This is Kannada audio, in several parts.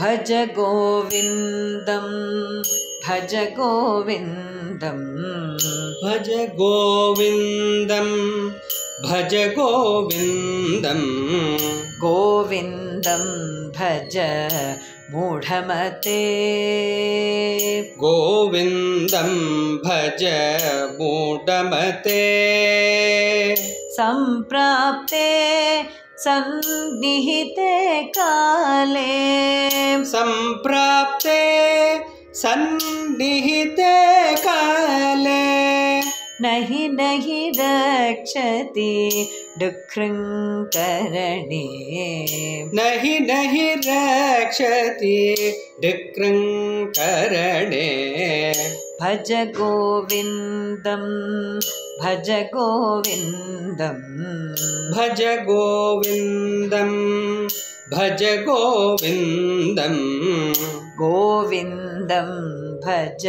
भज गोविन्दं भज गोविन्दं भज गोविन्दं भज गोविन्दं गोविन्दं भज मूढमते गोविन्दं भज मूढमते सम्प्राप्ते सन्निहिते काले सम्प्राप्ते सन्निहिते काले नहि नहि द्रक्षति डुखृङ्गरणे नहि नहि द्रक्षति डिक्रङ्करणे भज गोविन्दं भज गोविन्दं भज गोविन्दं भज गोविन्दं गोविन्दं भज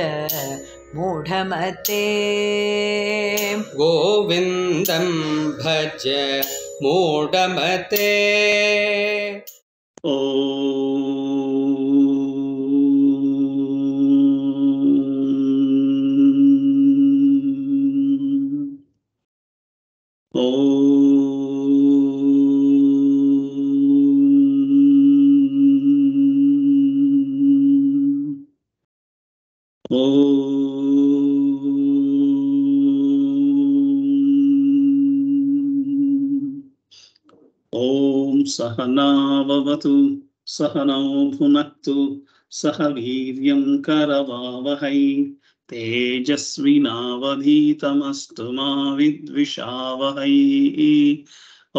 मूढमते गोविन्दं भज मूढमते Om. Om. सहनावतु सहनौ भुनक्तु सह वीर्यं करवावहै तेजस्विनावधीतमस्तु मा विद्विषावहैः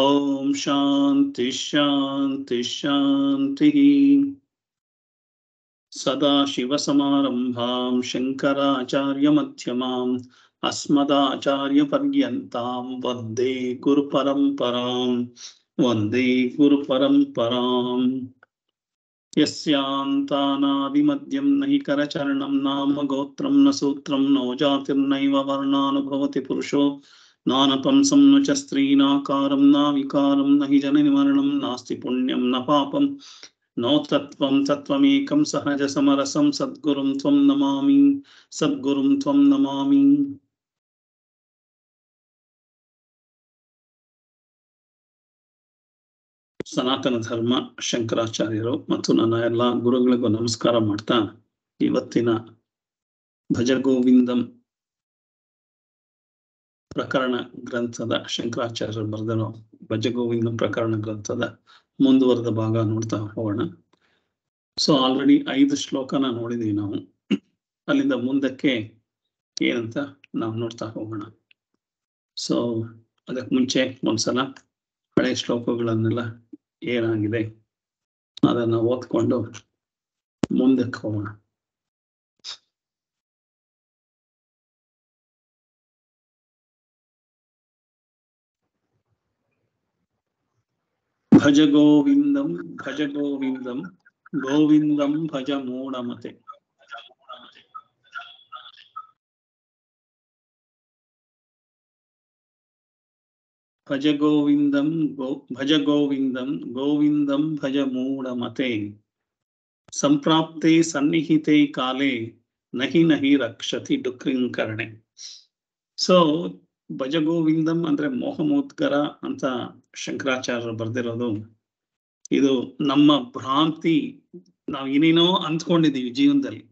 ॐ शान्ति सदा सदाशिवसमारम्भां शङ्कराचार्यमध्यमाम् अस्मदाचार्यपर्यन्तां वन्दे गुरुपरम्पराम् वन्दे गुरुपरम्पराम् यस्यान्तानादिमद्यं न हि करचरणं नाम गोत्रं न सूत्रं नो जातिर्नैव वर्णानुभवति पुरुषो नानपुंसं न च स्त्रीनाकारं न विकारं न हि जननिमरणं नास्ति पुण्यं न पापं नो तत्त्वं तत्त्वमेकं सहजसमरसं सद्गुरुं त्वं नमामि सद्गुरुं त्वं नमामि ಸನಾತನ ಧರ್ಮ ಶಂಕರಾಚಾರ್ಯರು ಮತ್ತು ನನ್ನ ಎಲ್ಲ ಗುರುಗಳಿಗೂ ನಮಸ್ಕಾರ ಮಾಡ್ತಾ ಇವತ್ತಿನ ಭಜಗೋವಿಂದಂ ಪ್ರಕರಣ ಗ್ರಂಥದ ಶಂಕರಾಚಾರ್ಯರು ಬರೆದರು ಭಜಗೋವಿಂದಂ ಪ್ರಕರಣ ಗ್ರಂಥದ ಮುಂದುವರೆದ ಭಾಗ ನೋಡ್ತಾ ಹೋಗೋಣ ಸೊ ಆಲ್ರೆಡಿ ಐದು ಶ್ಲೋಕನ ನೋಡಿದ್ವಿ ನಾವು ಅಲ್ಲಿಂದ ಮುಂದಕ್ಕೆ ಏನಂತ ನಾವು ನೋಡ್ತಾ ಹೋಗೋಣ ಸೊ ಅದಕ್ಕೆ ಮುಂಚೆ ಒಂದ್ಸಲ ಹಳೆ ಶ್ಲೋಕಗಳನ್ನೆಲ್ಲ ಏನಾಗಿದೆ ಅದನ್ನು ಓದ್ಕೊಂಡು ಮುಂದಕ್ಕೆ ಹೋಗೋಣ ಭಜ ಗೋವಿಂದಂ ಭಜ ಗೋವಿಂದಂ ಗೋವಿಂದಂ ಭಜ ಮೂಢಮತೆ ಭಜ ಗೋವಿಂದಂ ಗೋ ಭಜ ಗೋವಿಂದಂ ಗೋವಿಂದಂ ಭಜ ಮತೆ ಸಂಪ್ರಾಪ್ತೆ ಸನ್ನಿಹಿತೆ ಕಾಲೇ ನಹಿ ನಹಿ ರಕ್ಷತಿ ಡುಕ್ರಿಂಕರಣೆ ಸೊ ಭಜ ಗೋವಿಂದಂ ಅಂದ್ರೆ ಮೋಹಮೋದ್ಗರ ಅಂತ ಶಂಕರಾಚಾರ್ಯರು ಬರ್ದಿರೋದು ಇದು ನಮ್ಮ ಭ್ರಾಂತಿ ನಾವು ಏನೇನೋ ಅಂದ್ಕೊಂಡಿದ್ದೀವಿ ಜೀವನದಲ್ಲಿ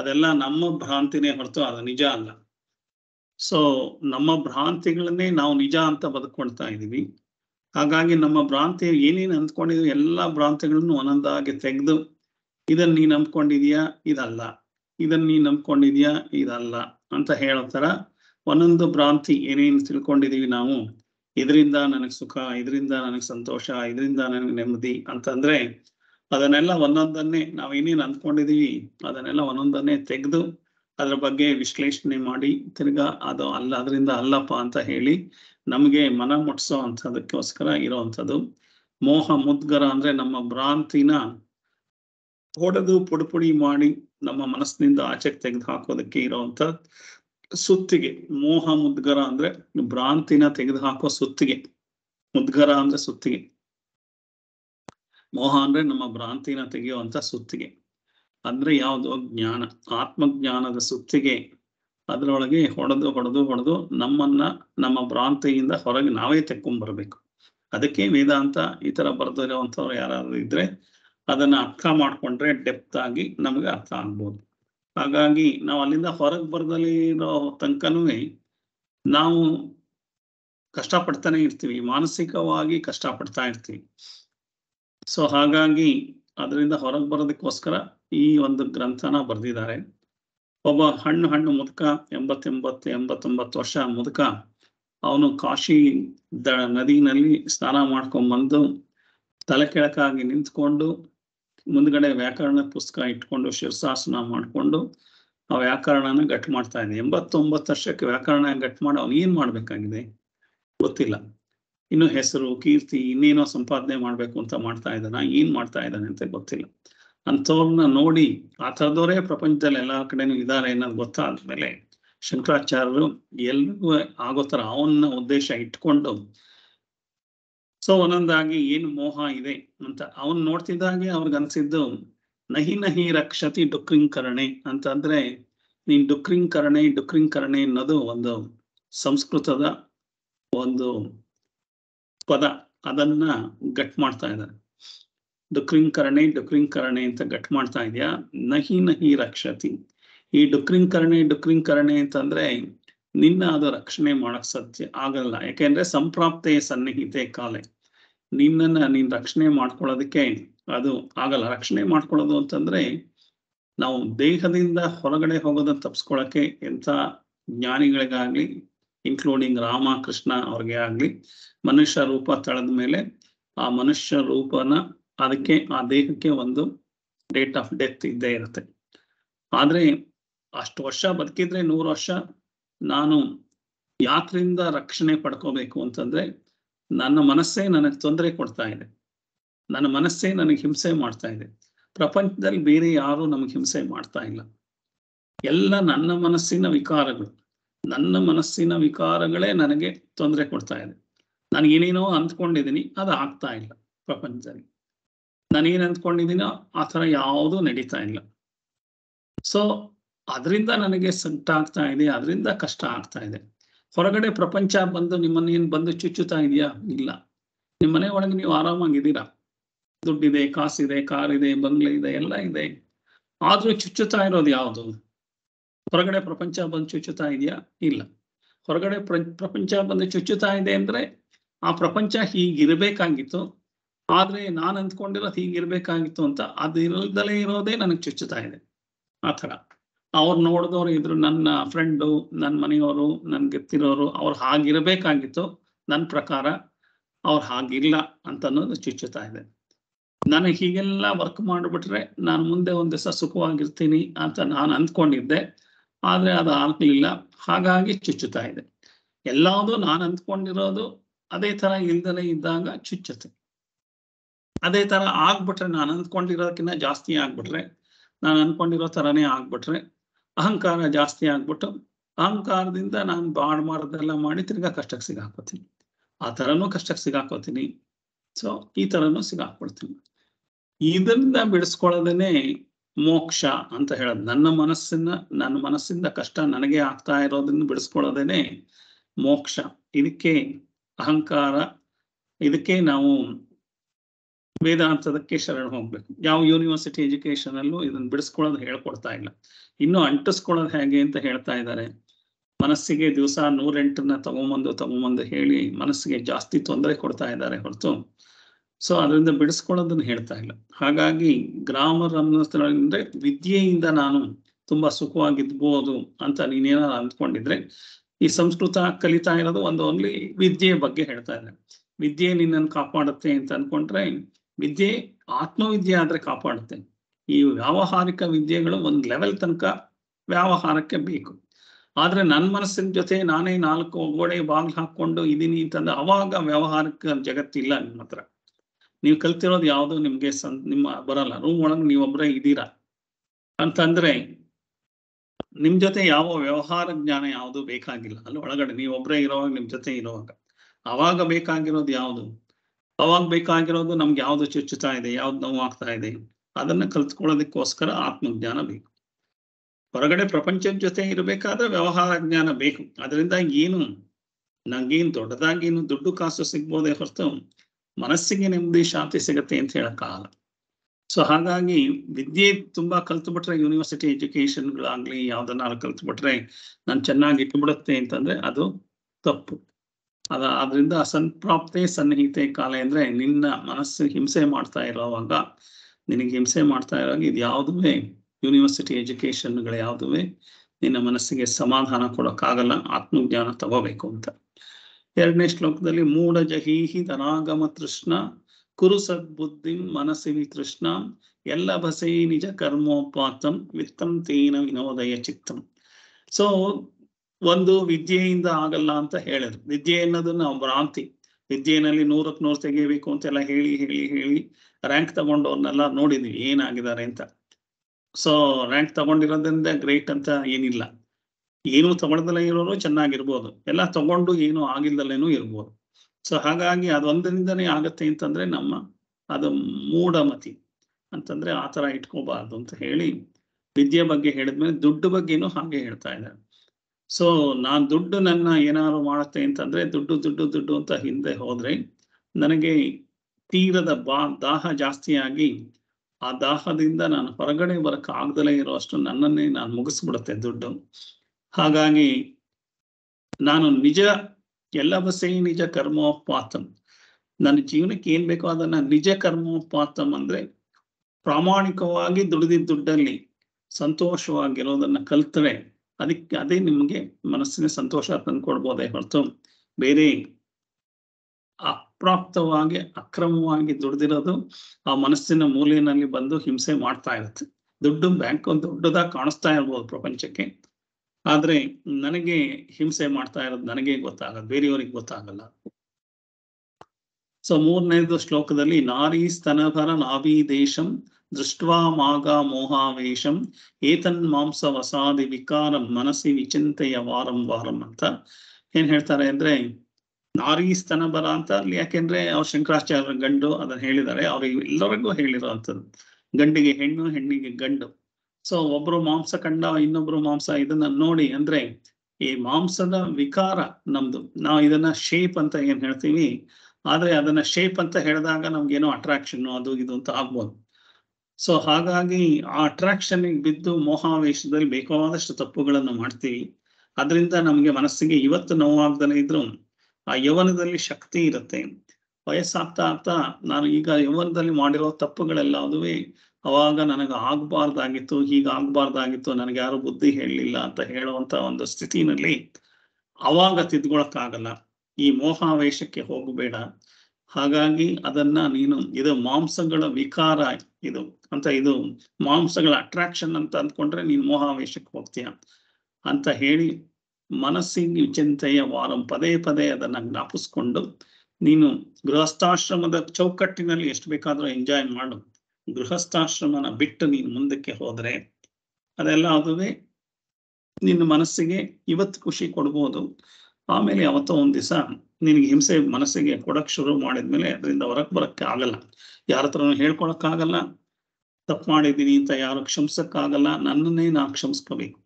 ಅದೆಲ್ಲ ನಮ್ಮ ಭ್ರಾಂತಿನೇ ಹೊರತು ಅದು ನಿಜ ಅಲ್ಲ ಸೊ ನಮ್ಮ ಭ್ರಾಂತಿಗಳನ್ನೇ ನಾವು ನಿಜ ಅಂತ ಬದುಕೊಳ್ತಾ ಇದ್ದೀವಿ ಹಾಗಾಗಿ ನಮ್ಮ ಭ್ರಾಂತಿ ಏನೇನು ಅಂದ್ಕೊಂಡಿದ್ವಿ ಎಲ್ಲ ಭ್ರಾಂತಿಗಳನ್ನು ಒಂದೊಂದಾಗಿ ತೆಗೆದು ಇದನ್ನ ನೀ ನಂಬ್ಕೊಂಡಿದೀಯಾ ಇದಲ್ಲ ಇದನ್ನ ನೀ ನಂಬ್ಕೊಂಡಿದೀಯಾ ಇದಲ್ಲ ಅಂತ ಹೇಳೋ ಒಂದೊಂದು ಭ್ರಾಂತಿ ಏನೇನು ತಿಳ್ಕೊಂಡಿದೀವಿ ನಾವು ಇದರಿಂದ ನನಗೆ ಸುಖ ಇದರಿಂದ ನನಗೆ ಸಂತೋಷ ಇದರಿಂದ ನನಗೆ ನೆಮ್ಮದಿ ಅಂತಂದ್ರೆ ಅದನ್ನೆಲ್ಲ ಒಂದೊಂದನ್ನೇ ಏನೇನ್ ಅಂದ್ಕೊಂಡಿದೀವಿ ಅದನ್ನೆಲ್ಲ ಒಂದೊಂದನ್ನೇ ತೆಗೆದು ಅದ್ರ ಬಗ್ಗೆ ವಿಶ್ಲೇಷಣೆ ಮಾಡಿ ತಿರ್ಗಾ ಅದು ಅಲ್ಲ ಅದರಿಂದ ಅಲ್ಲಪ್ಪ ಅಂತ ಹೇಳಿ ನಮಗೆ ಮನ ಮುಟ್ಸೋ ಅಂಥದಕ್ಕೋಸ್ಕರ ಇರೋವಂಥದ್ದು ಮೋಹ ಮುದ್ಗರ ಅಂದ್ರೆ ನಮ್ಮ ಭ್ರಾಂತಿನ ಹೊಡೆದು ಪುಡಿಪುಡಿ ಮಾಡಿ ನಮ್ಮ ಮನಸ್ಸಿನಿಂದ ಆಚೆಗೆ ತೆಗೆದು ಹಾಕೋದಕ್ಕೆ ಇರೋವಂಥ ಸುತ್ತಿಗೆ ಮೋಹ ಮುದ್ಗರ ಅಂದ್ರೆ ಭ್ರಾಂತಿನ ತೆಗೆದು ಹಾಕೋ ಸುತ್ತಿಗೆ ಮುದ್ಗರ ಅಂದ್ರೆ ಸುತ್ತಿಗೆ ಮೋಹ ಅಂದ್ರೆ ನಮ್ಮ ಭ್ರಾಂತಿನ ತೆಗೆಯುವಂತ ಸುತ್ತಿಗೆ ಅಂದ್ರೆ ಯಾವುದು ಜ್ಞಾನ ಆತ್ಮಜ್ಞಾನದ ಸುತ್ತಿಗೆ ಅದರೊಳಗೆ ಹೊಡೆದು ಹೊಡೆದು ಹೊಡೆದು ನಮ್ಮನ್ನ ನಮ್ಮ ಭ್ರಾಂತಿಯಿಂದ ಹೊರಗೆ ನಾವೇ ತೆಕ್ಕೊಂಡ್ಬರ್ಬೇಕು ಅದಕ್ಕೆ ವೇದಾಂತ ಈ ತರ ಬರೆದಿರೋವಂಥವ್ರು ಯಾರಾದ್ರೂ ಇದ್ರೆ ಅದನ್ನ ಅರ್ಥ ಮಾಡ್ಕೊಂಡ್ರೆ ಡೆಪ್ತ್ ಆಗಿ ನಮಗೆ ಅರ್ಥ ಆಗ್ಬೋದು ಹಾಗಾಗಿ ನಾವು ಅಲ್ಲಿಂದ ಹೊರಗೆ ಬರ್ದಲ್ಲಿ ಇರೋ ತನಕನೂ ನಾವು ಕಷ್ಟಪಡ್ತಾನೆ ಇರ್ತೀವಿ ಮಾನಸಿಕವಾಗಿ ಕಷ್ಟಪಡ್ತಾ ಇರ್ತೀವಿ ಸೊ ಹಾಗಾಗಿ ಅದರಿಂದ ಹೊರಗೆ ಬರೋದಕ್ಕೋಸ್ಕರ ಈ ಒಂದು ಗ್ರಂಥನ ಬರೆದಿದ್ದಾರೆ ಒಬ್ಬ ಹಣ್ಣು ಹಣ್ಣು ಮುದುಕ ಎಂಬತ್ತೆಂಬತ್ತು ಎಂಬತ್ತೊಂಬತ್ತು ವರ್ಷ ಮುದುಕ ಅವನು ಕಾಶಿ ದ ನದಿನಲ್ಲಿ ಸ್ನಾನ ಮಾಡ್ಕೊಂಡ್ಬಂದು ತಲೆ ಕೆಳಕಾಗಿ ನಿಂತ್ಕೊಂಡು ಮುಂದ್ಗಡೆ ವ್ಯಾಕರಣ ಪುಸ್ತಕ ಇಟ್ಕೊಂಡು ಶಿರ್ಸಾಸನ ಮಾಡ್ಕೊಂಡು ಆ ವ್ಯಾಕರಣನ ಗಟ್ಟಿ ಮಾಡ್ತಾ ಇದೆ ಎಂಬತ್ತೊಂಬತ್ತು ವರ್ಷಕ್ಕೆ ವ್ಯಾಕರಣ ಗಟ್ ಮಾಡಿ ಅವ್ನು ಏನು ಮಾಡಬೇಕಾಗಿದೆ ಗೊತ್ತಿಲ್ಲ ಇನ್ನು ಹೆಸರು ಕೀರ್ತಿ ಇನ್ನೇನೋ ಸಂಪಾದನೆ ಮಾಡಬೇಕು ಅಂತ ಮಾಡ್ತಾ ಇದ್ದಾನ ಏನು ಮಾಡ್ತಾ ಇದ್ದಾನೆ ಅಂತ ಗೊತ್ತಿಲ್ಲ ಅಂಥವ್ರನ್ನ ನೋಡಿ ಆ ಥರದವರೇ ಪ್ರಪಂಚದಲ್ಲಿ ಎಲ್ಲ ಕಡೆನೂ ಇದ್ದಾರೆ ಅನ್ನೋದು ಗೊತ್ತಾದ್ಮೇಲೆ ಶಂಕರಾಚಾರ್ಯರು ಎಲ್ರಿಗೂ ಆಗೋ ಥರ ಅವನ್ನ ಉದ್ದೇಶ ಇಟ್ಕೊಂಡು ಸೊ ಒಂದೊಂದಾಗಿ ಏನು ಮೋಹ ಇದೆ ಅಂತ ಅವನ್ ನೋಡ್ತಿದ್ದಾಗೆ ಅನ್ಸಿದ್ದು ನಹಿ ನಹಿ ರಕ್ಷತಿ ಡುಕ್ರಿಂಕರಣೆ ಅಂತಂದ್ರೆ ನೀನ್ ಡುಕ್ರಿಂಕರಣೆ ಡುಕ್ರಿಂಕರಣೆ ಅನ್ನೋದು ಒಂದು ಸಂಸ್ಕೃತದ ಒಂದು ಪದ ಅದನ್ನ ಗಟ್ ಮಾಡ್ತಾ ಇದ್ದಾರೆ ಡುಕ್ರಿಂಕರಣೆ ಡುಕ್ರಿಂಕರಣೆ ಅಂತ ಗಟ್ ಮಾಡ್ತಾ ಇದೆಯಾ ನಹಿ ನಹಿ ರಕ್ಷತಿ ಈ ಡುಕ್ರಿಂಕರಣೆ ಡುಕ್ರಿಂಕರಣೆ ಅಂತಂದ್ರೆ ನಿನ್ನ ಅದು ರಕ್ಷಣೆ ಮಾಡಕ್ ಸಾಧ್ಯ ಆಗಲ್ಲ ಯಾಕೆಂದ್ರೆ ಸಂಪ್ರಾಪ್ತೆ ಸನ್ನಿಹಿತೆ ಕಾಲೆ ನಿನ್ನನ್ನ ನೀನ್ ರಕ್ಷಣೆ ಮಾಡ್ಕೊಳ್ಳೋದಕ್ಕೆ ಅದು ಆಗಲ್ಲ ರಕ್ಷಣೆ ಮಾಡ್ಕೊಳ್ಳೋದು ಅಂತಂದ್ರೆ ನಾವು ದೇಹದಿಂದ ಹೊರಗಡೆ ಹೋಗೋದನ್ನ ತಪ್ಸ್ಕೊಳಕ್ಕೆ ಎಂಥ ಜ್ಞಾನಿಗಳಿಗಾಗ್ಲಿ ಇನ್ಕ್ಲೂಡಿಂಗ್ ರಾಮ ಕೃಷ್ಣ ಅವ್ರಿಗೆ ಆಗ್ಲಿ ಮನುಷ್ಯ ರೂಪ ತಳೆದ ಮೇಲೆ ಆ ಮನುಷ್ಯ ರೂಪನ ಅದಕ್ಕೆ ಆ ದೇಹಕ್ಕೆ ಒಂದು ಡೇಟ್ ಆಫ್ ಡೆತ್ ಇದ್ದೇ ಇರುತ್ತೆ ಆದರೆ ಅಷ್ಟು ವರ್ಷ ಬದುಕಿದ್ರೆ ನೂರು ವರ್ಷ ನಾನು ಯಾತ್ರೆಯಿಂದ ರಕ್ಷಣೆ ಪಡ್ಕೋಬೇಕು ಅಂತಂದ್ರೆ ನನ್ನ ಮನಸ್ಸೇ ನನಗೆ ತೊಂದರೆ ಕೊಡ್ತಾ ಇದೆ ನನ್ನ ಮನಸ್ಸೇ ನನಗೆ ಹಿಂಸೆ ಮಾಡ್ತಾ ಇದೆ ಪ್ರಪಂಚದಲ್ಲಿ ಬೇರೆ ಯಾರು ನಮಗೆ ಹಿಂಸೆ ಮಾಡ್ತಾ ಇಲ್ಲ ಎಲ್ಲ ನನ್ನ ಮನಸ್ಸಿನ ವಿಕಾರಗಳು ನನ್ನ ಮನಸ್ಸಿನ ವಿಕಾರಗಳೇ ನನಗೆ ತೊಂದರೆ ಕೊಡ್ತಾ ಇದೆ ನಾನು ಏನೇನೋ ಅಂದ್ಕೊಂಡಿದ್ದೀನಿ ಅದು ಆಗ್ತಾ ಇಲ್ಲ ಪ್ರಪಂಚದಲ್ಲಿ ಏನ್ ಅಂದ್ಕೊಂಡಿದ್ದೀನೋ ಆ ತರ ಯಾವುದು ನಡೀತಾ ಇಲ್ಲ ಸೊ ಅದರಿಂದ ನನಗೆ ಸಂಕಟ ಆಗ್ತಾ ಇದೆ ಅದರಿಂದ ಕಷ್ಟ ಆಗ್ತಾ ಇದೆ ಹೊರಗಡೆ ಪ್ರಪಂಚ ಬಂದು ನಿಮ್ಮನ್ನೇನು ಬಂದು ಚುಚ್ಚುತ್ತಾ ಇದೆಯಾ ಇಲ್ಲ ನಿಮ್ಮ ಮನೆ ಒಳಗೆ ನೀವು ಆರಾಮಾಗಿದ್ದೀರಾ ದುಡ್ಡಿದೆ ಕಾಸಿದೆ ಕಾರ್ ಇದೆ ಬಂಗ್ಲೆ ಇದೆ ಎಲ್ಲ ಇದೆ ಆದ್ರೂ ಚುಚ್ಚುತ್ತಾ ಇರೋದು ಯಾವುದು ಹೊರಗಡೆ ಪ್ರಪಂಚ ಬಂದು ಚುಚ್ಚುತ್ತಾ ಇದೆಯಾ ಇಲ್ಲ ಹೊರಗಡೆ ಪ್ರ ಪ್ರಪಂಚ ಬಂದು ಚುಚ್ಚುತ್ತಾ ಇದೆ ಅಂದ್ರೆ ಆ ಪ್ರಪಂಚ ಹೀಗಿರಬೇಕಾಗಿತ್ತು ಆದ್ರೆ ನಾನು ಅಂದ್ಕೊಂಡಿರೋದು ಹೀಗಿರ್ಬೇಕಾಗಿತ್ತು ಅಂತ ಅದಿಲ್ದಲೇ ಇರೋದೇ ನನಗೆ ಚುಚ್ಚುತ್ತಾ ಇದೆ ಆ ಥರ ಅವ್ರು ನೋಡಿದವ್ರು ಇದ್ರು ನನ್ನ ಫ್ರೆಂಡು ನನ್ನ ಮನೆಯವರು ನನ್ ಗೆತ್ತಿರೋರು ಅವ್ರು ಹಾಗಿರ್ಬೇಕಾಗಿತ್ತು ನನ್ನ ಪ್ರಕಾರ ಅವ್ರು ಹಾಗಿಲ್ಲ ಅಂತ ಅನ್ನೋದು ಚುಚ್ಚುತ್ತಾ ಇದೆ ನನಗೆ ಹೀಗೆಲ್ಲ ವರ್ಕ್ ಮಾಡಿಬಿಟ್ರೆ ನಾನು ಮುಂದೆ ಒಂದು ದಿವಸ ಸುಖವಾಗಿರ್ತೀನಿ ಅಂತ ನಾನು ಅಂದ್ಕೊಂಡಿದ್ದೆ ಆದ್ರೆ ಅದು ಆಗ್ಲಿಲ್ಲ ಹಾಗಾಗಿ ಚುಚ್ಚುತ್ತಾ ಇದೆ ಎಲ್ಲಾವುದು ನಾನು ಅಂದ್ಕೊಂಡಿರೋದು ಅದೇ ತರ ಇಲ್ದಲೇ ಇದ್ದಾಗ ಚುಚ್ಚುತ್ತೆ ಅದೇ ತರ ಆಗ್ಬಿಟ್ರೆ ನಾನು ಅಂದ್ಕೊಂಡಿರೋದಕ್ಕಿಂತ ಜಾಸ್ತಿ ಆಗ್ಬಿಟ್ರೆ ನಾನು ಅನ್ಕೊಂಡಿರೋ ತರನೇ ಆಗ್ಬಿಟ್ರೆ ಅಹಂಕಾರ ಜಾಸ್ತಿ ಆಗ್ಬಿಟ್ಟು ಅಹಂಕಾರದಿಂದ ನಾನು ಬಾಡ್ ಮಾರದೆಲ್ಲ ಮಾಡಿ ತಿರ್ಗಾ ಕಷ್ಟಕ್ಕೆ ಸಿಗಾಕೋತೀನಿ ಆ ತರನೂ ಕಷ್ಟಕ್ಕೆ ಸಿಗಾಕೋತೀನಿ ಸೊ ಈ ತರನೂ ಸಿಗಾಕ್ಬಿಡ್ತೀನಿ ಇದರಿಂದ ಬಿಡಿಸ್ಕೊಳ್ಳೋದನ್ನೇ ಮೋಕ್ಷ ಅಂತ ಹೇಳೋದು ನನ್ನ ಮನಸ್ಸಿನ ನನ್ನ ಮನಸ್ಸಿಂದ ಕಷ್ಟ ನನಗೆ ಆಗ್ತಾ ಇರೋದನ್ನ ಬಿಡಿಸ್ಕೊಳ್ಳೋದೇನೆ ಮೋಕ್ಷ ಇದಕ್ಕೆ ಅಹಂಕಾರ ಇದಕ್ಕೆ ನಾವು ವೇದಾಂತದಕ್ಕೆ ಶರಣ ಹೋಗ್ಬೇಕು ಯಾವ ಯೂನಿವರ್ಸಿಟಿ ಎಜುಕೇಶನ್ ಅಲ್ಲೂ ಇದನ್ನ ಬಿಡಿಸ್ಕೊಳ್ಳೋದು ಹೇಳ್ಕೊಡ್ತಾ ಇಲ್ಲ ಇನ್ನು ಅಂಟಿಸ್ಕೊಳ್ಳೋದು ಹೇಗೆ ಅಂತ ಹೇಳ್ತಾ ಇದ್ದಾರೆ ಮನಸ್ಸಿಗೆ ದಿವಸ ನೂರೆಂಟನ್ನ ತಗೊಂಬಂದು ತಗೊಂಬಂದು ಹೇಳಿ ಮನಸ್ಸಿಗೆ ಜಾಸ್ತಿ ತೊಂದರೆ ಕೊಡ್ತಾ ಇದ್ದಾರೆ ಹೊರತು ಸೊ ಅದರಿಂದ ಬಿಡಿಸ್ಕೊಳ್ಳೋದನ್ನ ಹೇಳ್ತಾ ಇಲ್ಲ ಹಾಗಾಗಿ ಗ್ರಾಮರ್ ಅನ್ನೋದ್ರೆ ವಿದ್ಯೆಯಿಂದ ನಾನು ತುಂಬಾ ಸುಖವಾಗಿದ್ಬೋದು ಅಂತ ನೀನೇನಾರು ಅಂದ್ಕೊಂಡಿದ್ರೆ ಈ ಸಂಸ್ಕೃತ ಕಲಿತಾ ಇರೋದು ಒಂದು ಓನ್ಲಿ ವಿದ್ಯೆ ಬಗ್ಗೆ ಹೇಳ್ತಾ ಇದ್ದಾರೆ ವಿದ್ಯೆ ನಿನ್ನನ್ನು ಕಾಪಾಡುತ್ತೆ ಅಂತ ಅನ್ಕೊಂಡ್ರೆ ವಿದ್ಯೆ ಆತ್ಮವಿದ್ಯೆ ಆದ್ರೆ ಕಾಪಾಡುತ್ತೆ ಈ ವ್ಯಾವಹಾರಿಕ ವಿದ್ಯೆಗಳು ಒಂದ್ ಲೆವೆಲ್ ತನಕ ವ್ಯಾವಹಾರಕ್ಕೆ ಬೇಕು ಆದ್ರೆ ನನ್ನ ಮನಸ್ಸಿನ ಜೊತೆ ನಾನೇ ನಾಲ್ಕು ಗೋಡೆ ಬಾಗಿಲು ಹಾಕೊಂಡು ಇದೀನಿ ಅಂತಂದ್ರೆ ಅವಾಗ ವ್ಯಾವಹಾರಿಕ ಜಗತ್ತಿಲ್ಲ ನಿಮ್ಮ ಹತ್ರ ನೀವು ಕಲ್ತಿರೋದು ಯಾವುದು ನಿಮ್ಗೆ ಸನ್ ನಿಮ್ಮ ಬರಲ್ಲ ರೂಮ್ ಒಳಗೆ ನೀವೊಬ್ಬರೇ ಇದ್ದೀರಾ ಅಂತಂದ್ರೆ ನಿಮ್ ಜೊತೆ ಯಾವ ವ್ಯವಹಾರ ಜ್ಞಾನ ಯಾವುದು ಬೇಕಾಗಿಲ್ಲ ಅಲ್ಲಿ ಒಳಗಡೆ ನೀವೊಬ್ರೇ ಇರೋವಾಗ ನಿಮ್ ಜೊತೆ ಇರೋವಾಗ ಅವಾಗ ಬೇಕಾಗಿರೋದು ಯಾವುದು ಅವಾಗ ಬೇಕಾಗಿರೋದು ನಮ್ಗೆ ಯಾವ್ದು ಚುಚ್ಚುತ್ತಾ ಇದೆ ಯಾವ್ದು ನೋವು ಆಗ್ತಾ ಇದೆ ಅದನ್ನ ಕಲ್ತ್ಕೊಳ್ಳೋದಕ್ಕೋಸ್ಕರ ಆತ್ಮಜ್ಞಾನ ಬೇಕು ಹೊರಗಡೆ ಪ್ರಪಂಚದ ಜೊತೆ ಇರಬೇಕಾದ್ರೆ ವ್ಯವಹಾರ ಜ್ಞಾನ ಬೇಕು ಅದರಿಂದ ಏನು ನಂಗೇನು ಏನು ದುಡ್ಡು ಕಾಸು ಸಿಗ್ಬೋದೇ ಹೊರತು ಮನಸ್ಸಿಗೆ ನೆಮ್ಮದಿ ಶಾಂತಿ ಸಿಗತ್ತೆ ಅಂತ ಹೇಳಕ್ಕಾಗಲ್ಲ ಸೊ ಹಾಗಾಗಿ ವಿದ್ಯೆ ತುಂಬಾ ಬಿಟ್ರೆ ಯೂನಿವರ್ಸಿಟಿ ಎಜುಕೇಶನ್ಗಳಾಗ್ಲಿ ಕಲ್ತು ಬಿಟ್ರೆ ನಾನು ಚೆನ್ನಾಗಿ ಇಟ್ಟುಬಿಡುತ್ತೆ ಅಂತಂದ್ರೆ ಅದು ತಪ್ಪು ಅದ ಅದರಿಂದ ಸಂಪ್ರಾಪ್ತೆ ಸನ್ನಿಹಿತೆ ಕಾಲ ಅಂದ್ರೆ ನಿನ್ನ ಮನಸ್ಸು ಹಿಂಸೆ ಮಾಡ್ತಾ ಇರುವಾಗ ನಿನಗೆ ಹಿಂಸೆ ಮಾಡ್ತಾ ಇರುವಾಗ ಇದು ಯಾವುದುವೇ ಯೂನಿವರ್ಸಿಟಿ ಎಜುಕೇಶನ್ಗಳು ಯಾವುದುವೇ ನಿನ್ನ ಮನಸ್ಸಿಗೆ ಸಮಾಧಾನ ಕೊಡೋಕ್ಕಾಗಲ್ಲ ಆತ್ಮಜ್ಞಾನ ತಗೋಬೇಕು ಅಂತ ಎರಡನೇ ಶ್ಲೋಕದಲ್ಲಿ ಮೂಢ ಜಹೀಹಿ ಧನಾಗಮ ತೃಷ್ಣ ಕುರು ಸದ್ಬುದ್ಧಿಂ ಮನಸ್ಸಿವಿ ತೃಷ್ಣ ಎಲ್ಲ ಬಸೈ ನಿಜ ಕರ್ಮೋಪಾತಂ ವಿತ್ತಂ ತೇನ ವಿನೋದಯ ಚಿತ್ತಂ ಸೊ ಒಂದು ವಿದ್ಯೆಯಿಂದ ಆಗಲ್ಲ ಅಂತ ಹೇಳಿದ್ರು ವಿದ್ಯೆ ಅನ್ನೋದು ನಾವು ಭ್ರಾಂತಿ ವಿದ್ಯೆನಲ್ಲಿ ನೂರಕ್ ನೂರು ತೆಗಿಬೇಕು ಅಂತೆಲ್ಲ ಹೇಳಿ ಹೇಳಿ ಹೇಳಿ ರ್ಯಾಂಕ್ ತಗೊಂಡವ್ರನ್ನೆಲ್ಲ ನೋಡಿದ್ವಿ ಏನಾಗಿದ್ದಾರೆ ಅಂತ ಸೊ ರ್ಯಾಂಕ್ ತಗೊಂಡಿರೋದ್ರಿಂದ ಗ್ರೇಟ್ ಅಂತ ಏನಿಲ್ಲ ಏನು ತಗೊಂಡದಲ್ಲ ಇರೋರು ಚೆನ್ನಾಗಿರ್ಬೋದು ಎಲ್ಲ ತಗೊಂಡು ಏನು ಆಗಿಲ್ದಲ್ಲೇನು ಇರ್ಬೋದು ಸೊ ಹಾಗಾಗಿ ಅದೊಂದರಿಂದನೇ ಆಗತ್ತೆ ಅಂತಂದ್ರೆ ನಮ್ಮ ಅದು ಮೂಢಮತಿ ಅಂತಂದ್ರೆ ಆ ತರ ಇಟ್ಕೋಬಾರ್ದು ಅಂತ ಹೇಳಿ ವಿದ್ಯೆ ಬಗ್ಗೆ ಹೇಳಿದ್ಮೇಲೆ ದುಡ್ಡು ಬಗ್ಗೆನು ಹಾಗೆ ಹೇಳ್ತಾ ಇದ್ದಾರೆ ಸೊ ನಾನು ದುಡ್ಡು ನನ್ನ ಏನಾದ್ರು ಮಾಡುತ್ತೆ ಅಂತಂದ್ರೆ ದುಡ್ಡು ದುಡ್ಡು ದುಡ್ಡು ಅಂತ ಹಿಂದೆ ಹೋದ್ರೆ ನನಗೆ ತೀರದ ಬಾ ದಾಹ ಜಾಸ್ತಿಯಾಗಿ ಆ ದಾಹದಿಂದ ನಾನು ಹೊರಗಡೆ ಬರಕ್ಕೆ ಇರೋ ಇರುವಷ್ಟು ನನ್ನನ್ನೇ ನಾನು ಮುಗಿಸ್ಬಿಡುತ್ತೆ ದುಡ್ಡು ಹಾಗಾಗಿ ನಾನು ನಿಜ ಎಲ್ಲವಸೇ ನಿಜ ಕರ್ಮೋಪಾತಂ ನನ್ನ ಜೀವನಕ್ಕೆ ಏನ್ ಬೇಕೋ ಅದನ್ನ ನಿಜ ಕರ್ಮೋಪಾತಂ ಅಂದ್ರೆ ಪ್ರಾಮಾಣಿಕವಾಗಿ ದುಡಿದಿದ್ದ ದುಡ್ಡಲ್ಲಿ ಸಂತೋಷವಾಗಿರೋದನ್ನ ಕಲ್ತರೆ ಅದಕ್ಕೆ ಅದೇ ನಿಮಗೆ ಮನಸ್ಸಿನ ಸಂತೋಷ ತಂದುಕೊಡ್ಬೋದೇ ಹೊರತು ಬೇರೆ ಅಪ್ರಾಪ್ತವಾಗಿ ಅಕ್ರಮವಾಗಿ ದುಡ್ದಿರೋದು ಆ ಮನಸ್ಸಿನ ಮೂಲೆಯಲ್ಲಿ ಬಂದು ಹಿಂಸೆ ಮಾಡ್ತಾ ಇರುತ್ತೆ ದುಡ್ಡು ಬ್ಯಾಂಕ್ ಒಂದು ದೊಡ್ಡದಾಗಿ ಕಾಣಿಸ್ತಾ ಇರ್ಬೋದು ಪ್ರಪಂಚಕ್ಕೆ ಆದ್ರೆ ನನಗೆ ಹಿಂಸೆ ಮಾಡ್ತಾ ಇರೋದು ನನಗೆ ಗೊತ್ತಾಗಲ್ಲ ಬೇರೆಯವ್ರಿಗೆ ಗೊತ್ತಾಗಲ್ಲ ಸೊ ಮೂರನೇದು ಶ್ಲೋಕದಲ್ಲಿ ನಾರಿ ಸ್ತನಧರ ನಾವಿ ದೇಶಂ ದೃಷ್ಟ್ವಾ ಮಾಗಾ ಮೋಹಾವೇಶಂ ಮಾಂಸ ವಸಾದಿ ವಿಕಾರಂ ಮನಸ್ಸಿ ವಿಚಿಂತೆಯ ವಾರಂ ವಾರಂ ಅಂತ ಏನ್ ಹೇಳ್ತಾರೆ ಅಂದ್ರೆ ನಾರಿ ಸ್ತನ ಬರ ಅಂತ ಅಲ್ಲಿ ಯಾಕೆಂದ್ರೆ ಅವ್ರು ಶಂಕರಾಚಾರ್ಯ ಗಂಡು ಅದನ್ನ ಹೇಳಿದ್ದಾರೆ ಅವ್ರಿಗೆ ಎಲ್ಲರಿಗೂ ಅಂತದ್ದು ಗಂಡಿಗೆ ಹೆಣ್ಣು ಹೆಣ್ಣಿಗೆ ಗಂಡು ಸೊ ಒಬ್ರು ಮಾಂಸ ಕಂಡ ಇನ್ನೊಬ್ರು ಮಾಂಸ ಇದನ್ನ ನೋಡಿ ಅಂದ್ರೆ ಈ ಮಾಂಸದ ವಿಕಾರ ನಮ್ದು ನಾವು ಇದನ್ನ ಶೇಪ್ ಅಂತ ಏನ್ ಹೇಳ್ತೀವಿ ಆದ್ರೆ ಅದನ್ನ ಶೇಪ್ ಅಂತ ಹೇಳಿದಾಗ ಏನೋ ಅಟ್ರಾಕ್ಷನ್ ಅದು ಇದು ಅಂತ ಆಗ್ಬೋದು ಸೊ ಹಾಗಾಗಿ ಆ ಅಟ್ರಾಕ್ಷನ್ಗೆ ಬಿದ್ದು ಮೋಹಾವೇಶದಲ್ಲಿ ಬೇಕಾದಷ್ಟು ತಪ್ಪುಗಳನ್ನು ಮಾಡ್ತೀವಿ ಅದರಿಂದ ನಮಗೆ ಮನಸ್ಸಿಗೆ ಇವತ್ತು ನೋವಾಗ್ದಲೇ ಇದ್ರು ಆ ಯೌವನದಲ್ಲಿ ಶಕ್ತಿ ಇರುತ್ತೆ ವಯಸ್ಸಾಗ್ತಾ ಆಗ್ತಾ ನಾನು ಈಗ ಯೌವನದಲ್ಲಿ ಮಾಡಿರೋ ತಪ್ಪುಗಳೆಲ್ಲ ಅದುವೇ ಅವಾಗ ನನಗೆ ಆಗ್ಬಾರ್ದಾಗಿತ್ತು ಹೀಗಾಗಬಾರ್ದಾಗಿತ್ತು ನನಗೆ ಯಾರು ಬುದ್ಧಿ ಹೇಳಲಿಲ್ಲ ಅಂತ ಹೇಳುವಂತ ಒಂದು ಸ್ಥಿತಿನಲ್ಲಿ ಅವಾಗ ತಿದ್ಕೊಳಕ್ಕಾಗಲ್ಲ ಈ ಮೋಹಾವೇಶಕ್ಕೆ ಹೋಗಬೇಡ ಹಾಗಾಗಿ ಅದನ್ನ ನೀನು ಇದು ಮಾಂಸಗಳ ವಿಕಾರ ಇದು ಅಂತ ಇದು ಮಾಂಸಗಳ ಅಟ್ರಾಕ್ಷನ್ ಅಂತ ಅಂದ್ಕೊಂಡ್ರೆ ನೀನು ಮೋಹಾವೇಶಕ್ಕೆ ಹೋಗ್ತೀಯ ಅಂತ ಹೇಳಿ ಮನಸ್ಸಿನ ಚಿಂತೆಯ ವಾರಂ ಪದೇ ಪದೇ ಅದನ್ನ ಜ್ಞಾಪಿಸ್ಕೊಂಡು ನೀನು ಗೃಹಸ್ಥಾಶ್ರಮದ ಚೌಕಟ್ಟಿನಲ್ಲಿ ಎಷ್ಟು ಬೇಕಾದ್ರೂ ಎಂಜಾಯ್ ಮಾಡು ಗೃಹಸ್ಥಾಶ್ರಮನ ಬಿಟ್ಟು ನೀನು ಮುಂದಕ್ಕೆ ಹೋದ್ರೆ ಅದೆಲ್ಲ ಅದುವೇ ನಿನ್ನ ಮನಸ್ಸಿಗೆ ಇವತ್ತು ಖುಷಿ ಕೊಡ್ಬೋದು ಆಮೇಲೆ ಅವತ್ತೋ ಒಂದ್ ದಿವಸ ನಿನಗೆ ಹಿಂಸೆ ಮನಸ್ಸಿಗೆ ಕೊಡಕ್ ಶುರು ಮಾಡಿದ್ಮೇಲೆ ಅದರಿಂದ ಹೊರಕ್ ಬರಕ್ಕೆ ಆಗಲ್ಲ ಯಾರ ಹೇಳ್ಕೊಳಕ್ ಆಗಲ್ಲ ತಪ್ಪು ಮಾಡಿದ್ದೀನಿ ಅಂತ ಯಾರು ಕ್ಷಮಿಸಕ್ಕಾಗಲ್ಲ ನನ್ನನ್ನೇ ನಾ ಕ್ಷಮಿಸ್ಕೋಬೇಕು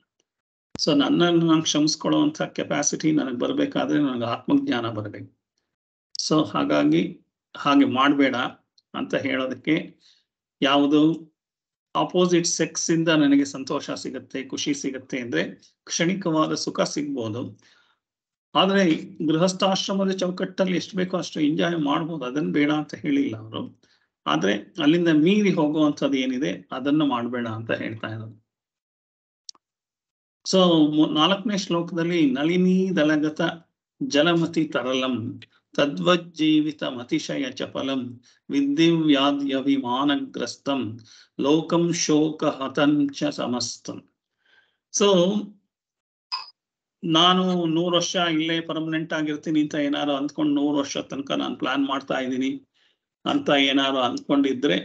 ಸೊ ನನ್ನನ್ನು ನಾನು ಕ್ಷಮಿಸ್ಕೊಳ್ಳೋ ಕೆಪಾಸಿಟಿ ನನಗೆ ಬರಬೇಕಾದ್ರೆ ನನಗೆ ಆತ್ಮಜ್ಞಾನ ಬರಬೇಕು ಸೊ ಹಾಗಾಗಿ ಹಾಗೆ ಮಾಡಬೇಡ ಅಂತ ಹೇಳೋದಕ್ಕೆ ಯಾವುದು ಆಪೋಸಿಟ್ ಸೆಕ್ಸ್ ಇಂದ ನನಗೆ ಸಂತೋಷ ಸಿಗುತ್ತೆ ಖುಷಿ ಸಿಗುತ್ತೆ ಅಂದ್ರೆ ಕ್ಷಣಿಕವಾದ ಸುಖ ಸಿಗ್ಬೋದು ಆದರೆ ಗೃಹಸ್ಥಾಶ್ರಮದ ಚೌಕಟ್ಟಲ್ಲಿ ಎಷ್ಟು ಬೇಕೋ ಅಷ್ಟು ಎಂಜಾಯ್ ಮಾಡ್ಬೋದು ಅದನ್ನು ಬೇಡ ಅಂತ ಹೇಳಿಲ್ಲ ಅವರು ಆದ್ರೆ ಅಲ್ಲಿಂದ ಮೀರಿ ಹೋಗುವಂಥದ್ದು ಏನಿದೆ ಅದನ್ನು ಮಾಡಬೇಡ ಅಂತ ಹೇಳ್ತಾ ಇದ್ದಾರೆ ಸೊ ನಾಲ್ಕನೇ ಶ್ಲೋಕದಲ್ಲಿ ನಳಿನಿ ದಲಗತ ಜಲಮತಿ ತರಲಂ ತದ್ವಜ್ಜೀವಿತ ಮತಿಶಯ ಚಪಲಂ ವಿಮಾನಗ್ರಸ್ತಂ ಲೋಕಂ ಶೋಕ ಹತಂಚ ಸಮಸ್ತಂ ಸೊ ನಾನು ನೂರು ವರ್ಷ ಇಲ್ಲೇ ಪರ್ಮನೆಂಟ್ ಆಗಿರ್ತೀನಿ ಅಂತ ಏನಾರು ಅಂದ್ಕೊಂಡು ನೂರು ವರ್ಷ ತನಕ ನಾನು ಪ್ಲಾನ್ ಮಾಡ್ತಾ ಇದ್ದೀನಿ ಅಂತ ಏನಾರು ಅಂದ್ಕೊಂಡಿದ್ರೆ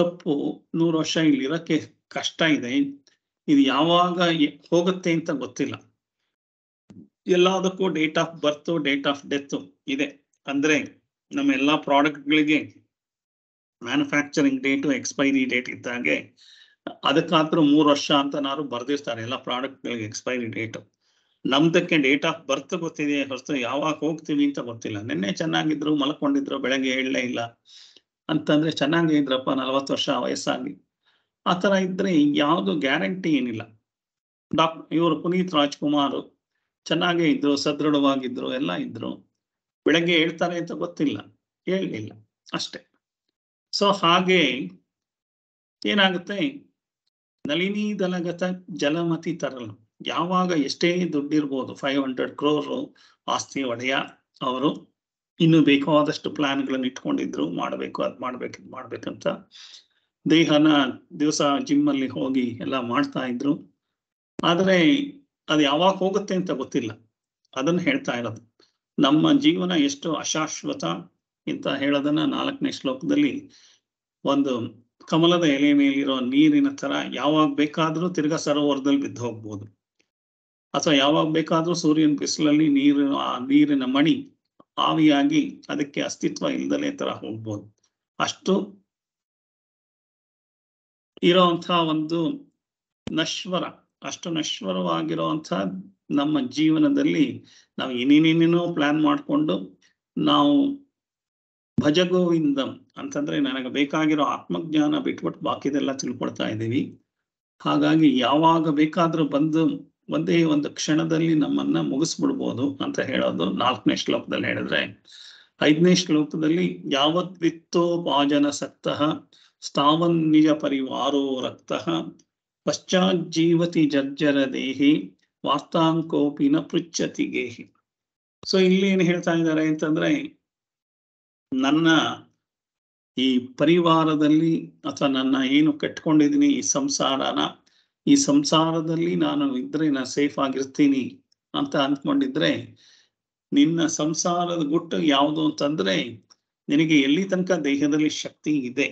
ತಪ್ಪು ನೂರು ವರ್ಷ ಇಲ್ಲಿರೋಕ್ಕೆ ಕಷ್ಟ ಇದೆ ಇದು ಯಾವಾಗ ಹೋಗುತ್ತೆ ಅಂತ ಗೊತ್ತಿಲ್ಲ ಎಲ್ಲದಕ್ಕೂ date of birth date of death ಇದೆ ಅಂದ್ರೆ ನಮ್ಮ ಎಲ್ಲ ಪ್ರಾಡಕ್ಟ್ಗಳಿಗೆ ಮ್ಯಾನುಫ್ಯಾಕ್ಚರಿಂಗ್ ಡೇಟು ಎಕ್ಸ್ಪೈರಿ ಡೇಟ್ ಇದ್ದಾಗೆ ಅದಕ್ಕಾದ್ರೂ ಮೂರು ವರ್ಷ ಅಂತ ನಾನು ಬರ್ದಿರ್ತಾರೆ ಎಲ್ಲ ಪ್ರಾಡಕ್ಟ್ಗಳಿಗೆ ಎಕ್ಸ್ಪೈರಿ ಡೇಟು ನಮ್ದಕ್ಕೆ ಡೇಟ್ ಆಫ್ ಬರ್ತ್ ಗೊತ್ತಿದೆ ಹೊರತು ಯಾವಾಗ ಹೋಗ್ತೀವಿ ಅಂತ ಗೊತ್ತಿಲ್ಲ ನಿನ್ನೆ ಚೆನ್ನಾಗಿದ್ರು ಮಲ್ಕೊಂಡಿದ್ರು ಬೆಳಗ್ಗೆ ಹೇಳಲೇ ಇಲ್ಲ ಅಂತಂದ್ರೆ ಚೆನ್ನಾಗೇ ಇದ್ರಪ್ಪ ನಲವತ್ತು ವರ್ಷ ವಯಸ್ಸಾಗಿ ಆ ಥರ ಇದ್ರೆ ಯಾವುದು ಗ್ಯಾರಂಟಿ ಏನಿಲ್ಲ ಡಾಕ್ ಇವರು ಪುನೀತ್ ರಾಜ್ಕುಮಾರ್ ಚೆನ್ನಾಗೇ ಇದ್ರು ಸದೃಢವಾಗಿದ್ರು ಎಲ್ಲ ಇದ್ರು ಬೆಳಗ್ಗೆ ಹೇಳ್ತಾರೆ ಅಂತ ಗೊತ್ತಿಲ್ಲ ಹೇಳಲಿಲ್ಲ ಅಷ್ಟೆ ಸೊ ಹಾಗೆ ಏನಾಗುತ್ತೆ ನಳಿನಿ ದಲಗತ ಜಲಮತಿ ತರಲು ಯಾವಾಗ ಎಷ್ಟೇ ದುಡ್ಡಿರ್ಬೋದು ಫೈವ್ ಹಂಡ್ರೆಡ್ ಕ್ರೋರ್ ಆಸ್ತಿ ಒಡೆಯ ಅವರು ಇನ್ನು ಬೇಕಾದಷ್ಟು ಪ್ಲಾನ್ಗಳನ್ನು ಇಟ್ಕೊಂಡಿದ್ರು ಮಾಡಬೇಕು ಅದ್ ಮಾಡ್ಬೇಕು ಇದು ಮಾಡ್ಬೇಕಂತ ದೇಹನ ದಿವಸ ಜಿಮ್ ಅಲ್ಲಿ ಹೋಗಿ ಎಲ್ಲ ಮಾಡ್ತಾ ಇದ್ರು ಆದರೆ ಅದು ಯಾವಾಗ ಹೋಗುತ್ತೆ ಅಂತ ಗೊತ್ತಿಲ್ಲ ಅದನ್ನ ಹೇಳ್ತಾ ಇರೋದು ನಮ್ಮ ಜೀವನ ಎಷ್ಟು ಅಶಾಶ್ವತ ಅಂತ ಹೇಳೋದನ್ನ ನಾಲ್ಕನೇ ಶ್ಲೋಕದಲ್ಲಿ ಒಂದು ಕಮಲದ ಎಲೆ ಮೇಲಿರೋ ನೀರಿನ ತರ ಯಾವಾಗ ಬೇಕಾದ್ರೂ ತಿರ್ಗಾ ಸರೋವರದಲ್ಲಿ ಬಿದ್ದು ಹೋಗ್ಬೋದು ಅಥವಾ ಯಾವಾಗ ಬೇಕಾದರೂ ಸೂರ್ಯನ ಬಿಸಿಲಲ್ಲಿ ನೀರು ಆ ನೀರಿನ ಮಣಿ ಆವಿಯಾಗಿ ಅದಕ್ಕೆ ಅಸ್ತಿತ್ವ ಇಲ್ಲದಲೇ ತರ ಹೋಗ್ಬೋದು ಅಷ್ಟು ಇರೋವಂಥ ಒಂದು ನಶ್ವರ ಅಷ್ಟು ನಶ್ವರವಾಗಿರುವಂತ ನಮ್ಮ ಜೀವನದಲ್ಲಿ ನಾವು ಇನ್ನೇನೇನೇನೋ ಪ್ಲಾನ್ ಮಾಡಿಕೊಂಡು ನಾವು ಭಜಗೋವಿಂದಂ ಅಂತಂದ್ರೆ ನನಗೆ ಬೇಕಾಗಿರೋ ಆತ್ಮಜ್ಞಾನ ಬಿಟ್ಬಿಟ್ಟು ಬಾಕಿದೆಲ್ಲ ತಿಳ್ಕೊಳ್ತಾ ಇದ್ದೀವಿ ಹಾಗಾಗಿ ಯಾವಾಗ ಬೇಕಾದ್ರೂ ಬಂದು ಒಂದೇ ಒಂದು ಕ್ಷಣದಲ್ಲಿ ನಮ್ಮನ್ನ ಮುಗಿಸ್ಬಿಡ್ಬೋದು ಅಂತ ಹೇಳೋದು ನಾಲ್ಕನೇ ಶ್ಲೋಕದಲ್ಲಿ ಹೇಳಿದ್ರೆ ಐದನೇ ಶ್ಲೋಕದಲ್ಲಿ ಯಾವತ್ವಿತ್ತೋ ಭಾಜನ ಸಕ್ತಃ ಸ್ಥಾವನ್ ನಿಜ ಪರಿವಾರೋ ರಕ್ತ ಪಶ್ಚಾತ್ ಜೀವತಿ ಜರ್ಜರ ದೇಹಿ ವಾರ್ತಾಂಕೋಪಿನ ಪೃಚ್ಛತಿ ಗೇಹಿ ಸೊ ಇಲ್ಲಿ ಏನು ಹೇಳ್ತಾ ಇದ್ದಾರೆ ಅಂತಂದ್ರೆ ನನ್ನ ಈ ಪರಿವಾರದಲ್ಲಿ ಅಥವಾ ನನ್ನ ಏನು ಕಟ್ಕೊಂಡಿದ್ದೀನಿ ಈ ಸಂಸಾರನ ಈ ಸಂಸಾರದಲ್ಲಿ ನಾನು ಇದ್ರೆ ನಾ ಸೇಫ್ ಆಗಿರ್ತೀನಿ ಅಂತ ಅನ್ಕೊಂಡಿದ್ರೆ ನಿನ್ನ ಸಂಸಾರದ ಗುಟ್ಟು ಯಾವುದು ಅಂತಂದ್ರೆ ನಿನಗೆ ಎಲ್ಲಿ ತನಕ ದೇಹದಲ್ಲಿ ಶಕ್ತಿ ಇದೆ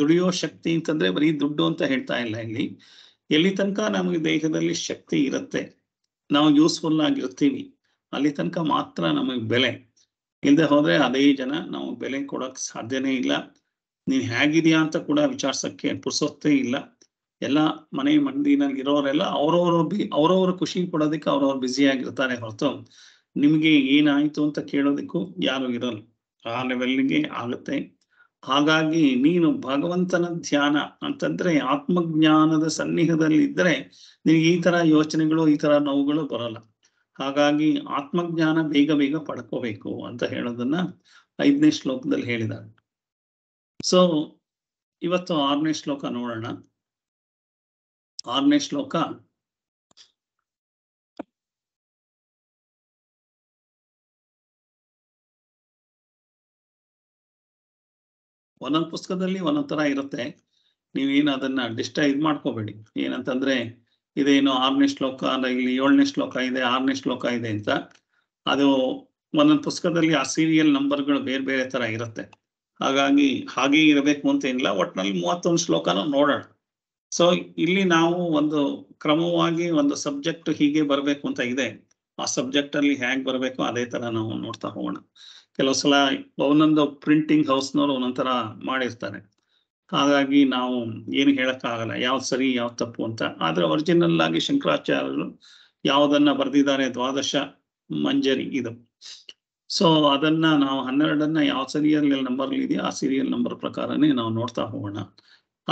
ದುಡಿಯೋ ಶಕ್ತಿ ಅಂತಂದ್ರೆ ಬರೀ ದುಡ್ಡು ಅಂತ ಹೇಳ್ತಾ ಇಲ್ಲ ಇಲ್ಲಿ ಎಲ್ಲಿ ತನಕ ನಮಗೆ ದೇಹದಲ್ಲಿ ಶಕ್ತಿ ಇರುತ್ತೆ ನಾವು ಯೂಸ್ಫುಲ್ ಆಗಿರ್ತೀವಿ ಅಲ್ಲಿ ತನಕ ಮಾತ್ರ ನಮಗೆ ಬೆಲೆ ಇಲ್ಲದೆ ಹೋದ್ರೆ ಅದೇ ಜನ ನಾವು ಬೆಲೆ ಕೊಡಕ್ ಸಾಧ್ಯನೇ ಇಲ್ಲ ನೀನ್ ಹೇಗಿದ್ಯಾ ಅಂತ ಕೂಡ ವಿಚಾರಿಸಕ್ಕೆ ಪುರ್ಸೊತ್ತೇ ಇಲ್ಲ ಎಲ್ಲ ಮನೆ ಮಂದಿನಲ್ಲಿ ಇರೋರೆಲ್ಲ ಅವ್ರವ್ರ ಬಿ ಅವ್ರವ್ರ ಖುಷಿ ಪಡೋದಕ್ಕೆ ಅವ್ರವ್ರ ಬ್ಯುಸಿ ಆಗಿರ್ತಾರೆ ಹೊರತು ನಿಮಗೆ ಏನಾಯ್ತು ಅಂತ ಕೇಳೋದಕ್ಕೂ ಯಾರು ಇರಲ್ಲ ಆ ಲೆವೆಲ್ಗೆ ಆಗುತ್ತೆ ಹಾಗಾಗಿ ನೀನು ಭಗವಂತನ ಧ್ಯಾನ ಅಂತಂದ್ರೆ ಆತ್ಮಜ್ಞಾನದ ಸನ್ನಿಹದಲ್ಲಿ ಇದ್ರೆ ನಿನಗೆ ಈ ತರ ಯೋಚನೆಗಳು ಈ ತರ ನೋವುಗಳು ಬರಲ್ಲ ಹಾಗಾಗಿ ಆತ್ಮಜ್ಞಾನ ಬೇಗ ಬೇಗ ಪಡ್ಕೋಬೇಕು ಅಂತ ಹೇಳೋದನ್ನ ಐದನೇ ಶ್ಲೋಕದಲ್ಲಿ ಹೇಳಿದ ಸೊ ಇವತ್ತು ಆರನೇ ಶ್ಲೋಕ ನೋಡೋಣ ಆರನೇ ಶ್ಲೋಕ ಒಂದೊಂದು ಪುಸ್ತಕದಲ್ಲಿ ಒಂದೊಂದ್ ತರ ಇರುತ್ತೆ ನೀವೇನು ಅದನ್ನ ಡಿಸ್ಟ ಇದು ಮಾಡ್ಕೋಬೇಡಿ ಏನಂತಂದ್ರೆ ಇದೇನು ಆರನೇ ಶ್ಲೋಕ ಅಂದ್ರೆ ಇಲ್ಲಿ ಏಳನೇ ಶ್ಲೋಕ ಇದೆ ಆರನೇ ಶ್ಲೋಕ ಇದೆ ಅಂತ ಅದು ಒಂದೊಂದು ಪುಸ್ತಕದಲ್ಲಿ ಆ ಸೀರಿಯಲ್ ನಂಬರ್ಗಳು ಬೇರೆ ಬೇರೆ ತರ ಇರುತ್ತೆ ಹಾಗಾಗಿ ಹಾಗೆ ಇರಬೇಕು ಅಂತ ಏನಿಲ್ಲ ಒಟ್ನಲ್ಲಿ ಮೂವತ್ತೊಂದು ಶ್ಲೋಕನ ನೋಡೋಣ ಸೊ ಇಲ್ಲಿ ನಾವು ಒಂದು ಕ್ರಮವಾಗಿ ಒಂದು ಸಬ್ಜೆಕ್ಟ್ ಹೀಗೆ ಬರಬೇಕು ಅಂತ ಇದೆ ಆ ಸಬ್ಜೆಕ್ಟ್ ಅಲ್ಲಿ ಹ್ಯಾಂಗ್ ಬರಬೇಕು ಅದೇ ತರ ನಾವು ನೋಡ್ತಾ ಹೋಗೋಣ ಕೆಲವು ಸಲ ಒಂದೊಂದು ಪ್ರಿಂಟಿಂಗ್ ಹೌಸ್ನವರು ಒಂದೊಂಥರ ಮಾಡಿರ್ತಾರೆ ಹಾಗಾಗಿ ನಾವು ಏನು ಹೇಳಕ್ಕಾಗಲ್ಲ ಯಾವ್ದು ಸರಿ ಯಾವ್ ತಪ್ಪು ಅಂತ ಆದ್ರೆ ಒರಿಜಿನಲ್ ಆಗಿ ಶಂಕರಾಚಾರ್ಯರು ಯಾವುದನ್ನ ಬರೆದಿದ್ದಾರೆ ದ್ವಾದಶ ಮಂಜರಿ ಇದು ಸೊ ಅದನ್ನ ನಾವು ಹನ್ನೆರಡನ್ನ ಯಾವ ಸೀರಿಯಲ್ ನಂಬರ್ ಇದೆಯೋ ಆ ಸೀರಿಯಲ್ ನಂಬರ್ ಪ್ರಕಾರನೇ ನಾವು ನೋಡ್ತಾ ಹೋಗೋಣ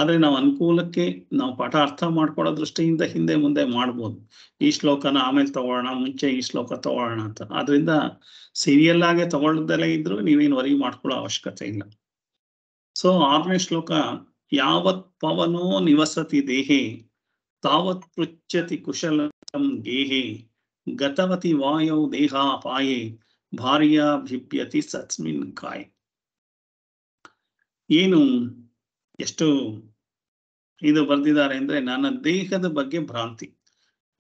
ಆದರೆ ನಾವು ಅನುಕೂಲಕ್ಕೆ ನಾವು ಪಾಠ ಅರ್ಥ ಮಾಡ್ಕೊಳ್ಳೋ ದೃಷ್ಟಿಯಿಂದ ಹಿಂದೆ ಮುಂದೆ ಮಾಡ್ಬೋದು ಈ ಶ್ಲೋಕನ ಆಮೇಲೆ ತಗೊಳ್ಳೋಣ ಮುಂಚೆ ಈ ಶ್ಲೋಕ ತಗೊಳ್ಳೋಣ ಅಂತ ಆದ್ರಿಂದ ಸೀರಿಯಲ್ ಆಗೇ ತಗೊಳ್ಳದಲ್ಲೇ ಇದ್ರು ನೀವೇನು ವರಿ ಮಾಡ್ಕೊಳ್ಳೋ ಅವಶ್ಯಕತೆ ಇಲ್ಲ ಸೊ ಆರನೇ ಶ್ಲೋಕ ಯಾವತ್ ಪವನೋ ನಿವಸತಿ ದೇಹೆ ತಾವತ್ ಪೃಚ್ಛತಿ ಕುಶಲಂ ಗೇಹೆ ಗತವತಿ ವಾಯೌ ಭಾರ್ಯಾ ಭಿಪ್ಯತಿ ಸತ್ಸ್ಮಿನ್ ಕಾಯ್ ಏನು ಎಷ್ಟು ಇದು ಬರ್ದಿದ್ದಾರೆ ಅಂದ್ರೆ ನನ್ನ ದೇಹದ ಬಗ್ಗೆ ಭ್ರಾಂತಿ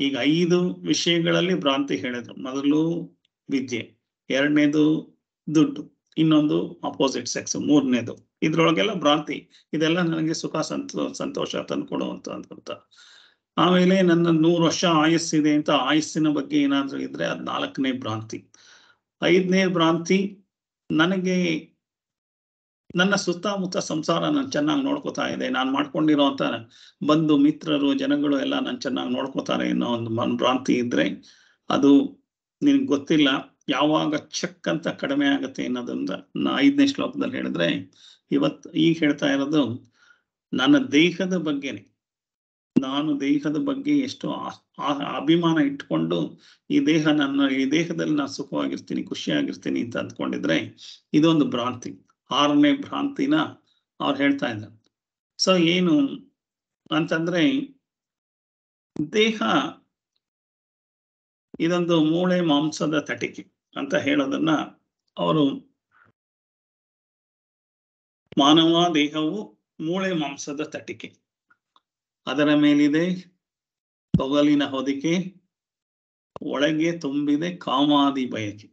ಈಗ ಐದು ವಿಷಯಗಳಲ್ಲಿ ಭ್ರಾಂತಿ ಹೇಳಿದ್ರು ಮೊದಲು ವಿದ್ಯೆ ಎರಡನೇದು ದುಡ್ಡು ಇನ್ನೊಂದು ಅಪೋಸಿಟ್ ಸೆಕ್ಸ್ ಮೂರನೇದು ಇದ್ರೊಳಗೆಲ್ಲ ಭ್ರಾಂತಿ ಇದೆಲ್ಲ ನನಗೆ ಸುಖ ಸಂತೋ ಸಂತೋಷ ತಂದುಕೊಡುವಂತ ಅಂತ ಆಮೇಲೆ ನನ್ನ ನೂರು ವರ್ಷ ಆಯಸ್ಸಿದೆ ಅಂತ ಆಯಸ್ಸಿನ ಬಗ್ಗೆ ಏನಾದ್ರೂ ಇದ್ರೆ ಅದ್ ನಾಲ್ಕನೇ ಭ್ರಾಂತಿ ಐದನೇ ಭ್ರಾಂತಿ ನನಗೆ ನನ್ನ ಸುತ್ತಮುತ್ತ ಸಂಸಾರ ನಾನು ಚೆನ್ನಾಗಿ ನೋಡ್ಕೋತಾ ಇದೆ ನಾನು ಮಾಡ್ಕೊಂಡಿರೋಂತ ಬಂಧು ಮಿತ್ರರು ಜನಗಳು ಎಲ್ಲ ನಾನು ಚೆನ್ನಾಗಿ ನೋಡ್ಕೋತಾರೆ ಅನ್ನೋ ಒಂದು ಭ್ರಾಂತಿ ಇದ್ರೆ ಅದು ನಿನಗೆ ಗೊತ್ತಿಲ್ಲ ಯಾವಾಗ ಚೆಕ್ ಅಂತ ಕಡಿಮೆ ಆಗುತ್ತೆ ನಾ ಐದನೇ ಶ್ಲೋಕದಲ್ಲಿ ಹೇಳಿದ್ರೆ ಇವತ್ತು ಈಗ ಹೇಳ್ತಾ ಇರೋದು ನನ್ನ ದೇಹದ ಬಗ್ಗೆನೆ ನಾನು ದೇಹದ ಬಗ್ಗೆ ಎಷ್ಟು ಅಭಿಮಾನ ಇಟ್ಕೊಂಡು ಈ ದೇಹ ನನ್ನ ಈ ದೇಹದಲ್ಲಿ ನಾನು ಸುಖವಾಗಿರ್ತೀನಿ ಖುಷಿಯಾಗಿರ್ತೀನಿ ಅಂತ ಅಂದ್ಕೊಂಡಿದ್ರೆ ಇದೊಂದು ಭ್ರಾಂತಿ ಆರನೇ ಭ್ರಾಂತಿನ ಅವ್ರು ಹೇಳ್ತಾ ಇದ್ದಾರೆ ಸೊ ಏನು ಅಂತಂದ್ರೆ ದೇಹ ಇದೊಂದು ಮೂಳೆ ಮಾಂಸದ ತಟಿಕೆ ಅಂತ ಹೇಳೋದನ್ನ ಅವರು ಮಾನವ ದೇಹವು ಮೂಳೆ ಮಾಂಸದ ತಟಿಕೆ ಅದರ ಮೇಲಿದೆ ತೊಗಲಿನ ಹೊದಿಕೆ ಒಳಗೆ ತುಂಬಿದೆ ಕಾಮಾದಿ ಬಯಕೆ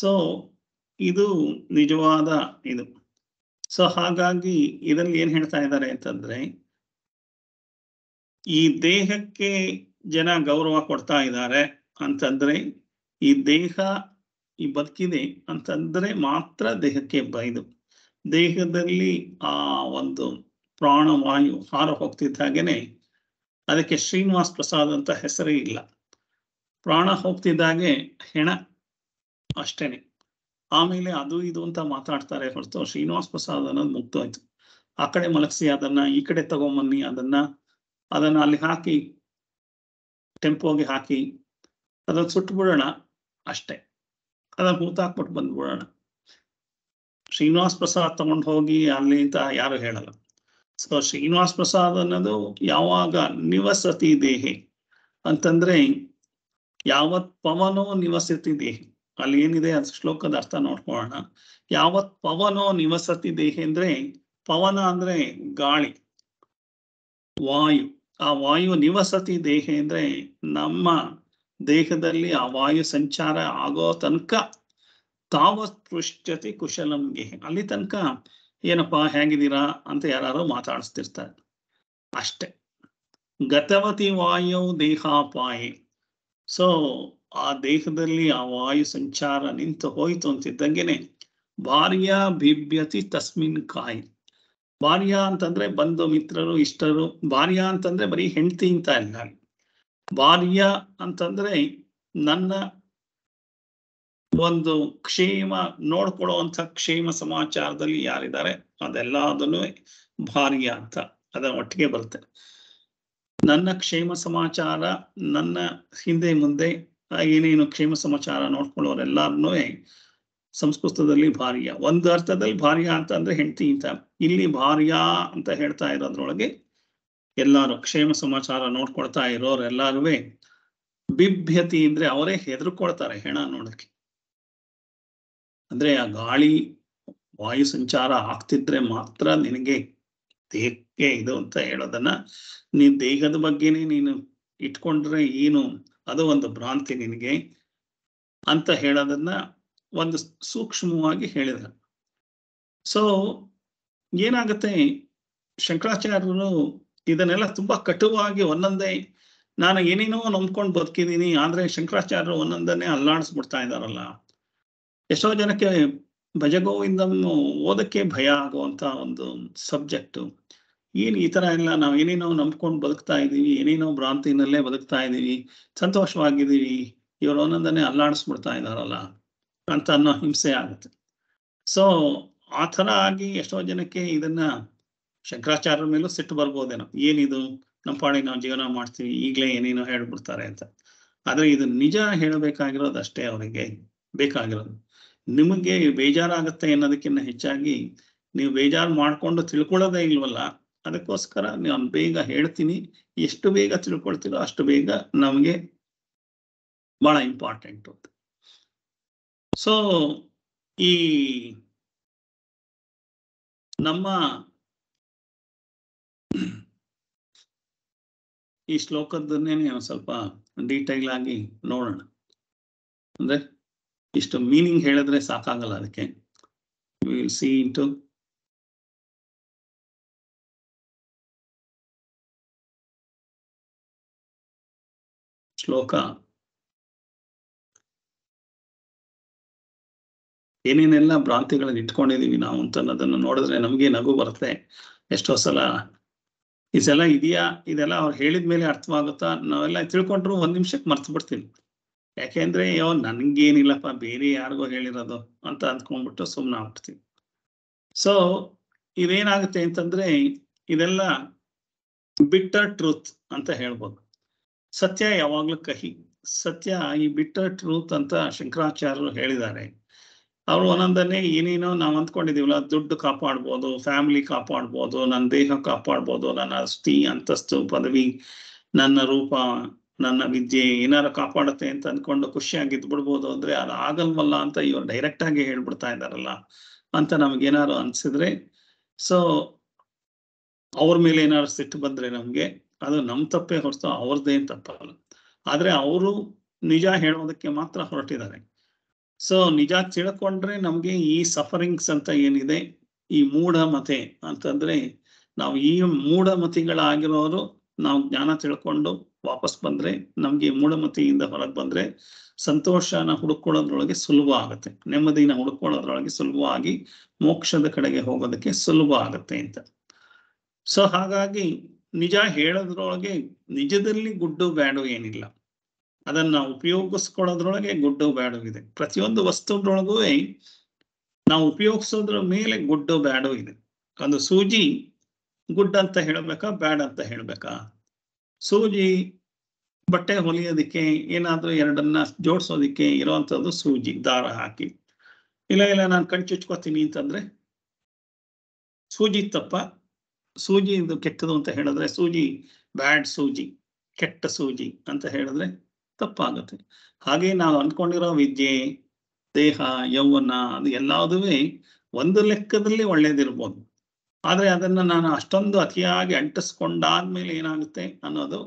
ಸೊ ಇದು ನಿಜವಾದ ಇದು ಸೊ ಹಾಗಾಗಿ ಇದರಲ್ಲಿ ಏನ್ ಹೇಳ್ತಾ ಇದ್ದಾರೆ ಅಂತಂದ್ರೆ ಈ ದೇಹಕ್ಕೆ ಜನ ಗೌರವ ಕೊಡ್ತಾ ಇದ್ದಾರೆ ಅಂತಂದ್ರೆ ಈ ದೇಹ ಈ ಬದುಕಿದೆ ಅಂತಂದ್ರೆ ಮಾತ್ರ ದೇಹಕ್ಕೆ ಬೈದು ದೇಹದಲ್ಲಿ ಆ ಒಂದು ಪ್ರಾಣವಾಯು ಹಾರ ಹೋಗ್ತಿದ್ದಾಗೇನೆ ಅದಕ್ಕೆ ಶ್ರೀನಿವಾಸ್ ಪ್ರಸಾದ್ ಅಂತ ಹೆಸರೇ ಇಲ್ಲ ಪ್ರಾಣ ಹೋಗ್ತಿದ್ದಾಗೆ ಹೆಣ ಅಷ್ಟೇನೆ ಆಮೇಲೆ ಅದು ಇದು ಅಂತ ಮಾತಾಡ್ತಾರೆ ಹೊರತು ಶ್ರೀನಿವಾಸ ಪ್ರಸಾದ್ ಅನ್ನೋದು ಮುಗ್ದೋಯ್ತು ಆ ಕಡೆ ಮಲಗಿಸಿ ಅದನ್ನ ಈ ಕಡೆ ತಗೊಂಬನ್ನಿ ಅದನ್ನ ಅದನ್ನ ಅಲ್ಲಿ ಹಾಕಿ ಟೆಂಪೋಗೆ ಹಾಕಿ ಅದನ್ನ ಸುಟ್ಬಿಡೋಣ ಅಷ್ಟೇ ಅದನ್ನ ಹೂತಾಕ್ಬಿಟ್ಟು ಬಂದ್ಬಿಡೋಣ ಶ್ರೀನಿವಾಸ್ ಪ್ರಸಾದ್ ತಗೊಂಡು ಹೋಗಿ ಅಲ್ಲಿ ಅಂತ ಯಾರು ಹೇಳಲ್ಲ ಸೊ ಶ್ರೀನಿವಾಸ್ ಪ್ರಸಾದ್ ಅನ್ನೋದು ಯಾವಾಗ ನಿವಸತಿ ದೇಹಿ ಅಂತಂದ್ರೆ ಯಾವತ್ ಪವನೋ ನಿವಸತಿ ದೇಹಿ ಅಲ್ಲಿ ಏನಿದೆ ಅದು ಶ್ಲೋಕದ ಅರ್ಥ ನೋಡ್ಕೊಳ್ಳೋಣ ಯಾವತ್ ಪವನೋ ನಿವಸತಿ ದೇಹ ಅಂದ್ರೆ ಪವನ ಅಂದ್ರೆ ಗಾಳಿ ವಾಯು ಆ ವಾಯು ನಿವಸತಿ ದೇಹ ಅಂದ್ರೆ ನಮ್ಮ ದೇಹದಲ್ಲಿ ಆ ವಾಯು ಸಂಚಾರ ಆಗೋ ತನಕ ತಾವತ್ ಪೃಷ್ಟತಿ ಕುಶಲಂ ಅಲ್ಲಿ ತನಕ ಏನಪ್ಪಾ ಹೇಗಿದ್ದೀರಾ ಅಂತ ಯಾರು ಮಾತಾಡಿಸ್ತಿರ್ತಾರೆ ಅಷ್ಟೆ ಗತವತಿ ವಾಯು ದೇಹಾಪಾಯಿ ಸೊ ಆ ದೇಹದಲ್ಲಿ ಆ ವಾಯು ಸಂಚಾರ ನಿಂತು ಹೋಯಿತು ಅಂತಿದ್ದಂಗೆನೆ ಭಾರ್ಯ ಬಿಭ್ಯತಿ ತಸ್ಮಿನ್ ಕಾಯಿ ಭಾರ್ಯ ಅಂತಂದ್ರೆ ಬಂಧು ಮಿತ್ರರು ಇಷ್ಟರು ಭಾರ್ಯ ಅಂತಂದ್ರೆ ಬರೀ ಹೆಂಡತಿ ಅಂತ ಇಲ್ಲ ಭಾರ್ಯ ಅಂತಂದ್ರೆ ನನ್ನ ಒಂದು ಕ್ಷೇಮ ನೋಡ್ಕೊಳ್ಳುವಂತ ಕ್ಷೇಮ ಸಮಾಚಾರದಲ್ಲಿ ಯಾರಿದ್ದಾರೆ ಅದೆಲ್ಲದನ್ನು ಭಾರ್ಯ ಅಂತ ಅದರ ಒಟ್ಟಿಗೆ ಬರುತ್ತೆ ನನ್ನ ಕ್ಷೇಮ ಸಮಾಚಾರ ನನ್ನ ಹಿಂದೆ ಮುಂದೆ ಏನೇನು ಕ್ಷೇಮ ಸಮಾಚಾರ ನೋಡ್ಕೊಳ್ಳೋರೆಲ್ಲಾರನು ಸಂಸ್ಕೃತದಲ್ಲಿ ಭಾರ್ಯ ಒಂದು ಅರ್ಥದಲ್ಲಿ ಭಾರ್ಯ ಅಂತ ಅಂದ್ರೆ ಹೆಂಡತಿ ಅಂತ ಇಲ್ಲಿ ಭಾರ್ಯ ಅಂತ ಹೇಳ್ತಾ ಇರೋದ್ರೊಳಗೆ ಎಲ್ಲಾರು ಕ್ಷೇಮ ಸಮಾಚಾರ ನೋಡ್ಕೊಳ್ತಾ ಇರೋರೆಲ್ಲಾರು ಬಿಭ್ಯತಿ ಅಂದ್ರೆ ಅವರೇ ಹೆದರ್ಕೊಳ್ತಾರೆ ಹೆಣ ನೋಡಕ್ಕೆ ಅಂದ್ರೆ ಆ ಗಾಳಿ ವಾಯು ಸಂಚಾರ ಆಗ್ತಿದ್ರೆ ಮಾತ್ರ ನಿನಗೆ ದೇಹಕ್ಕೆ ಇದು ಅಂತ ಹೇಳೋದನ್ನ ನೀನ್ ದೇಹದ ಬಗ್ಗೆನೆ ನೀನು ಇಟ್ಕೊಂಡ್ರೆ ಏನು ಅದು ಒಂದು ಭ್ರಾಂತಿ ನಿನಗೆ ಅಂತ ಹೇಳೋದನ್ನ ಒಂದು ಸೂಕ್ಷ್ಮವಾಗಿ ಹೇಳಿದ ಸೊ ಏನಾಗುತ್ತೆ ಶಂಕರಾಚಾರ್ಯರು ಇದನ್ನೆಲ್ಲ ತುಂಬಾ ಕಟುವಾಗಿ ಒಂದೊಂದೇ ನಾನು ಏನೇನೋ ನಂಬ್ಕೊಂಡು ಬದುಕಿದ್ದೀನಿ ಆದ್ರೆ ಶಂಕರಾಚಾರ್ಯರು ಒಂದೊಂದನ್ನೇ ಅಲ್ಲಾಡಿಸ್ಬಿಡ್ತಾ ಇದ್ದಾರಲ್ಲ ಎಷ್ಟೋ ಜನಕ್ಕೆ ಭಜಗೋವಿಂದ ಓದಕ್ಕೆ ಭಯ ಆಗುವಂತ ಒಂದು ಸಬ್ಜೆಕ್ಟು ಏನು ಈ ತರ ಇಲ್ಲ ನಾವು ಏನೇನೋ ನಂಬ್ಕೊಂಡು ಬದುಕ್ತಾ ಇದ್ದೀವಿ ಏನೇನೋ ಭ್ರಾಂತಿನಲ್ಲೇ ಬದುಕ್ತಾ ಇದೀವಿ ಸಂತೋಷವಾಗಿದ್ದೀವಿ ಇವರು ಒಂದೊಂದನ್ನೇ ಅಲ್ಲಾಡಿಸ್ಬಿಡ್ತಾ ಇದಾರಲ್ಲ ಅಂತ ಅನ್ನೋ ಹಿಂಸೆ ಆಗುತ್ತೆ ಸೊ ಆ ಥರ ಆಗಿ ಎಷ್ಟೋ ಜನಕ್ಕೆ ಇದನ್ನ ಶಂಕರಾಚಾರ್ಯರ ಮೇಲೂ ಸಿಟ್ಟು ಬರ್ಬೋದೇನೋ ಏನಿದು ನಮ್ಮ ಪಾಡಿಗೆ ನಾವು ಜೀವನ ಮಾಡ್ತೀವಿ ಈಗ್ಲೇ ಏನೇನೋ ಹೇಳ್ಬಿಡ್ತಾರೆ ಅಂತ ಆದ್ರೆ ಇದು ನಿಜ ಹೇಳಬೇಕಾಗಿರೋದು ಅಷ್ಟೇ ಅವರಿಗೆ ಬೇಕಾಗಿರೋದು ನಿಮಗೆ ಬೇಜಾರಾಗುತ್ತೆ ಅನ್ನೋದಕ್ಕಿಂತ ಹೆಚ್ಚಾಗಿ ನೀವು ಬೇಜಾರು ಮಾಡ್ಕೊಂಡು ತಿಳ್ಕೊಳ್ಳೋದೇ ಇಲ್ವಲ್ಲ ಅದಕ್ಕೋಸ್ಕರ ನಾನು ಬೇಗ ಹೇಳ್ತೀನಿ ಎಷ್ಟು ಬೇಗ ತಿಳ್ಕೊಳ್ತೀರೋ ಅಷ್ಟು ಬೇಗ ನಮಗೆ ಬಹಳ ಇಂಪಾರ್ಟೆಂಟ್ ಸೊ ಈ ನಮ್ಮ ಈ ಶ್ಲೋಕದನ್ನೇ ಸ್ವಲ್ಪ ಡೀಟೈಲ್ ಆಗಿ ನೋಡೋಣ ಅಂದ್ರೆ ಇಷ್ಟು ಮೀನಿಂಗ್ ಹೇಳಿದ್ರೆ ಸಾಕಾಗಲ್ಲ ಅದಕ್ಕೆ ವಿಲ್ ಸಿ ಇಂಟು ಶ್ಲೋಕ ಏನೇನೆಲ್ಲ ಭ್ರಾಂತಿಗಳನ್ನ ಇಟ್ಕೊಂಡಿದೀವಿ ನಾವು ಅಂತ ಅನ್ನೋದನ್ನ ನೋಡಿದ್ರೆ ನಮಗೆ ನಗು ಬರುತ್ತೆ ಎಷ್ಟೋ ಸಲ ಇದೆಲ್ಲ ಇದೆಯಾ ಇದೆಲ್ಲ ಅವ್ರು ಹೇಳಿದ ಮೇಲೆ ಅರ್ಥವಾಗುತ್ತಾ ನಾವೆಲ್ಲ ತಿಳ್ಕೊಂಡ್ರು ಒಂದ್ ನಿಮಿಷಕ್ಕೆ ಮರ್ತು ಬಿಡ್ತೀನಿ ಯಾಕೆಂದ್ರೆ ಯಾವ ನನ್ಗೇನಿಲ್ಲಪ್ಪ ಬೇರೆ ಯಾರಿಗೋ ಹೇಳಿರೋದು ಅಂತ ಅಂದ್ಕೊಂಡ್ಬಿಟ್ಟು ಸುಮ್ಮನೆ ಆಗ್ಬಿಡ್ತೀವಿ ಸೊ ಇದೇನಾಗುತ್ತೆ ಅಂತಂದ್ರೆ ಇದೆಲ್ಲ ಬಿಟ್ಟರ್ ಟ್ರೂತ್ ಅಂತ ಹೇಳ್ಬೋದು ಸತ್ಯ ಯಾವಾಗ್ಲೂ ಕಹಿ ಸತ್ಯ ಈ ಬಿಟ್ಟ ಟ್ರೂತ್ ಅಂತ ಶಂಕರಾಚಾರ್ಯರು ಹೇಳಿದ್ದಾರೆ ಅವ್ರು ಒಂದೊಂದನ್ನೇ ಏನೇನೋ ನಾವ್ ಅಂದ್ಕೊಂಡಿದೀವಲ್ಲ ದುಡ್ಡು ಕಾಪಾಡ್ಬೋದು ಫ್ಯಾಮಿಲಿ ಕಾಪಾಡ್ಬೋದು ನನ್ನ ದೇಹ ಕಾಪಾಡ್ಬೋದು ನನ್ನ ಅಸ್ತಿ ಅಂತಸ್ತು ಪದವಿ ನನ್ನ ರೂಪ ನನ್ನ ವಿದ್ಯೆ ಏನಾರ ಕಾಪಾಡುತ್ತೆ ಅಂತ ಅಂದ್ಕೊಂಡು ಖುಷಿಯಾಗಿ ಬಿಡ್ಬೋದು ಅಂದ್ರೆ ಅದು ಆಗಲ್ವಲ್ಲ ಅಂತ ಇವ್ರು ಡೈರೆಕ್ಟ್ ಆಗಿ ಹೇಳ್ಬಿಡ್ತಾ ಇದ್ದಾರಲ್ಲ ಅಂತ ನಮ್ಗೇನಾರು ಅನ್ಸಿದ್ರೆ ಸೊ ಅವ್ರ ಮೇಲೆ ಏನಾರು ಸಿಟ್ಟು ಬಂದ್ರೆ ನಮ್ಗೆ ಅದು ನಮ್ಮ ತಪ್ಪೇ ಹೊರತು ಅವ್ರದ್ದೇನು ತಪ್ಪಲ್ಲ ಆದರೆ ಅವರು ನಿಜ ಹೇಳೋದಕ್ಕೆ ಮಾತ್ರ ಹೊರಟಿದ್ದಾರೆ ಸೊ ನಿಜ ತಿಳ್ಕೊಂಡ್ರೆ ನಮಗೆ ಈ ಸಫರಿಂಗ್ಸ್ ಅಂತ ಏನಿದೆ ಈ ಮೂಢಮತೆ ಅಂತಂದ್ರೆ ನಾವು ಈ ಮೂಢಮತಿಗಳಾಗಿರೋರು ನಾವು ಜ್ಞಾನ ತಿಳ್ಕೊಂಡು ವಾಪಸ್ ಬಂದ್ರೆ ನಮ್ಗೆ ಮೂಢಮತಿಯಿಂದ ಹೊರಗೆ ಬಂದ್ರೆ ಸಂತೋಷನ ಹುಡುಕೊಳ್ಳೋದ್ರೊಳಗೆ ಸುಲಭ ಆಗುತ್ತೆ ನೆಮ್ಮದಿನ ಹುಡುಕೊಳ್ಳೋದ್ರೊಳಗೆ ಸುಲಭವಾಗಿ ಮೋಕ್ಷದ ಕಡೆಗೆ ಹೋಗೋದಕ್ಕೆ ಸುಲಭ ಆಗುತ್ತೆ ಅಂತ ಸೊ ಹಾಗಾಗಿ ನಿಜ ಹೇಳೋದ್ರೊಳಗೆ ನಿಜದಲ್ಲಿ ಗುಡ್ಡು ಬ್ಯಾಡು ಏನಿಲ್ಲ ಅದನ್ನ ಉಪಯೋಗಿಸ್ಕೊಳ್ಳೋದ್ರೊಳಗೆ ಗುಡ್ಡು ಬ್ಯಾಡು ಇದೆ ಪ್ರತಿಯೊಂದು ವಸ್ತುದ್ರೊಳಗೂ ನಾವು ಉಪಯೋಗಿಸೋದ್ರ ಮೇಲೆ ಗುಡ್ಡು ಬ್ಯಾಡು ಇದೆ ಒಂದು ಸೂಜಿ ಗುಡ್ ಅಂತ ಹೇಳಬೇಕಾ ಬ್ಯಾಡ್ ಅಂತ ಹೇಳ್ಬೇಕಾ ಸೂಜಿ ಬಟ್ಟೆ ಹೊಲಿಯೋದಿಕ್ಕೆ ಏನಾದ್ರೂ ಎರಡನ್ನ ಜೋಡಿಸೋದಕ್ಕೆ ಇರೋವಂಥದ್ದು ಸೂಜಿ ದಾರ ಹಾಕಿ ಇಲ್ಲ ಇಲ್ಲ ನಾನು ಕಣ್ ಅಂತಂದ್ರೆ ಸೂಜಿ ತಪ್ಪ ಸೂಜಿ ಇದು ಕೆಟ್ಟದು ಅಂತ ಹೇಳಿದ್ರೆ ಸೂಜಿ ಬ್ಯಾಡ್ ಸೂಜಿ ಕೆಟ್ಟ ಸೂಜಿ ಅಂತ ಹೇಳಿದ್ರೆ ತಪ್ಪಾಗುತ್ತೆ ಹಾಗೆ ನಾವು ಅನ್ಕೊಂಡಿರೋ ವಿದ್ಯೆ ದೇಹ ಯೌವನ ಅದು ಎಲ್ಲದೂ ಒಂದು ಲೆಕ್ಕದಲ್ಲಿ ಒಳ್ಳೇದಿರ್ಬೋದು ಆದರೆ ಅದನ್ನು ನಾನು ಅಷ್ಟೊಂದು ಅತಿಯಾಗಿ ಅಂಟಿಸ್ಕೊಂಡಾದ್ಮೇಲೆ ಏನಾಗುತ್ತೆ ಅನ್ನೋದು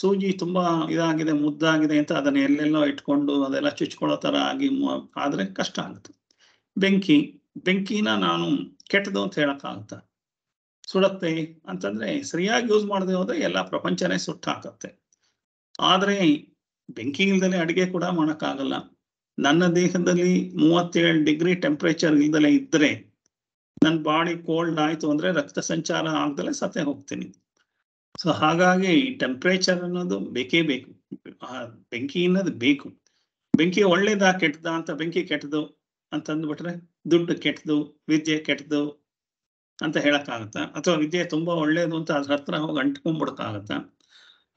ಸೂಜಿ ತುಂಬಾ ಇದಾಗಿದೆ ಮುದ್ದಾಗಿದೆ ಅಂತ ಅದನ್ನ ಎಲ್ಲೆಲ್ಲೋ ಇಟ್ಕೊಂಡು ಅದೆಲ್ಲ ಚುಚ್ಕೊಳ್ಳೋ ತರ ಆಗಿ ಆದ್ರೆ ಕಷ್ಟ ಆಗುತ್ತೆ ಬೆಂಕಿ ಬೆಂಕಿನ ನಾನು ಕೆಟ್ಟದು ಅಂತ ಹೇಳೋಕ್ಕಾಗುತ್ತಾ ಸುಡತ್ತೆ ಅಂತಂದ್ರೆ ಸರಿಯಾಗಿ ಯೂಸ್ ಮಾಡದೆ ಹೋದ್ರೆ ಎಲ್ಲ ಪ್ರಪಂಚನೇ ಸುಟ್ಟಾಕತ್ತೆ ಆದ್ರೆ ಬೆಂಕಿ ಇಲ್ದಲೆ ಅಡಿಗೆ ಕೂಡ ಮಾಡೋಕ್ಕಾಗಲ್ಲ ನನ್ನ ದೇಹದಲ್ಲಿ ಮೂವತ್ತೇಳು ಡಿಗ್ರಿ ಟೆಂಪ್ರೇಚರ್ ಇಲ್ದಲೆ ಇದ್ರೆ ನನ್ನ ಬಾಡಿ ಕೋಲ್ಡ್ ಆಯ್ತು ಅಂದ್ರೆ ರಕ್ತ ಸಂಚಾರ ಆಗ್ದಲೆ ಸತ್ತೇ ಹೋಗ್ತೀನಿ ಸೊ ಹಾಗಾಗಿ ಟೆಂಪ್ರೇಚರ್ ಅನ್ನೋದು ಬೇಕೇ ಬೇಕು ಬೆಂಕಿ ಅನ್ನೋದು ಬೇಕು ಬೆಂಕಿ ಒಳ್ಳೇದಾ ಕೆಟ್ಟದ ಅಂತ ಬೆಂಕಿ ಕೆಟ್ಟದು ಅಂತಂದ್ಬಿಟ್ರೆ ದುಡ್ಡು ಕೆಟ್ಟದು ವಿದ್ಯೆ ಕೆಟ್ಟದು ಅಂತ ಹೇಳಕ್ಕಾಗತ್ತಾ ಅಥವಾ ವಿದ್ಯೆ ತುಂಬಾ ಒಳ್ಳೇದು ಅಂತ ಅದ್ರ ಹತ್ರ ಹೋಗಿ ಅಂಟ್ಕೊಂಡ್ಬಿಡಕ್ಕಾಗತ್ತಾ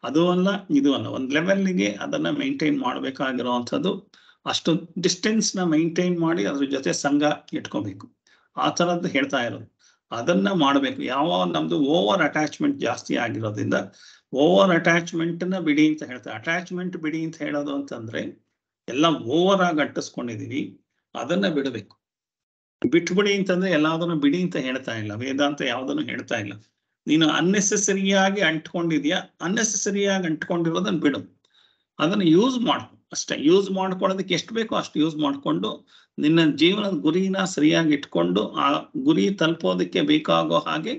ಅದು ಅಲ್ಲ ಇದು ಅಲ್ಲ ಒಂದು ಲೆವೆಲ್ಗೆ ಅದನ್ನ ಮೇಂಟೈನ್ ಮಾಡಬೇಕಾಗಿರೋವಂಥದ್ದು ಅಷ್ಟು ಡಿಸ್ಟೆನ್ಸ್ನ ಮೇಂಟೈನ್ ಮಾಡಿ ಅದ್ರ ಜೊತೆ ಸಂಘ ಇಟ್ಕೋಬೇಕು ಆ ಥರದ್ದು ಹೇಳ್ತಾ ಇರೋದು ಅದನ್ನ ಮಾಡಬೇಕು ಯಾವ ನಮ್ದು ಓವರ್ ಅಟ್ಯಾಚ್ಮೆಂಟ್ ಜಾಸ್ತಿ ಆಗಿರೋದ್ರಿಂದ ಓವರ್ ಅಟ್ಯಾಚ್ಮೆಂಟ್ನ ಬಿಡಿ ಅಂತ ಹೇಳ್ತಾರೆ ಅಟ್ಯಾಚ್ಮೆಂಟ್ ಬಿಡಿ ಅಂತ ಹೇಳೋದು ಅಂತಂದ್ರೆ ಎಲ್ಲ ಓವರ್ ಆಗಿ ಅಂಟಿಸ್ಕೊಂಡಿದೀವಿ ಅದನ್ನ ಬಿಡಬೇಕು ಬಿಟ್ಬಿಡಿ ಅಂತಂದ್ರೆ ಎಲ್ಲಾದನ್ನು ಬಿಡಿ ಅಂತ ಹೇಳ್ತಾ ಇಲ್ಲ ವೇದಾಂತ ಯಾವುದನ್ನು ಹೇಳ್ತಾ ಇಲ್ಲ ನೀನು ಅನ್ನೆಸೆಸರಿಯಾಗಿ ಅಂಟ್ಕೊಂಡಿದ್ಯಾ ಅನ್ನೆಸೆಸರಿಯಾಗಿ ಅಂಟ್ಕೊಂಡಿರೋದನ್ನ ಬಿಡು ಅದನ್ನು ಯೂಸ್ ಮಾಡು ಅಷ್ಟೇ ಯೂಸ್ ಮಾಡ್ಕೊಳ್ಳೋದಕ್ಕೆ ಎಷ್ಟು ಬೇಕೋ ಅಷ್ಟು ಯೂಸ್ ಮಾಡಿಕೊಂಡು ನಿನ್ನ ಜೀವನದ ಗುರಿನ ಸರಿಯಾಗಿ ಇಟ್ಕೊಂಡು ಆ ಗುರಿ ತಲುಪೋದಕ್ಕೆ ಬೇಕಾಗೋ ಹಾಗೆ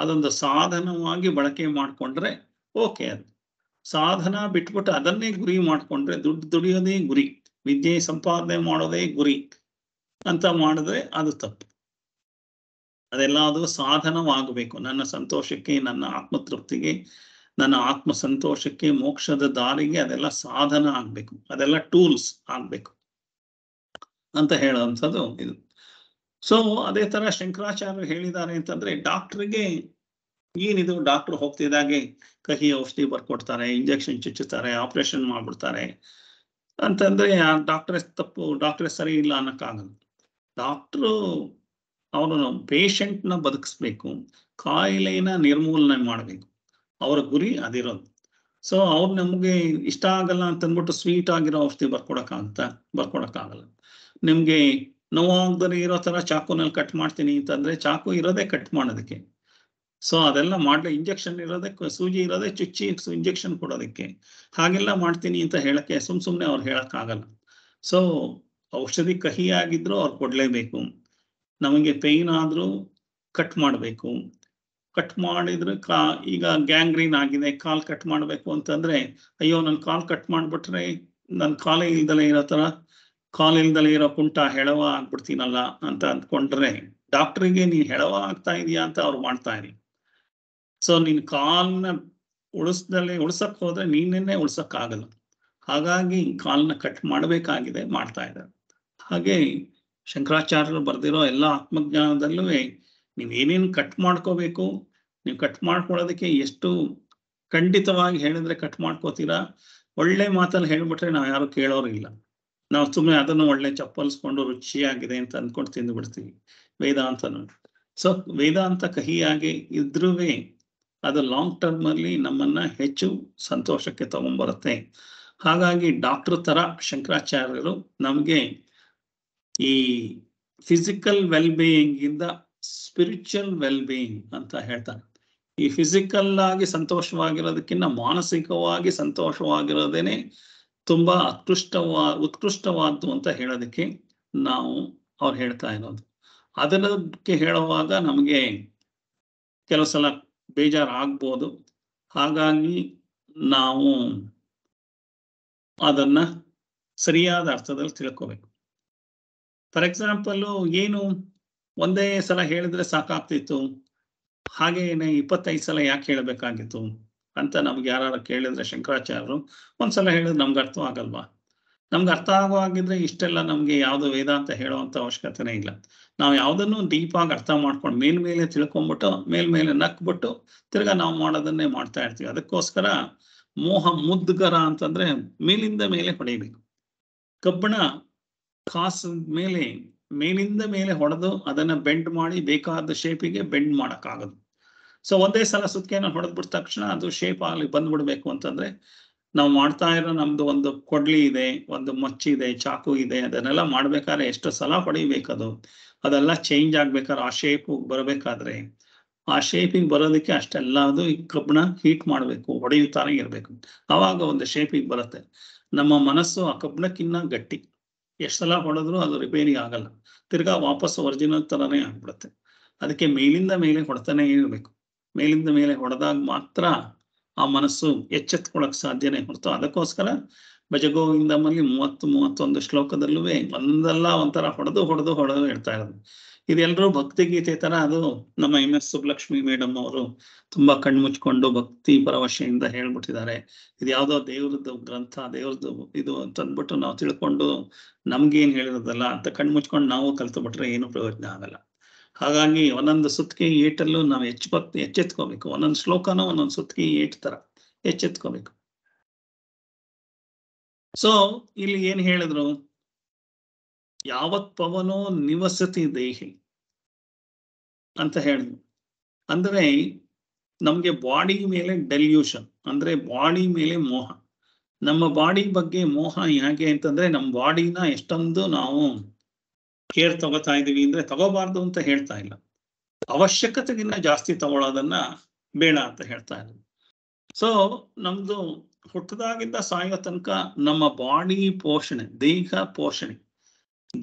ಅದೊಂದು ಸಾಧನವಾಗಿ ಬಳಕೆ ಮಾಡಿಕೊಂಡ್ರೆ ಓಕೆ ಅದು ಸಾಧನ ಬಿಟ್ಬಿಟ್ಟು ಅದನ್ನೇ ಗುರಿ ಮಾಡಿಕೊಂಡ್ರೆ ದುಡ್ಡು ದುಡಿಯೋದೇ ಗುರಿ ವಿದ್ಯೆ ಸಂಪಾದನೆ ಮಾಡೋದೇ ಗುರಿ ಅಂತ ಮಾಡಿದ್ರೆ ಅದು ತಪ್ಪು ಅದೆಲ್ಲದು ಸಾಧನವಾಗಬೇಕು ನನ್ನ ಸಂತೋಷಕ್ಕೆ ನನ್ನ ಆತ್ಮತೃಪ್ತಿಗೆ ನನ್ನ ಆತ್ಮ ಸಂತೋಷಕ್ಕೆ ಮೋಕ್ಷದ ದಾರಿಗೆ ಅದೆಲ್ಲ ಸಾಧನ ಆಗ್ಬೇಕು ಅದೆಲ್ಲ ಟೂಲ್ಸ್ ಆಗ್ಬೇಕು ಅಂತ ಹೇಳುವಂಥದ್ದು ಇದು ಸೊ ಅದೇ ತರ ಶಂಕರಾಚಾರ್ಯರು ಹೇಳಿದ್ದಾರೆ ಅಂತಂದ್ರೆ ಡಾಕ್ಟ್ರಿಗೆ ಏನಿದು ಡಾಕ್ಟರ್ ಹೋಗ್ತಿದ್ದಾಗೆ ಕಹಿ ಔಷಧಿ ಬರ್ಕೊಡ್ತಾರೆ ಇಂಜೆಕ್ಷನ್ ಚುಚ್ಚುತ್ತಾರೆ ಆಪರೇಷನ್ ಮಾಡ್ಬಿಡ್ತಾರೆ ಅಂತಂದ್ರೆ ಡಾಕ್ಟರ್ ತಪ್ಪು ಡಾಕ್ಟ್ರೆ ಸರಿ ಇಲ್ಲ ಅನ್ನಕ್ಕಾಗಲ್ಲ ಡಾಕ್ಟ್ರು ಅವರು ನ ಬದುಕಿಸ್ಬೇಕು ಕಾಯಿಲೆನ ನಿರ್ಮೂಲನೆ ಮಾಡಬೇಕು ಅವರ ಗುರಿ ಅದಿರೋದು ಸೊ ಅವ್ರು ನಮಗೆ ಇಷ್ಟ ಆಗಲ್ಲ ಅಂತಂದ್ಬಿಟ್ಟು ಸ್ವೀಟ್ ಆಗಿರೋ ಔಷಧಿ ಬರ್ಕೊಡಕ್ಕಾಗತ್ತಾ ಬರ್ಕೊಡಕ್ಕಾಗಲ್ಲ ನಿಮಗೆ ನೋವಾಗ್ದೇ ಇರೋ ತರ ಚಾಕುನಲ್ಲಿ ಕಟ್ ಮಾಡ್ತೀನಿ ಅಂತಂದ್ರೆ ಚಾಕು ಇರೋದೇ ಕಟ್ ಮಾಡೋದಕ್ಕೆ ಸೊ ಅದೆಲ್ಲ ಮಾಡ್ಲಿ ಇಂಜೆಕ್ಷನ್ ಇರೋದೇ ಸೂಜಿ ಇರೋದೇ ಚುಚ್ಚಿ ಇಂಜೆಕ್ಷನ್ ಕೊಡೋದಕ್ಕೆ ಹಾಗೆಲ್ಲ ಮಾಡ್ತೀನಿ ಅಂತ ಹೇಳಕ್ಕೆ ಸುಮ್ ಸುಮ್ನೆ ಅವ್ರು ಆಗಲ್ಲ ಸೊ ಔಷಧಿ ಕಹಿ ಆಗಿದ್ರು ಅವ್ರು ಕೊಡಲೇಬೇಕು ನಮಗೆ ಪೇನ್ ಆದರೂ ಕಟ್ ಮಾಡಬೇಕು ಕಟ್ ಮಾಡಿದ್ರೆ ಕಾ ಈಗ ಗ್ಯಾಂಗ್ರೀನ್ ಆಗಿದೆ ಕಾಲ್ ಕಟ್ ಮಾಡಬೇಕು ಅಂತಂದ್ರೆ ಅಯ್ಯೋ ನನ್ನ ಕಾಲ್ ಕಟ್ ಮಾಡಿಬಿಟ್ರೆ ನನ್ನ ಕಾಲೇ ಇಲ್ದಲೇ ಇರೋ ಥರ ಕಾಲ್ ಇಲ್ದಲೇ ಇರೋ ಕುಂಟ ಹೆಳವ ಆಗ್ಬಿಡ್ತೀನಲ್ಲ ಅಂತ ಅಂದ್ಕೊಂಡ್ರೆ ಡಾಕ್ಟ್ರಿಗೆ ನೀನ್ ಹೆಳವ ಆಗ್ತಾ ಇದೀಯಾ ಅಂತ ಅವ್ರು ಮಾಡ್ತಾ ಇರಿ ಸೊ ನೀನ್ ಕಾಲ್ನ ಉಳಿಸ್ದಲ್ಲಿ ಉಳ್ಸಕ್ ಹೋದ್ರೆ ನೀನನ್ನೇ ಆಗಲ್ಲ ಹಾಗಾಗಿ ಕಾಲ್ನ ಕಟ್ ಮಾಡಬೇಕಾಗಿದೆ ಮಾಡ್ತಾ ಇದ್ದಾರೆ ಹಾಗೆ ಶಂಕರಾಚಾರ್ಯರು ಬರ್ದಿರೋ ಎಲ್ಲ ಆತ್ಮಜ್ಞಾನದಲ್ಲೂ ನೀವು ಏನೇನು ಕಟ್ ಮಾಡ್ಕೋಬೇಕು ನೀವು ಕಟ್ ಮಾಡ್ಕೊಳ್ಳೋದಕ್ಕೆ ಎಷ್ಟು ಖಂಡಿತವಾಗಿ ಹೇಳಿದ್ರೆ ಕಟ್ ಮಾಡ್ಕೋತೀರಾ ಒಳ್ಳೆ ಮಾತಲ್ಲಿ ಹೇಳ್ಬಿಟ್ರೆ ನಾವು ಯಾರು ಕೇಳೋರಿಲ್ಲ ನಾವು ಸುಮ್ಮನೆ ಅದನ್ನು ಒಳ್ಳೆ ಚಪ್ಪಲ್ಸ್ಕೊಂಡು ರುಚಿಯಾಗಿದೆ ಅಂತ ಅಂದ್ಕೊಂಡು ತಿಂದು ಬಿಡ್ತೀವಿ ವೇದಾಂತನು ಸೊ ವೇದಾಂತ ಕಹಿಯಾಗಿ ಇದ್ರೂ ಅದು ಲಾಂಗ್ ಟರ್ಮ್ ಅಲ್ಲಿ ನಮ್ಮನ್ನ ಹೆಚ್ಚು ಸಂತೋಷಕ್ಕೆ ತಗೊಂಡ್ಬರುತ್ತೆ ಹಾಗಾಗಿ ಡಾಕ್ಟರ್ ತರ ಶಂಕರಾಚಾರ್ಯರು ನಮಗೆ ಈ ಫಿಸಿಕಲ್ ವೆಲ್ ಬೀಯಿಂಗ್ ಇಂದ ಸ್ಪಿರಿಚುವಲ್ ವೆಲ್ ಬೀಯಿಂಗ್ ಅಂತ ಹೇಳ್ತಾರೆ ಈ ಫಿಸಿಕಲ್ ಆಗಿ ಸಂತೋಷವಾಗಿರೋದಕ್ಕಿಂತ ಮಾನಸಿಕವಾಗಿ ಸಂತೋಷವಾಗಿರೋದೇನೆ ತುಂಬಾ ಅತ್ಕೃಷ್ಟವಾ ಉತ್ಕೃಷ್ಟವಾದ್ದು ಅಂತ ಹೇಳೋದಕ್ಕೆ ನಾವು ಅವ್ರು ಹೇಳ್ತಾ ಇರೋದು ಅದರಕ್ಕೆ ಹೇಳುವಾಗ ನಮಗೆ ಕೆಲವು ಸಲ ಆಗ್ಬೋದು ಹಾಗಾಗಿ ನಾವು ಅದನ್ನ ಸರಿಯಾದ ಅರ್ಥದಲ್ಲಿ ತಿಳ್ಕೋಬೇಕು ಫಾರ್ ಎಕ್ಸಾಂಪಲ್ ಏನು ಒಂದೇ ಸಲ ಹೇಳಿದ್ರೆ ಸಾಕಾಗ್ತಿತ್ತು ಹಾಗೇನೆ ಇಪ್ಪತ್ತೈದು ಸಲ ಯಾಕೆ ಹೇಳಬೇಕಾಗಿತ್ತು ಅಂತ ನಮ್ಗೆ ಯಾರು ಕೇಳಿದ್ರೆ ಶಂಕರಾಚಾರ್ಯರು ಒಂದ್ಸಲ ಹೇಳಿದ್ರೆ ನಮ್ಗೆ ಅರ್ಥ ಆಗಲ್ವಾ ನಮ್ಗೆ ಅರ್ಥ ಆಗುವಾಗಿದ್ರೆ ಇಷ್ಟೆಲ್ಲ ನಮ್ಗೆ ಯಾವ್ದು ಅಂತ ಹೇಳುವಂತ ಅವಶ್ಯಕತೆನೇ ಇಲ್ಲ ನಾವು ಯಾವ್ದನ್ನು ಡೀಪ್ ಆಗಿ ಅರ್ಥ ಮಾಡ್ಕೊಂಡು ಮೇಲ್ಮೇಲೆ ತಿಳ್ಕೊಂಡ್ಬಿಟ್ಟು ಮೇಲ್ಮೇಲೆ ನಕ್ಬಿಟ್ಟು ತಿರ್ಗಾ ನಾವು ಮಾಡೋದನ್ನೇ ಮಾಡ್ತಾ ಇರ್ತೀವಿ ಅದಕ್ಕೋಸ್ಕರ ಮೋಹ ಮುದ್ಗರ ಅಂತಂದ್ರೆ ಮೇಲಿಂದ ಮೇಲೆ ಹೊಡೆಯಬೇಕು ಕಬ್ಬಣ ಕಾಸು ಮೇಲೆ ಮೇಲಿಂದ ಮೇಲೆ ಹೊಡೆದು ಅದನ್ನ ಬೆಂಡ್ ಮಾಡಿ ಬೇಕಾದ ಶೇಪಿಗೆ ಬೆಂಡ್ ಮಾಡೋಕ್ಕಾಗದು ಸೊ ಒಂದೇ ಸಲ ಸುತ್ತಿಗೆನ ಬಿಟ್ಟ ತಕ್ಷಣ ಅದು ಶೇಪ್ ಆಗಲಿ ಬಂದ್ಬಿಡ್ಬೇಕು ಅಂತಂದ್ರೆ ನಾವು ಮಾಡ್ತಾ ಇರೋ ನಮ್ದು ಒಂದು ಕೊಡ್ಲಿ ಇದೆ ಒಂದು ಮಚ್ಚಿ ಇದೆ ಚಾಕು ಇದೆ ಅದನ್ನೆಲ್ಲ ಮಾಡ್ಬೇಕಾದ್ರೆ ಎಷ್ಟು ಸಲ ಹೊಡಿಬೇಕದು ಅದೆಲ್ಲ ಚೇಂಜ್ ಆಗ್ಬೇಕಾದ್ರೆ ಆ ಶೇಪ್ ಬರಬೇಕಾದ್ರೆ ಆ ಶೇಪಿಗೆ ಬರೋದಕ್ಕೆ ಅಷ್ಟೆಲ್ಲ ಅದು ಕಬ್ಬಣ ಹೀಟ್ ಮಾಡಬೇಕು ಹೊಡೆಯುತ್ತಾನೆ ಇರಬೇಕು ಅವಾಗ ಒಂದು ಶೇಪಿಗೆ ಬರುತ್ತೆ ನಮ್ಮ ಮನಸ್ಸು ಆ ಕಬ್ಬಣಕ್ಕಿನ್ನ ಗಟ್ಟಿ ಎಷ್ಟೆಲ್ಲ ಹೊಡೆದ್ರು ಅದು ರಿಪೇರಿ ಆಗಲ್ಲ ತಿರ್ಗಾ ವಾಪಸ್ ಒರಿಜಿನಲ್ ತರನೇ ಆಗ್ಬಿಡುತ್ತೆ ಅದಕ್ಕೆ ಮೇಲಿಂದ ಮೇಲೆ ಹೊಡೆತಾನೆ ಇರಬೇಕು ಮೇಲಿಂದ ಮೇಲೆ ಹೊಡೆದಾಗ ಮಾತ್ರ ಆ ಮನಸ್ಸು ಎಚ್ಚೆತ್ಕೊಳಕ್ ಸಾಧ್ಯನೇ ಹೊರತು ಅದಕ್ಕೋಸ್ಕರ ಭಜಗೋವಿಂದಮಲ್ಲಿ ಮೂವತ್ತು ಮೂವತ್ತೊಂದು ಶ್ಲೋಕದಲ್ಲೂ ಒಂದಲ್ಲ ಒಂಥರ ಹೊಡೆದು ಹೊಡೆದು ಹೊಡೆದು ಹೇಳ್ತಾ ಇರೋದು ಇದೆಲ್ಲರೂ ಭಕ್ತಿಗೀತೆ ತರ ಅದು ನಮ್ಮ ಎಂ ಎಸ್ ಸುಬ್ಲಕ್ಷ್ಮಿ ಮೇಡಮ್ ಅವರು ತುಂಬಾ ಕಣ್ಮುಚ್ಕೊಂಡು ಭಕ್ತಿ ಪರವಶೆಯಿಂದ ಹೇಳ್ಬಿಟ್ಟಿದ್ದಾರೆ ಇದು ಯಾವ್ದೋ ದೇವ್ರದ್ದು ಗ್ರಂಥ ದೇವ್ರದ್ದು ಇದು ಅಂತ ಅಂದ್ಬಿಟ್ಟು ನಾವು ತಿಳ್ಕೊಂಡು ನಮ್ಗೇನ್ ಹೇಳಿರೋದಲ್ಲ ಅಂತ ಕಣ್ಮುಚ್ಕೊಂಡು ನಾವು ಕಲ್ತು ಬಿಟ್ರೆ ಏನು ಪ್ರಯೋಜನ ಆಗಲ್ಲ ಹಾಗಾಗಿ ಒಂದೊಂದು ಸುತ್ತಿಗೆ ಏಟಲ್ಲೂ ನಾವು ಹೆಚ್ಚು ಭಕ್ತಿ ಎಚ್ಚೆತ್ಕೋಬೇಕು ಒಂದೊಂದು ಶ್ಲೋಕನೂ ಒಂದೊಂದು ಸುತ್ತಿಗೆ ಏಟ್ ತರ ಎಚ್ಚೆತ್ಕೋಬೇಕು ಸೊ ಇಲ್ಲಿ ಏನ್ ಹೇಳಿದ್ರು ಯಾವತ್ ಪವನೋ ನಿವಸತಿ ದೇಹಿ ಅಂತ ಹೇಳಿದ್ವಿ ಅಂದ್ರೆ ನಮ್ಗೆ ಬಾಡಿ ಮೇಲೆ ಡೆಲ್ಯೂಷನ್ ಅಂದ್ರೆ ಬಾಡಿ ಮೇಲೆ ಮೋಹ ನಮ್ಮ ಬಾಡಿ ಬಗ್ಗೆ ಮೋಹ ಯಾಕೆ ಅಂತಂದ್ರೆ ನಮ್ಮ ಬಾಡಿನ ಎಷ್ಟೊಂದು ನಾವು ಕೇರ್ ತಗೋತಾ ಇದೀವಿ ಅಂದ್ರೆ ತಗೋಬಾರ್ದು ಅಂತ ಹೇಳ್ತಾ ಇಲ್ಲ ಅವಶ್ಯಕತೆಗಿನ್ನ ಜಾಸ್ತಿ ತಗೊಳ್ಳೋದನ್ನ ಬೇಡ ಅಂತ ಹೇಳ್ತಾ ಇದ್ದೀವಿ ಸೊ ನಮ್ದು ಹುಟ್ಟದಾಗಿಂದ ಸಾಯೋ ತನಕ ನಮ್ಮ ಬಾಡಿ ಪೋಷಣೆ ದೇಹ ಪೋಷಣೆ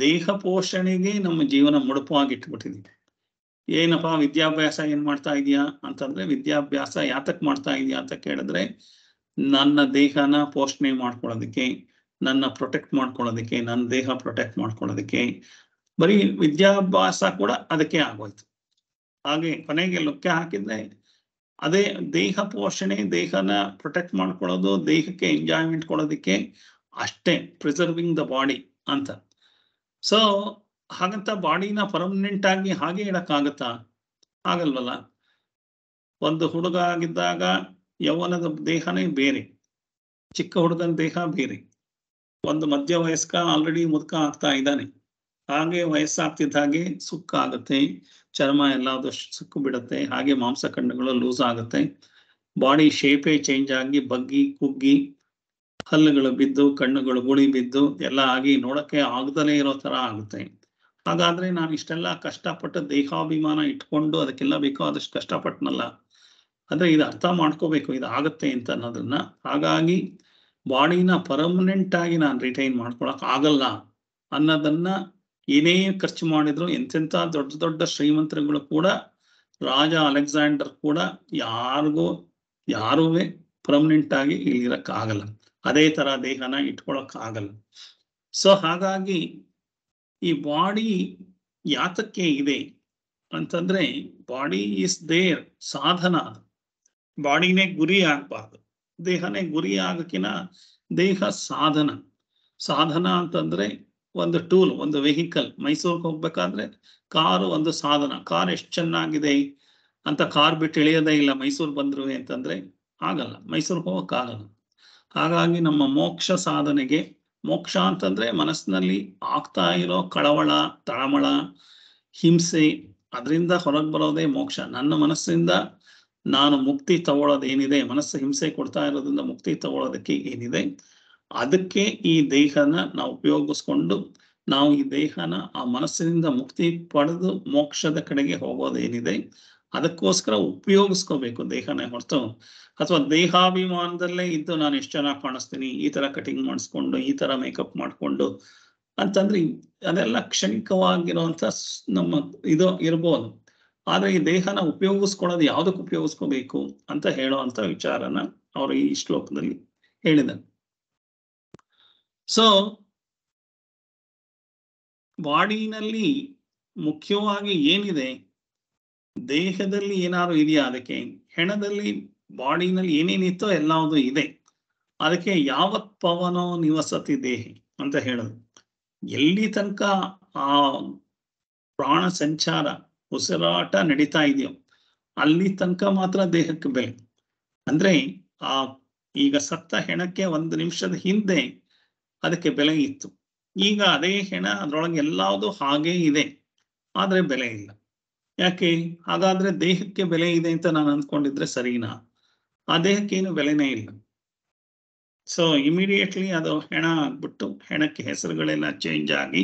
ದೇಹ ಪೋಷಣೆಗೆ ನಮ್ಮ ಜೀವನ ಮುಡುಪಾಗಿ ಇಟ್ಬಿಟ್ಟಿದ್ದೀವಿ ಏನಪ್ಪಾ ವಿದ್ಯಾಭ್ಯಾಸ ಏನ್ ಮಾಡ್ತಾ ಇದೀಯಾ ಅಂತಂದ್ರೆ ವಿದ್ಯಾಭ್ಯಾಸ ಯಾತಕ್ ಮಾಡ್ತಾ ಇದೀಯಾ ಅಂತ ಕೇಳಿದ್ರೆ ನನ್ನ ದೇಹನ ಪೋಷಣೆ ಮಾಡ್ಕೊಳ್ಳೋದಕ್ಕೆ ನನ್ನ ಪ್ರೊಟೆಕ್ಟ್ ಮಾಡ್ಕೊಳ್ಳೋದಕ್ಕೆ ನನ್ನ ದೇಹ ಪ್ರೊಟೆಕ್ಟ್ ಮಾಡ್ಕೊಳ್ಳೋದಕ್ಕೆ ಬರೀ ವಿದ್ಯಾಭ್ಯಾಸ ಕೂಡ ಅದಕ್ಕೆ ಆಗೋಯ್ತು ಹಾಗೆ ಕೊನೆಗೆ ಲೊಕ್ಕೆ ಹಾಕಿದ್ರೆ ಅದೇ ದೇಹ ಪೋಷಣೆ ದೇಹನ ಪ್ರೊಟೆಕ್ಟ್ ಮಾಡ್ಕೊಳ್ಳೋದು ದೇಹಕ್ಕೆ ಎಂಜಾಯ್ಮೆಂಟ್ ಕೊಡೋದಕ್ಕೆ ಅಷ್ಟೇ ಪ್ರಿಸರ್ವಿಂಗ್ ದ ಬಾಡಿ ಅಂತ ಸೊ ಹಾಗಂತ ಬಾಡಿನ ಪರ್ಮನೆಂಟ್ ಆಗಿ ಹಾಗೆ ಇಡಕ್ಕಾಗತ್ತಾ ಆಗಲ್ವಲ್ಲ ಒಂದು ಹುಡುಗ ಆಗಿದ್ದಾಗ ಯೌವನದ ದೇಹನೇ ಬೇರೆ ಚಿಕ್ಕ ಹುಡುಗನ ದೇಹ ಬೇರೆ ಒಂದು ಮಧ್ಯ ವಯಸ್ಕ ಆಲ್ರೆಡಿ ಮುದುಕ ಆಗ್ತಾ ಇದ್ದಾನೆ ಹಾಗೆ ವಯಸ್ಸಾಗ್ತಿದ್ದ ಹಾಗೆ ಸುಕ್ಕ ಚರ್ಮ ಎಲ್ಲಾದ್ರೂ ಸುಕ್ಕು ಬಿಡುತ್ತೆ ಹಾಗೆ ಮಾಂಸ ಕಣ್ಣುಗಳು ಲೂಸ್ ಆಗುತ್ತೆ ಬಾಡಿ ಶೇಪೇ ಚೇಂಜ್ ಆಗಿ ಬಗ್ಗಿ ಕುಗ್ಗಿ ಹಲ್ಲುಗಳು ಬಿದ್ದು ಕಣ್ಣುಗಳು ಗುಳಿ ಬಿದ್ದು ಎಲ್ಲ ಆಗಿ ನೋಡಕ್ಕೆ ಆಗದಲೇ ಇರೋ ತರ ಆಗುತ್ತೆ ಹಾಗಾದ್ರೆ ನಾನು ಇಷ್ಟೆಲ್ಲ ಕಷ್ಟಪಟ್ಟು ದೇಹಾಭಿಮಾನ ಇಟ್ಕೊಂಡು ಅದಕ್ಕೆಲ್ಲ ಬೇಕೋ ಆದಷ್ಟು ಕಷ್ಟಪಟ್ಟನಲ್ಲ ಅಂದ್ರೆ ಇದು ಅರ್ಥ ಮಾಡ್ಕೋಬೇಕು ಇದು ಆಗತ್ತೆ ಅಂತ ಅನ್ನೋದನ್ನ ಹಾಗಾಗಿ ಬಾಡಿನ ಪರ್ಮನೆಂಟ್ ಆಗಿ ನಾನು ರಿಟೈನ್ ಮಾಡ್ಕೊಳಕ್ ಆಗಲ್ಲ ಅನ್ನೋದನ್ನ ಏನೇ ಖರ್ಚು ಮಾಡಿದ್ರು ಎಂತೆಂಥ ದೊಡ್ಡ ದೊಡ್ಡ ಶ್ರೀಮಂತರುಗಳು ಕೂಡ ರಾಜ ಅಲೆಕ್ಸಾಂಡರ್ ಕೂಡ ಯಾರಿಗೂ ಯಾರೂ ಪರ್ಮನೆಂಟ್ ಆಗಿ ಇಲ್ಲಿರಕ್ ಆಗಲ್ಲ ಅದೇ ತರ ದೇಹನ ಇಟ್ಕೊಳಕ್ ಆಗಲ್ಲ ಸೊ ಹಾಗಾಗಿ ಈ ಬಾಡಿ ಯಾತಕ್ಕೆ ಇದೆ ಅಂತಂದ್ರೆ ಬಾಡಿ ಇಸ್ ದೇರ್ ಸಾಧನ ಬಾಡಿನೇ ಗುರಿ ಆಗ್ಬಾರ್ದು ದೇಹನೇ ಗುರಿ ಆಗಕ್ಕಿನ ದೇಹ ಸಾಧನ ಸಾಧನ ಅಂತಂದ್ರೆ ಒಂದು ಟೂಲ್ ಒಂದು ವೆಹಿಕಲ್ ಮೈಸೂರಿಗೆ ಹೋಗ್ಬೇಕಾದ್ರೆ ಕಾರು ಒಂದು ಸಾಧನ ಕಾರ್ ಎಷ್ಟು ಚೆನ್ನಾಗಿದೆ ಅಂತ ಕಾರ್ ಬಿಟ್ಟು ಇಳಿಯೋದೇ ಇಲ್ಲ ಮೈಸೂರು ಬಂದ್ರು ಅಂತಂದ್ರೆ ಆಗಲ್ಲ ಮೈಸೂರಿಗೆ ಹೋಗಕ್ಕಾಗಲ್ಲ ಹಾಗಾಗಿ ನಮ್ಮ ಮೋಕ್ಷ ಸಾಧನೆಗೆ ಮೋಕ್ಷ ಅಂತಂದ್ರೆ ಮನಸ್ಸಿನಲ್ಲಿ ಆಗ್ತಾ ಇರೋ ಕಳವಳ ತಳಮಳ ಹಿಂಸೆ ಅದರಿಂದ ಹೊರಗ್ ಬರೋದೇ ಮೋಕ್ಷ ನನ್ನ ಮನಸ್ಸಿಂದ ನಾನು ಮುಕ್ತಿ ತಗೊಳ್ಳೋದೇನಿದೆ ಮನಸ್ಸು ಹಿಂಸೆ ಕೊಡ್ತಾ ಇರೋದ್ರಿಂದ ಮುಕ್ತಿ ತಗೊಳ್ಳೋದಕ್ಕೆ ಏನಿದೆ ಅದಕ್ಕೆ ಈ ದೇಹನ ನಾವು ಉಪಯೋಗಿಸ್ಕೊಂಡು ನಾವು ಈ ದೇಹನ ಆ ಮನಸ್ಸಿನಿಂದ ಮುಕ್ತಿ ಪಡೆದು ಮೋಕ್ಷದ ಕಡೆಗೆ ಹೋಗೋದೇನಿದೆ ಅದಕ್ಕೋಸ್ಕರ ಉಪಯೋಗಿಸ್ಕೋಬೇಕು ದೇಹನ ಹೊರತು ಅಥವಾ ದೇಹಾಭಿಮಾನದಲ್ಲೇ ಇದ್ದು ನಾನು ಎಷ್ಟು ಚೆನ್ನಾಗಿ ಕಾಣಿಸ್ತೀನಿ ಈ ತರ ಕಟಿಂಗ್ ಮಾಡಿಸ್ಕೊಂಡು ಈ ತರ ಮೇಕಪ್ ಮಾಡಿಕೊಂಡು ಅಂತಂದ್ರೆ ಅದೆಲ್ಲ ಕ್ಷಣಿಕವಾಗಿರುವಂತ ನಮ್ಮ ಇದು ಇರ್ಬೋದು ಆದ್ರೆ ಈ ದೇಹನ ಉಪಯೋಗಿಸ್ಕೊಳ್ಳೋದು ಯಾವ್ದಕ್ಕೆ ಉಪಯೋಗಿಸ್ಕೋಬೇಕು ಅಂತ ಅಂತ ವಿಚಾರನ ಅವರು ಈ ಶ್ಲೋಕದಲ್ಲಿ ಹೇಳಿದ ಸೊ ಬಾಡಿನಲ್ಲಿ ಮುಖ್ಯವಾಗಿ ಏನಿದೆ ದೇಹದಲ್ಲಿ ಏನಾದ್ರು ಇದೆಯಾ ಅದಕ್ಕೆ ಹೆಣದಲ್ಲಿ ಬಾಡಿನಲ್ಲಿ ಏನೇನಿತ್ತೋ ಎಲ್ಲವೂ ಇದೆ ಅದಕ್ಕೆ ಯಾವತ್ ಪವನೋ ನಿವಸತಿ ದೇಹಿ ಅಂತ ಹೇಳೋದು ಎಲ್ಲಿ ತನಕ ಆ ಪ್ರಾಣ ಸಂಚಾರ ಉಸಿರಾಟ ನಡೀತಾ ಇದೆಯೋ ಅಲ್ಲಿ ತನಕ ಮಾತ್ರ ದೇಹಕ್ಕೆ ಬೆಲೆ ಅಂದ್ರೆ ಆ ಈಗ ಸತ್ತ ಹೆಣಕ್ಕೆ ಒಂದು ನಿಮಿಷದ ಹಿಂದೆ ಅದಕ್ಕೆ ಬೆಲೆ ಇತ್ತು ಈಗ ಅದೇ ಹೆಣ ಅದರೊಳಗೆ ಎಲ್ಲಾವುದು ಹಾಗೇ ಇದೆ ಆದ್ರೆ ಬೆಲೆ ಇಲ್ಲ ಯಾಕೆ ಹಾಗಾದ್ರೆ ದೇಹಕ್ಕೆ ಬೆಲೆ ಇದೆ ಅಂತ ನಾನು ಅಂದ್ಕೊಂಡಿದ್ರೆ ಸರಿನಾ ಆ ದೇಹಕ್ಕೇನು ಬೆಲೆನೇ ಇಲ್ಲ ಸೊ ಇಮಿಡಿಯೇಟ್ಲಿ ಅದು ಹೆಣ ಆಗ್ಬಿಟ್ಟು ಹೆಣಕ್ಕೆ ಹೆಸರುಗಳೆಲ್ಲ ಚೇಂಜ್ ಆಗಿ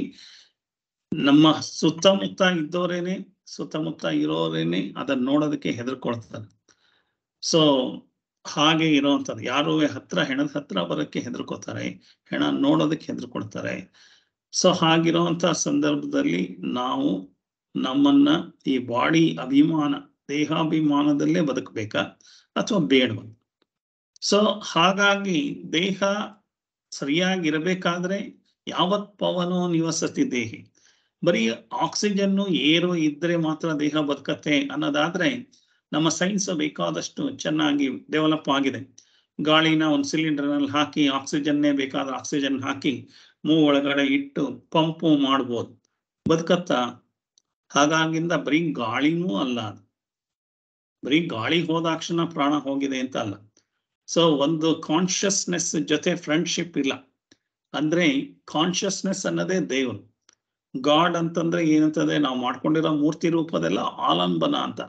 ನಮ್ಮ ಸುತ್ತಮುತ್ತ ಇದ್ದವರೇನೆ ಸುತ್ತಮುತ್ತ ಇರೋರೇನೆ ಅದನ್ನ ನೋಡೋದಕ್ಕೆ ಹೆದರ್ಕೊಳ್ತಾರೆ ಸೊ ಹಾಗೆ ಇರೋವಂಥದ್ದು ಯಾರು ಹತ್ರ ಹೆಣದ ಹತ್ರ ಬರೋಕ್ಕೆ ಹೆದರ್ಕೋತಾರೆ ಹೆಣ ನೋಡೋದಕ್ಕೆ ಹೆದರ್ಕೊಳ್ತಾರೆ ಸೊ ಹಾಗಿರೋಂತ ಸಂದರ್ಭದಲ್ಲಿ ನಾವು ನಮ್ಮನ್ನ ಈ ಬಾಡಿ ಅಭಿಮಾನ ದೇಹಾಭಿಮಾನದಲ್ಲೇ ಬದುಕಬೇಕಾ ಅಥವಾ ಬೇಡವ ಸೊ ಹಾಗಾಗಿ ದೇಹ ಸರಿಯಾಗಿರಬೇಕಾದ್ರೆ ಯಾವತ್ ಪವನೋ ನಿವಸತಿ ದೇಹಿ ಬರೀ ಆಕ್ಸಿಜನ್ನು ಏರು ಇದ್ರೆ ಮಾತ್ರ ದೇಹ ಬದುಕತ್ತೆ ಅನ್ನೋದಾದ್ರೆ ನಮ್ಮ ಸೈನ್ಸ್ ಬೇಕಾದಷ್ಟು ಚೆನ್ನಾಗಿ ಡೆವಲಪ್ ಆಗಿದೆ ಗಾಳಿನ ಒಂದು ಸಿಲಿಂಡರ್ನಲ್ಲಿ ಹಾಕಿ ಆಕ್ಸಿಜನ್ನೇ ಬೇಕಾದ ಆಕ್ಸಿಜನ್ ಹಾಕಿ ಮೂ ಒಳಗಡೆ ಇಟ್ಟು ಪಂಪು ಮಾಡ್ಬೋದು ಬದುಕತ್ತಾ ಹಾಗಾಗಿಂದ ಬರೀ ಗಾಳಿನೂ ಅಲ್ಲ ಅದು ಬರೀ ಗಾಳಿ ಹೋದಾಕ್ಷಣ ಪ್ರಾಣ ಹೋಗಿದೆ ಅಂತ ಅಲ್ಲ ಸೊ ಒಂದು ಕಾನ್ಷಿಯಸ್ನೆಸ್ ಜೊತೆ ಫ್ರೆಂಡ್ಶಿಪ್ ಇಲ್ಲ ಅಂದ್ರೆ ಕಾನ್ಷಿಯಸ್ನೆಸ್ ಅನ್ನೋದೇ ದೇವರು ಗಾಡ್ ಅಂತಂದ್ರೆ ಏನಂತಂದ್ರೆ ನಾವು ಮಾಡ್ಕೊಂಡಿರೋ ಮೂರ್ತಿ ರೂಪದೆಲ್ಲ ಆಲಂಬನ ಅಂತ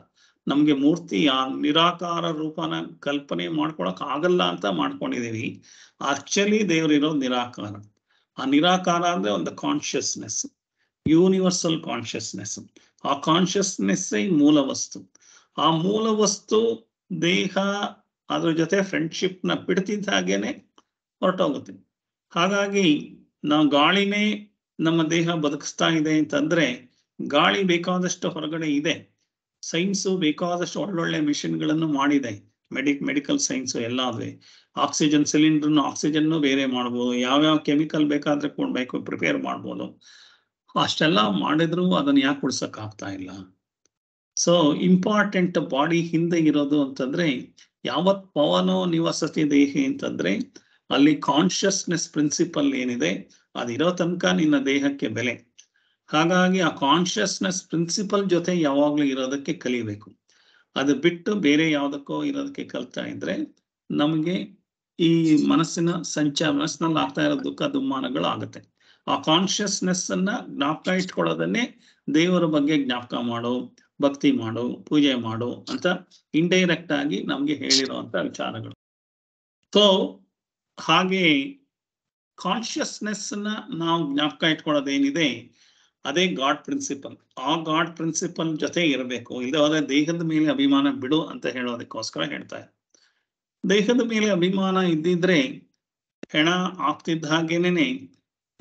ನಮ್ಗೆ ಮೂರ್ತಿ ಆ ನಿರಾಕಾರ ರೂಪನ ಕಲ್ಪನೆ ಮಾಡ್ಕೊಳಕ್ ಆಗಲ್ಲ ಅಂತ ಮಾಡ್ಕೊಂಡಿದೀವಿ ಆಕ್ಚುಲಿ ದೇವರಿರೋ ನಿರಾಕಾರ ಆ ನಿರಾಕಾರ ಅಂದ್ರೆ ಒಂದು ಕಾನ್ಶಿಯಸ್ನೆಸ್ ಯೂನಿವರ್ಸಲ್ ಕಾನ್ಶಿಯಸ್ನೆಸ್ ಆ ಕಾನ್ಷಿಯಸ್ನೆಸ್ಸೇ ಮೂಲ ವಸ್ತು ಆ ಮೂಲ ವಸ್ತು ದೇಹ ಅದ್ರ ಜೊತೆ ಫ್ರೆಂಡ್ಶಿಪ್ನ ಬಿಡ್ತಿದ್ದ ಹಾಗೇನೆ ಹೊರಟೋಗುತ್ತೆ ಹಾಗಾಗಿ ನಾವು ಗಾಳಿನೇ ನಮ್ಮ ದೇಹ ಬದುಕಿಸ್ತಾ ಇದೆ ಅಂತಂದ್ರೆ ಗಾಳಿ ಬೇಕಾದಷ್ಟು ಹೊರಗಡೆ ಇದೆ ಸೈನ್ಸು ಬೇಕಾದಷ್ಟು ಒಳ್ಳೊಳ್ಳೆ ಗಳನ್ನು ಮಾಡಿದೆ ಮೆಡಿಕ್ ಮೆಡಿಕಲ್ ಸೈನ್ಸ್ ಎಲ್ಲಾದ್ರೆ ಆಕ್ಸಿಜನ್ ಸಿಲಿಂಡರ್ನು ಆಕ್ಸಿಜನ್ನು ಬೇರೆ ಮಾಡ್ಬೋದು ಯಾವ್ಯಾವ ಕೆಮಿಕಲ್ ಬೇಕಾದ್ರೆ ಕೊಡ್ಬೇಕು ಪ್ರಿಪೇರ್ ಮಾಡ್ಬೋದು ಅಷ್ಟೆಲ್ಲ ಮಾಡಿದ್ರು ಅದನ್ನ ಯಾಕೆ ಉಡ್ಸಕ್ ಆಗ್ತಾ ಇಲ್ಲ ಸೊ ಇಂಪಾರ್ಟೆಂಟ್ ಬಾಡಿ ಹಿಂದೆ ಇರೋದು ಅಂತಂದ್ರೆ ಯಾವತ್ ಪವನೋ ನಿವಸತಿ ದೇಹಿ ಅಂತಂದ್ರೆ ಅಲ್ಲಿ ಕಾನ್ಷಿಯಸ್ನೆಸ್ ಪ್ರಿನ್ಸಿಪಲ್ ಏನಿದೆ ಅದಿರೋ ತನಕ ನಿನ್ನ ದೇಹಕ್ಕೆ ಬೆಲೆ ಹಾಗಾಗಿ ಆ ಕಾನ್ಷಿಯಸ್ನೆಸ್ ಪ್ರಿನ್ಸಿಪಲ್ ಜೊತೆ ಯಾವಾಗ್ಲೂ ಇರೋದಕ್ಕೆ ಕಲಿಬೇಕು ಅದು ಬಿಟ್ಟು ಬೇರೆ ಯಾವುದಕ್ಕೋ ಇರೋದಕ್ಕೆ ಕಲ್ತಾ ಇದ್ರೆ ನಮಗೆ ಈ ಮನಸ್ಸಿನ ಸಂಚಾರ ಮನಸ್ಸಿನಲ್ಲಿ ಆಗ್ತಾ ಇರೋ ದುಃಖ ದುಮ್ಮಾನಗಳು ಆಗುತ್ತೆ ಆ ಕಾನ್ಶಿಯಸ್ನೆಸ್ ಅನ್ನ ಜ್ಞಾಪಕ ಇಟ್ಕೊಳ್ಳೋದನ್ನೇ ದೇವರ ಬಗ್ಗೆ ಜ್ಞಾಪಕ ಮಾಡು ಭಕ್ತಿ ಮಾಡು ಪೂಜೆ ಮಾಡು ಅಂತ ಇಂಡೈರೆಕ್ಟ್ ಆಗಿ ನಮ್ಗೆ ಹೇಳಿರುವಂತ ವಿಚಾರಗಳು ಸೊ ಹಾಗೆ ಕಾನ್ಶಿಯಸ್ನೆಸ್ ನ ನಾವು ಜ್ಞಾಪಕ ಇಟ್ಕೊಳ್ಳೋದೇನಿದೆ ಅದೇ ಗಾಡ್ ಪ್ರಿನ್ಸಿಪಲ್ ಆ ಗಾಡ್ ಪ್ರಿನ್ಸಿಪಲ್ ಜೊತೆ ಇರಬೇಕು ಇಲ್ಲದೆ ಹೋದ್ರೆ ದೇಹದ ಮೇಲೆ ಅಭಿಮಾನ ಬಿಡು ಅಂತ ಹೇಳೋದಕ್ಕೋಸ್ಕರ ಹೇಳ್ತಾ ದೇಹದ ಮೇಲೆ ಅಭಿಮಾನ ಇದ್ದಿದ್ರೆ ಹೆಣ ಆಗ್ತಿದ್ದ ಹಾಗೇನೆ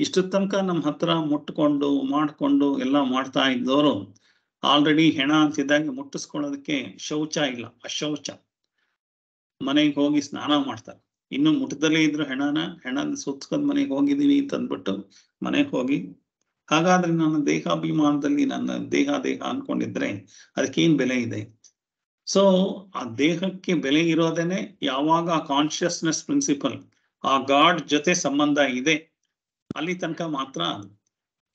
ಇಷ್ಟು ತನಕ ನಮ್ಮ ಹತ್ರ ಮುಟ್ಕೊಂಡು ಮಾಡಿಕೊಂಡು ಎಲ್ಲ ಮಾಡ್ತಾ ಇದ್ದವರು ಆಲ್ರೆಡಿ ಹೆಣ ಇದ್ದಾಗ ಮುಟ್ಟಿಸ್ಕೊಳ್ಳೋದಕ್ಕೆ ಶೌಚ ಇಲ್ಲ ಅಶೌಚ ಮನೆಗೆ ಹೋಗಿ ಸ್ನಾನ ಮಾಡ್ತಾರೆ ಇನ್ನು ಮುಟ್ಟದಲ್ಲೇ ಇದ್ರು ಹೆಣನ ಹೆಣ ಸುತ್ಕೊಂಡು ಮನೆಗೆ ಹೋಗಿದ್ದೀನಿ ಅಂತ ಅಂದ್ಬಿಟ್ಟು ಮನೆಗೆ ಹೋಗಿ ಹಾಗಾದ್ರೆ ನನ್ನ ದೇಹಾಭಿಮಾನದಲ್ಲಿ ನನ್ನ ದೇಹ ದೇಹ ಅನ್ಕೊಂಡಿದ್ರೆ ಅದಕ್ಕೇನ್ ಬೆಲೆ ಇದೆ ಸೊ ಆ ದೇಹಕ್ಕೆ ಬೆಲೆ ಇರೋದೇನೆ ಯಾವಾಗ ಆ ಕಾನ್ಶಿಯಸ್ನೆಸ್ ಪ್ರಿನ್ಸಿಪಲ್ ಆ ಗಾಡ್ ಜೊತೆ ಸಂಬಂಧ ಇದೆ ಅಲ್ಲಿ ತನಕ ಮಾತ್ರ ಅದು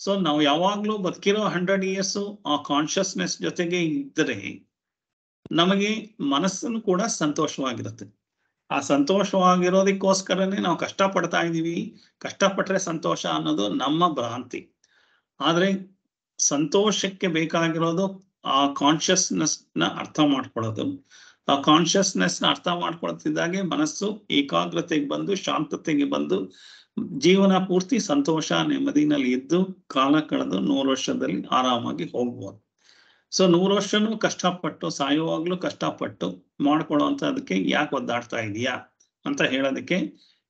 ಸೊ ನಾವು ಯಾವಾಗ್ಲೂ ಬದುಕಿರೋ ಹಂಡ್ರೆಡ್ ಇಯರ್ಸ್ ಆ ಕಾನ್ಶಿಯಸ್ನೆಸ್ ಜೊತೆಗೆ ಇದ್ದರೆ ನಮಗೆ ಮನಸ್ಸನ್ನು ಕೂಡ ಸಂತೋಷವಾಗಿರುತ್ತೆ ಆ ಸಂತೋಷವಾಗಿರೋದಕ್ಕೋಸ್ಕರನೇ ನಾವು ಕಷ್ಟಪಡ್ತಾ ಇದ್ದೀವಿ ಕಷ್ಟಪಟ್ಟರೆ ಸಂತೋಷ ಅನ್ನೋದು ನಮ್ಮ ಭ್ರಾಂತಿ ಆದರೆ ಸಂತೋಷಕ್ಕೆ ಬೇಕಾಗಿರೋದು ಆ ನ ಅರ್ಥ ಮಾಡ್ಕೊಳ್ಳೋದು ಆ ನ ಅರ್ಥ ಮಾಡ್ಕೊಳ್ತಿದ್ದಾಗೆ ಮನಸ್ಸು ಏಕಾಗ್ರತೆಗೆ ಬಂದು ಶಾಂತತೆಗೆ ಬಂದು ಜೀವನ ಪೂರ್ತಿ ಸಂತೋಷ ನೆಮ್ಮದಿನಲ್ಲಿ ಇದ್ದು ಕಾಲ ಕಳೆದು ನೂರು ವರ್ಷದಲ್ಲಿ ಆರಾಮಾಗಿ ಹೋಗ್ಬೋದು ಸೊ ನೂರು ವರ್ಷನೂ ಕಷ್ಟಪಟ್ಟು ಸಾಯುವಾಗ್ಲೂ ಕಷ್ಟಪಟ್ಟು ಮಾಡ್ಕೊಳ್ಳೋ ಅದಕ್ಕೆ ಯಾಕೆ ಒದ್ದಾಡ್ತಾ ಇದೀಯಾ ಅಂತ ಹೇಳೋದಕ್ಕೆ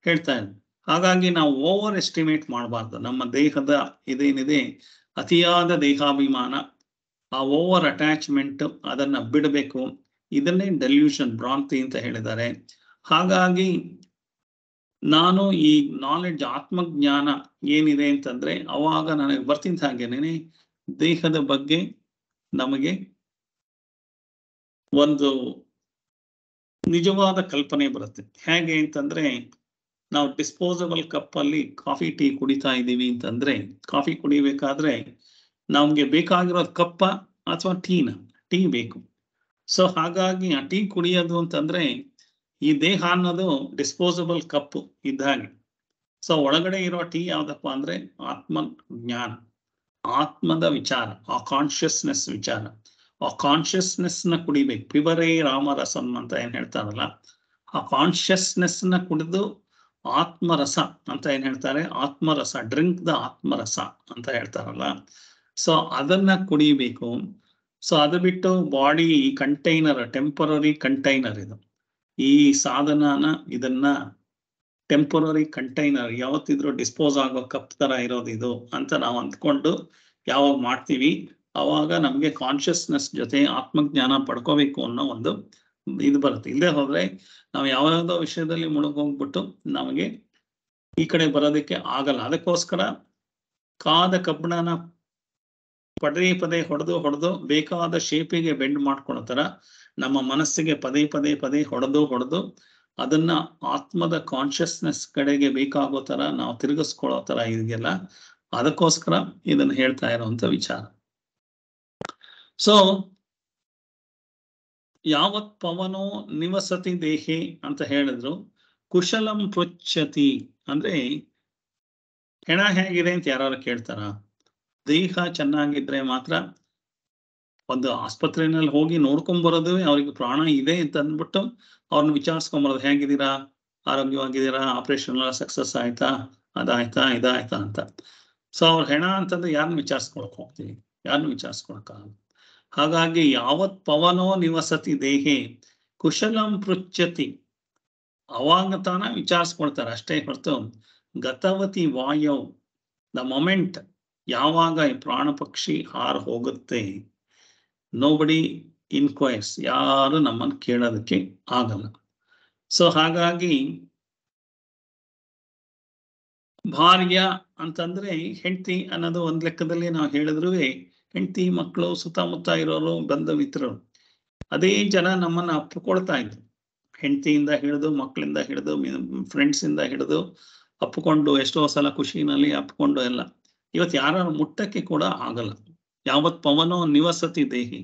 ಹೇಳ್ತಾ ಇದ್ವಿ ಹಾಗಾಗಿ ನಾವು ಓವರ್ ಎಸ್ಟಿಮೇಟ್ ಮಾಡಬಾರ್ದು ನಮ್ಮ ದೇಹದ ಇದೇನಿದೆ ಅತಿಯಾದ ದೇಹಾಭಿಮಾನ ಆ ಓವರ್ ಅಟ್ಯಾಚ್ಮೆಂಟ್ ಅದನ್ನ ಬಿಡಬೇಕು ಇದನ್ನೇ ಡೆಲ್ಯೂಷನ್ ಭ್ರಾಂತಿ ಅಂತ ಹೇಳಿದ್ದಾರೆ ಹಾಗಾಗಿ ನಾನು ಈ ನಾಲೆಡ್ಜ್ ಆತ್ಮಜ್ಞಾನ ಏನಿದೆ ಅಂತಂದ್ರೆ ಅವಾಗ ನನಗೆ ಬರ್ತಿದ್ದ ಹಾಗೇನೆ ದೇಹದ ಬಗ್ಗೆ ನಮಗೆ ಒಂದು ನಿಜವಾದ ಕಲ್ಪನೆ ಬರುತ್ತೆ ಹೇಗೆ ಅಂತಂದ್ರೆ ನಾವು ಡಿಸ್ಪೋಸಬಲ್ ಕಪ್ ಅಲ್ಲಿ ಕಾಫಿ ಟೀ ಕುಡಿತಾ ಇದ್ದೀವಿ ಅಂತಂದ್ರೆ ಕಾಫಿ ಕುಡಿಬೇಕಾದ್ರೆ ನಮ್ಗೆ ಬೇಕಾಗಿರೋ ಕಪ್ಪ ಅಥವಾ ಟೀನ ಟೀ ಬೇಕು ಸೊ ಹಾಗಾಗಿ ಆ ಟೀ ಕುಡಿಯೋದು ಅಂತಂದ್ರೆ ಈ ದೇಹ ಅನ್ನೋದು ಡಿಸ್ಪೋಸಬಲ್ ಕಪ್ ಇದ್ದ ಹಾಗೆ ಸೊ ಒಳಗಡೆ ಇರೋ ಟೀ ಯಾವ್ದಪ್ಪ ಅಂದ್ರೆ ಆತ್ಮ ಜ್ಞಾನ ಆತ್ಮದ ವಿಚಾರ ಆ ಕಾನ್ಶಿಯಸ್ನೆಸ್ ವಿಚಾರ ಆ ಕಾನ್ಶಿಯಸ್ನೆಸ್ ನ ಕುಡಿಬೇಕು ಪಿವರೇ ರಾಮರಸಂ ಅಂತ ಏನ್ ಹೇಳ್ತಾರಲ್ಲ ಆ ಕಾನ್ಶಿಯಸ್ನೆಸ್ ನ ಕುಡಿದು ಆತ್ಮರಸ ಅಂತ ಏನ್ ಹೇಳ್ತಾರೆ ಆತ್ಮರಸ ಡ್ರಿಂಕ್ ದ ಆತ್ಮರಸ ಅಂತ ಹೇಳ್ತಾರಲ್ಲ ಸೊ ಅದನ್ನ ಕುಡಿಬೇಕು ಸೊ ಅದು ಬಿಟ್ಟು ಬಾಡಿ ಕಂಟೈನರ್ ಟೆಂಪರರಿ ಕಂಟೈನರ್ ಇದು ಈ ಸಾಧನನ ಇದನ್ನ ಟೆಂಪರರಿ ಕಂಟೈನರ್ ಯಾವತ್ತಿದ್ರು ಡಿಸ್ಪೋಸ್ ಆಗೋ ಕಪ್ ತರ ಇರೋದು ಇದು ಅಂತ ನಾವು ಅಂದ್ಕೊಂಡು ಯಾವಾಗ ಮಾಡ್ತೀವಿ ಅವಾಗ ನಮ್ಗೆ ಕಾನ್ಶಿಯಸ್ನೆಸ್ ಜೊತೆ ಆತ್ಮಜ್ಞಾನ ಪಡ್ಕೋಬೇಕು ಅನ್ನೋ ಒಂದು ಇದು ಬರುತ್ತೆ ಇಲ್ಲದೆ ಹೋದ್ರೆ ನಾವು ಯಾವ್ಯಾವ್ದೋ ವಿಷಯದಲ್ಲಿ ಮುಳುಗೋಗ್ಬಿಟ್ಟು ನಮಗೆ ಈ ಕಡೆ ಬರೋದಕ್ಕೆ ಆಗಲ್ಲ ಅದಕ್ಕೋಸ್ಕರ ಕಾದ ಕಬ್ಬಣನ ಪದೇ ಪದೇ ಹೊಡೆದು ಹೊಡೆದು ಬೇಕಾದ ಶೇಪಿಗೆ ಬೆಂಡ್ ಮಾಡ್ಕೊಳೋ ತರ ನಮ್ಮ ಮನಸ್ಸಿಗೆ ಪದೇ ಪದೇ ಪದೇ ಹೊಡೆದು ಹೊಡೆದು ಅದನ್ನ ಆತ್ಮದ ಕಾನ್ಶಿಯಸ್ನೆಸ್ ಕಡೆಗೆ ಬೇಕಾಗೋ ತರ ನಾವು ತಿರುಗಿಸ್ಕೊಳ್ಳೋ ತರ ಇದೆಯಲ್ಲ ಅದಕ್ಕೋಸ್ಕರ ಇದನ್ನ ಹೇಳ್ತಾ ಇರುವಂತ ವಿಚಾರ ಸೊ ಯಾವತ್ ಪವನೋ ನಿವಸತಿ ದೇಹಿ ಅಂತ ಹೇಳಿದ್ರು ಕುಶಲಂ ಪೃಚ್ಛತಿ ಅಂದ್ರೆ ಹೆಣ ಹೇಗಿದೆ ಅಂತ ಯಾರು ಕೇಳ್ತಾರ ದೇಹ ಚೆನ್ನಾಗಿದ್ರೆ ಮಾತ್ರ ಒಂದು ಆಸ್ಪತ್ರೆನಲ್ಲಿ ಹೋಗಿ ನೋಡ್ಕೊಂಡ್ ಬರೋದು ಅವ್ರಿಗೆ ಪ್ರಾಣ ಇದೆ ಅಂತ ಅಂದ್ಬಿಟ್ಟು ಅವ್ರನ್ನ ವಿಚಾರಿಸ್ಕೊಂಬರೋದು ಹೇಗಿದ್ದೀರಾ ಆರೋಗ್ಯವಾಗಿದ್ದೀರಾ ಆಪರೇಷನ್ ಎಲ್ಲ ಸಕ್ಸಸ್ ಆಯ್ತಾ ಅದಾಯ್ತಾ ಇದಾಯ್ತಾ ಅಂತ ಸೊ ಅವ್ರ ಹೆಣ ಅಂತಂದ್ರೆ ಯಾರನ್ನ ವಿಚಾರಿಸ್ಕೊಳಕ್ ಹೋಗ್ತೀವಿ ಯಾರನ್ನು ವಿಚಾರಿಸ್ಕೊಳಕ ಹಾಗಾಗಿ ಯಾವತ್ ಪವನೋ ನಿವಸತಿ ದೇಹಿ ಕುಶಲಂ ಪೃಚ್ಛತಿ ಅವಾಗ ತಾನ ವಿಚಾರಿಸ್ಕೊಳ್ತಾರೆ ಅಷ್ಟೇ ಹೊರತು ಗತವತಿ ವಾಯವ್ ದ ಮೊಮೆಂಟ್ ಯಾವಾಗ ಈ ಪ್ರಾಣ ಪಕ್ಷಿ ಹಾರ್ ಹೋಗುತ್ತೆ ನೋಬಡಿ ಇನ್ಕ್ವೈರ್ಸ್ ಯಾರು ನಮ್ಮನ್ನು ಕೇಳೋದಕ್ಕೆ ಆಗಲ್ಲ ಸೊ ಹಾಗಾಗಿ ಭಾರ್ಯ ಅಂತಂದ್ರೆ ಹೆಂಡತಿ ಅನ್ನೋದು ಒಂದ್ ಲೆಕ್ಕದಲ್ಲಿ ನಾವು ಹೇಳಿದ್ರು ಹೆಂಡತಿ ಮಕ್ಕಳು ಸುತ್ತಮುತ್ತ ಇರೋರು ಬಂಧು ಮಿತ್ರರು ಅದೇ ಜನ ನಮ್ಮನ್ನ ಅಪ್ಪಿಕೊಳ್ತಾ ಇದ್ರು ಹೆಂಡತಿಯಿಂದ ಹಿಡಿದು ಮಕ್ಕಳಿಂದ ಹಿಡಿದು ಫ್ರೆಂಡ್ಸ್ ಇಂದ ಹಿಡಿದು ಅಪ್ಪಿಕೊಂಡು ಎಷ್ಟೋ ಸಲ ಖುಷಿನಲ್ಲಿ ಅಪ್ಪಿಕೊಂಡು ಎಲ್ಲ ಇವತ್ತು ಯಾರು ಮುಟ್ಟಕ್ಕೆ ಕೂಡ ಆಗಲ್ಲ ಯಾವತ್ ಪವನೋ ನಿವಸತಿ ದೇಹಿ